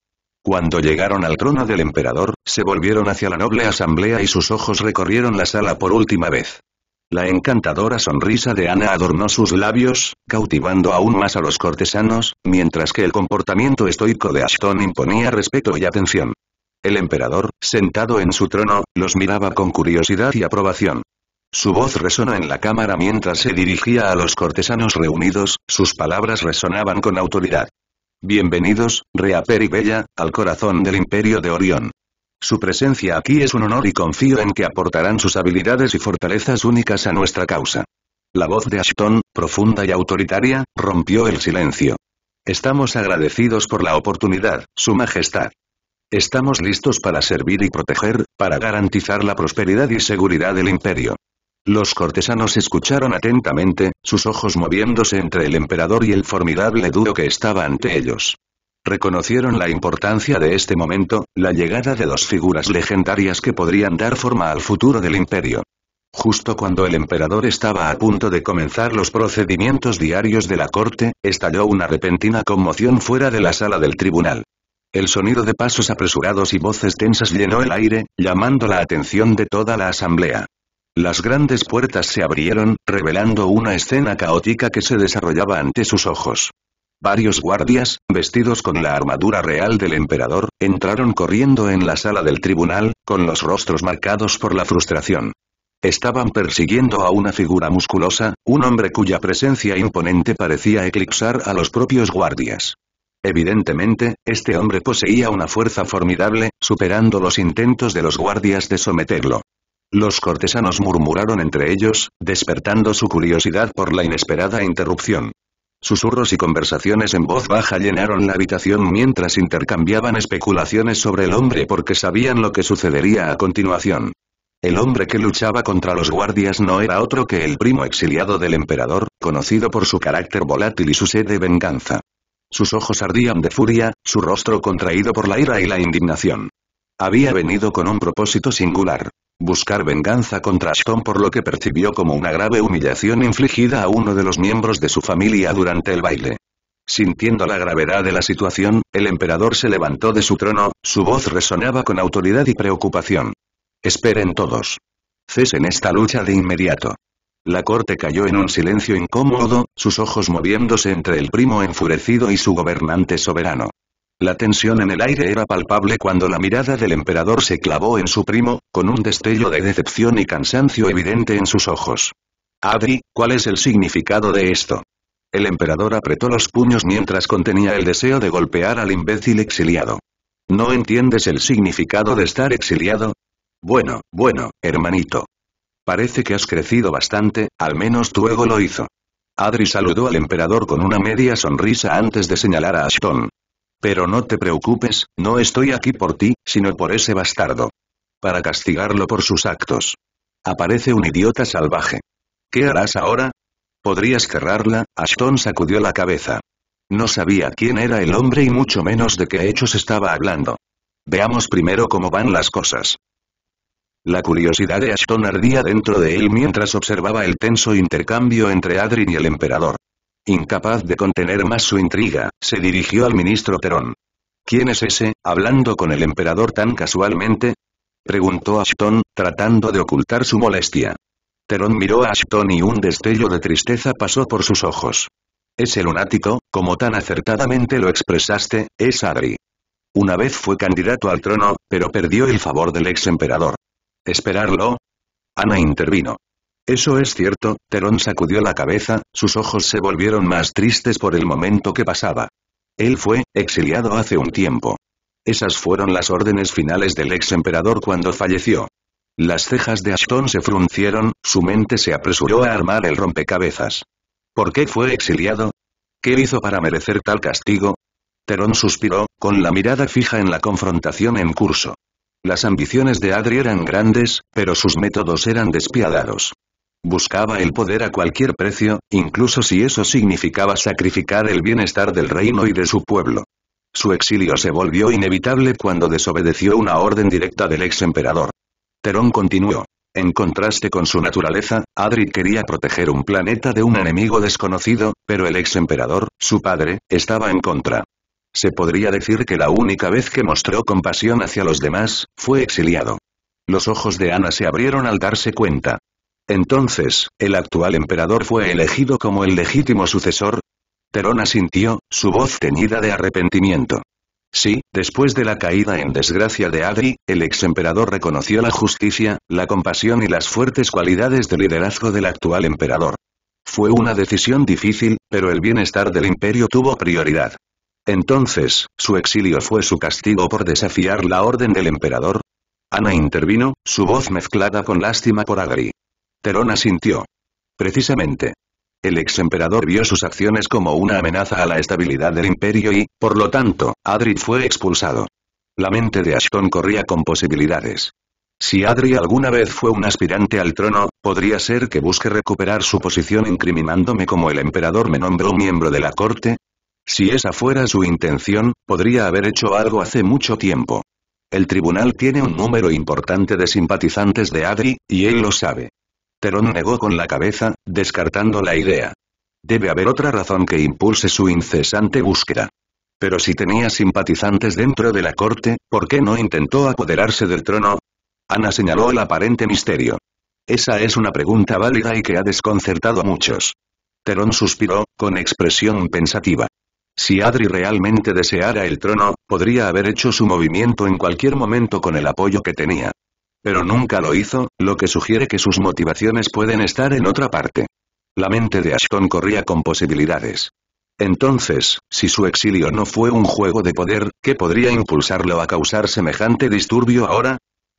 Cuando llegaron al trono del emperador, se volvieron hacia la noble asamblea y sus ojos recorrieron la sala por última vez. La encantadora sonrisa de Ana adornó sus labios, cautivando aún más a los cortesanos, mientras que el comportamiento estoico de Ashton imponía respeto y atención. El emperador, sentado en su trono, los miraba con curiosidad y aprobación. Su voz resonó en la cámara mientras se dirigía a los cortesanos reunidos, sus palabras resonaban con autoridad. Bienvenidos, Reaper y Bella, al corazón del Imperio de Orión. Su presencia aquí es un honor y confío en que aportarán sus habilidades y fortalezas únicas a nuestra causa. La voz de Ashton, profunda y autoritaria, rompió el silencio. Estamos agradecidos por la oportunidad, Su Majestad. Estamos listos para servir y proteger, para garantizar la prosperidad y seguridad del imperio. Los cortesanos escucharon atentamente, sus ojos moviéndose entre el emperador y el formidable dúo que estaba ante ellos. Reconocieron la importancia de este momento, la llegada de dos figuras legendarias que podrían dar forma al futuro del imperio. Justo cuando el emperador estaba a punto de comenzar los procedimientos diarios de la corte, estalló una repentina conmoción fuera de la sala del tribunal. El sonido de pasos apresurados y voces tensas llenó el aire, llamando la atención de toda la asamblea. Las grandes puertas se abrieron, revelando una escena caótica que se desarrollaba ante sus ojos. Varios guardias, vestidos con la armadura real del emperador, entraron corriendo en la sala del tribunal, con los rostros marcados por la frustración. Estaban persiguiendo a una figura musculosa, un hombre cuya presencia imponente parecía eclipsar a los propios guardias. Evidentemente, este hombre poseía una fuerza formidable, superando los intentos de los guardias de someterlo. Los cortesanos murmuraron entre ellos, despertando su curiosidad por la inesperada interrupción. Susurros y conversaciones en voz baja llenaron la habitación mientras intercambiaban especulaciones sobre el hombre porque sabían lo que sucedería a continuación. El hombre que luchaba contra los guardias no era otro que el primo exiliado del emperador, conocido por su carácter volátil y su sed de venganza. Sus ojos ardían de furia, su rostro contraído por la ira y la indignación. Había venido con un propósito singular buscar venganza contra Ashton por lo que percibió como una grave humillación infligida a uno de los miembros de su familia durante el baile. Sintiendo la gravedad de la situación, el emperador se levantó de su trono, su voz resonaba con autoridad y preocupación. Esperen todos. Cesen esta lucha de inmediato. La corte cayó en un silencio incómodo, sus ojos moviéndose entre el primo enfurecido y su gobernante soberano. La tensión en el aire era palpable cuando la mirada del emperador se clavó en su primo, con un destello de decepción y cansancio evidente en sus ojos. Adri, ¿cuál es el significado de esto? El emperador apretó los puños mientras contenía el deseo de golpear al imbécil exiliado. ¿No entiendes el significado de estar exiliado? Bueno, bueno, hermanito. Parece que has crecido bastante, al menos tu ego lo hizo. Adri saludó al emperador con una media sonrisa antes de señalar a Ashton. Pero no te preocupes, no estoy aquí por ti, sino por ese bastardo. Para castigarlo por sus actos. Aparece un idiota salvaje. ¿Qué harás ahora? ¿Podrías cerrarla? Ashton sacudió la cabeza. No sabía quién era el hombre y mucho menos de qué hechos estaba hablando. Veamos primero cómo van las cosas. La curiosidad de Ashton ardía dentro de él mientras observaba el tenso intercambio entre Adrin y el emperador. Incapaz de contener más su intriga, se dirigió al ministro Perón. ¿Quién es ese, hablando con el emperador tan casualmente? preguntó Ashton, tratando de ocultar su molestia. Terón miró a Ashton y un destello de tristeza pasó por sus ojos. Ese lunático, como tan acertadamente lo expresaste, es Adri. Una vez fue candidato al trono, pero perdió el favor del ex emperador. ¿Esperarlo? Ana intervino. Eso es cierto, Terón sacudió la cabeza, sus ojos se volvieron más tristes por el momento que pasaba. Él fue, exiliado hace un tiempo. Esas fueron las órdenes finales del ex emperador cuando falleció. Las cejas de Ashton se fruncieron, su mente se apresuró a armar el rompecabezas. ¿Por qué fue exiliado? ¿Qué hizo para merecer tal castigo? Terón suspiró, con la mirada fija en la confrontación en curso. Las ambiciones de Adri eran grandes, pero sus métodos eran despiadados. Buscaba el poder a cualquier precio, incluso si eso significaba sacrificar el bienestar del reino y de su pueblo. Su exilio se volvió inevitable cuando desobedeció una orden directa del ex emperador. Terón continuó. En contraste con su naturaleza, Adrid quería proteger un planeta de un enemigo desconocido, pero el ex emperador, su padre, estaba en contra. Se podría decir que la única vez que mostró compasión hacia los demás, fue exiliado. Los ojos de Ana se abrieron al darse cuenta. Entonces, el actual emperador fue elegido como el legítimo sucesor. Terona sintió, su voz teñida de arrepentimiento. Sí, después de la caída en desgracia de Adri, el ex emperador reconoció la justicia, la compasión y las fuertes cualidades de liderazgo del actual emperador. Fue una decisión difícil, pero el bienestar del imperio tuvo prioridad. Entonces, su exilio fue su castigo por desafiar la orden del emperador. Ana intervino, su voz mezclada con lástima por Agri. Terón asintió. Precisamente. El ex emperador vio sus acciones como una amenaza a la estabilidad del imperio y, por lo tanto, Adri fue expulsado. La mente de Ashton corría con posibilidades. Si Adri alguna vez fue un aspirante al trono, podría ser que busque recuperar su posición incriminándome como el emperador me nombró miembro de la corte. Si esa fuera su intención, podría haber hecho algo hace mucho tiempo. El tribunal tiene un número importante de simpatizantes de Adri, y él lo sabe. Terón negó con la cabeza, descartando la idea. Debe haber otra razón que impulse su incesante búsqueda. Pero si tenía simpatizantes dentro de la corte, ¿por qué no intentó apoderarse del trono? Ana señaló el aparente misterio. Esa es una pregunta válida y que ha desconcertado a muchos. Terón suspiró, con expresión pensativa. Si Adri realmente deseara el trono, podría haber hecho su movimiento en cualquier momento con el apoyo que tenía. Pero nunca lo hizo, lo que sugiere que sus motivaciones pueden estar en otra parte. La mente de Ashton corría con posibilidades. Entonces, si su exilio no fue un juego de poder, ¿qué podría impulsarlo a causar semejante disturbio ahora?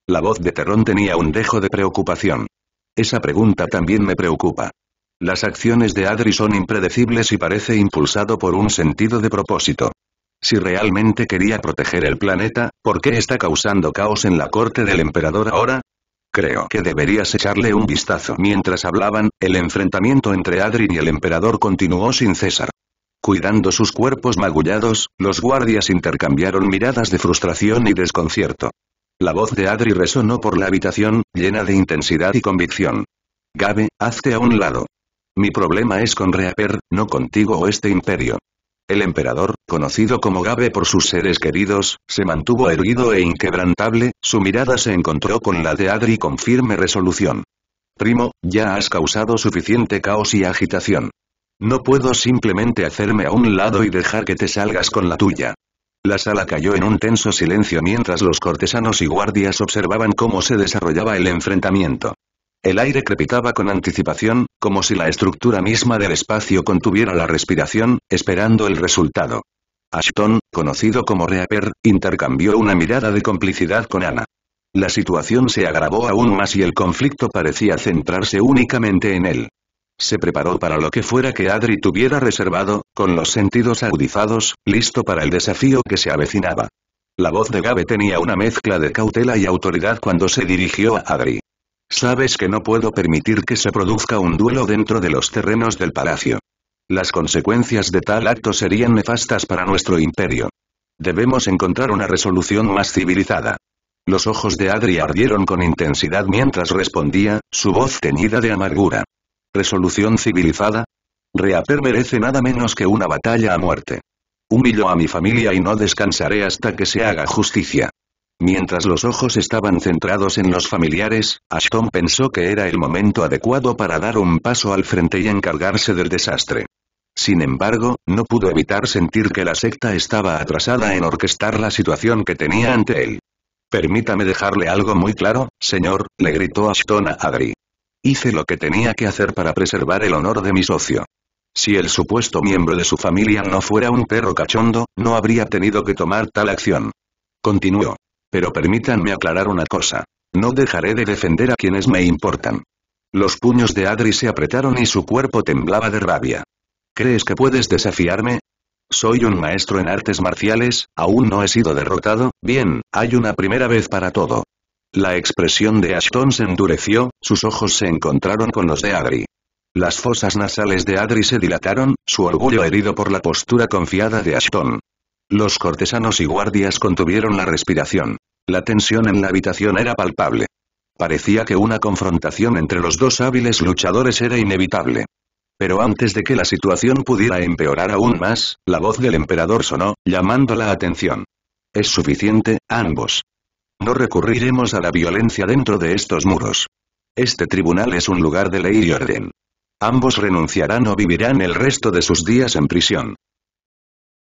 La voz de Terrón tenía un dejo de preocupación. Esa pregunta también me preocupa. Las acciones de Adri son impredecibles y parece impulsado por un sentido de propósito. Si realmente quería proteger el planeta, ¿por qué está causando caos en la corte del emperador ahora? Creo que deberías echarle un vistazo. Mientras hablaban, el enfrentamiento entre Adrin y el emperador continuó sin cesar. Cuidando sus cuerpos magullados, los guardias intercambiaron miradas de frustración y desconcierto. La voz de Adri resonó por la habitación, llena de intensidad y convicción. Gabe, hazte a un lado. Mi problema es con Reaper, no contigo o este imperio. El emperador, conocido como Gabe por sus seres queridos, se mantuvo erguido e inquebrantable, su mirada se encontró con la de Adri con firme resolución. Primo, ya has causado suficiente caos y agitación. No puedo simplemente hacerme a un lado y dejar que te salgas con la tuya. La sala cayó en un tenso silencio mientras los cortesanos y guardias observaban cómo se desarrollaba el enfrentamiento. El aire crepitaba con anticipación, como si la estructura misma del espacio contuviera la respiración, esperando el resultado. Ashton, conocido como Reaper, intercambió una mirada de complicidad con Ana. La situación se agravó aún más y el conflicto parecía centrarse únicamente en él. Se preparó para lo que fuera que Adri tuviera reservado, con los sentidos agudizados, listo para el desafío que se avecinaba. La voz de Gabe tenía una mezcla de cautela y autoridad cuando se dirigió a Adri. Sabes que no puedo permitir que se produzca un duelo dentro de los terrenos del palacio. Las consecuencias de tal acto serían nefastas para nuestro imperio. Debemos encontrar una resolución más civilizada. Los ojos de Adri ardieron con intensidad mientras respondía, su voz teñida de amargura. ¿Resolución civilizada? Reaper merece nada menos que una batalla a muerte. Humillo a mi familia y no descansaré hasta que se haga justicia. Mientras los ojos estaban centrados en los familiares, Ashton pensó que era el momento adecuado para dar un paso al frente y encargarse del desastre. Sin embargo, no pudo evitar sentir que la secta estaba atrasada en orquestar la situación que tenía ante él. Permítame dejarle algo muy claro, señor, le gritó Ashton a Agri. Hice lo que tenía que hacer para preservar el honor de mi socio. Si el supuesto miembro de su familia no fuera un perro cachondo, no habría tenido que tomar tal acción. Continuó. Pero permítanme aclarar una cosa. No dejaré de defender a quienes me importan. Los puños de Adri se apretaron y su cuerpo temblaba de rabia. ¿Crees que puedes desafiarme? Soy un maestro en artes marciales, aún no he sido derrotado, bien, hay una primera vez para todo. La expresión de Ashton se endureció, sus ojos se encontraron con los de Adri. Las fosas nasales de Adri se dilataron, su orgullo herido por la postura confiada de Ashton. Los cortesanos y guardias contuvieron la respiración. La tensión en la habitación era palpable. Parecía que una confrontación entre los dos hábiles luchadores era inevitable. Pero antes de que la situación pudiera empeorar aún más, la voz del emperador sonó, llamando la atención. Es suficiente, ambos. No recurriremos a la violencia dentro de estos muros. Este tribunal es un lugar de ley y orden. Ambos renunciarán o vivirán el resto de sus días en prisión.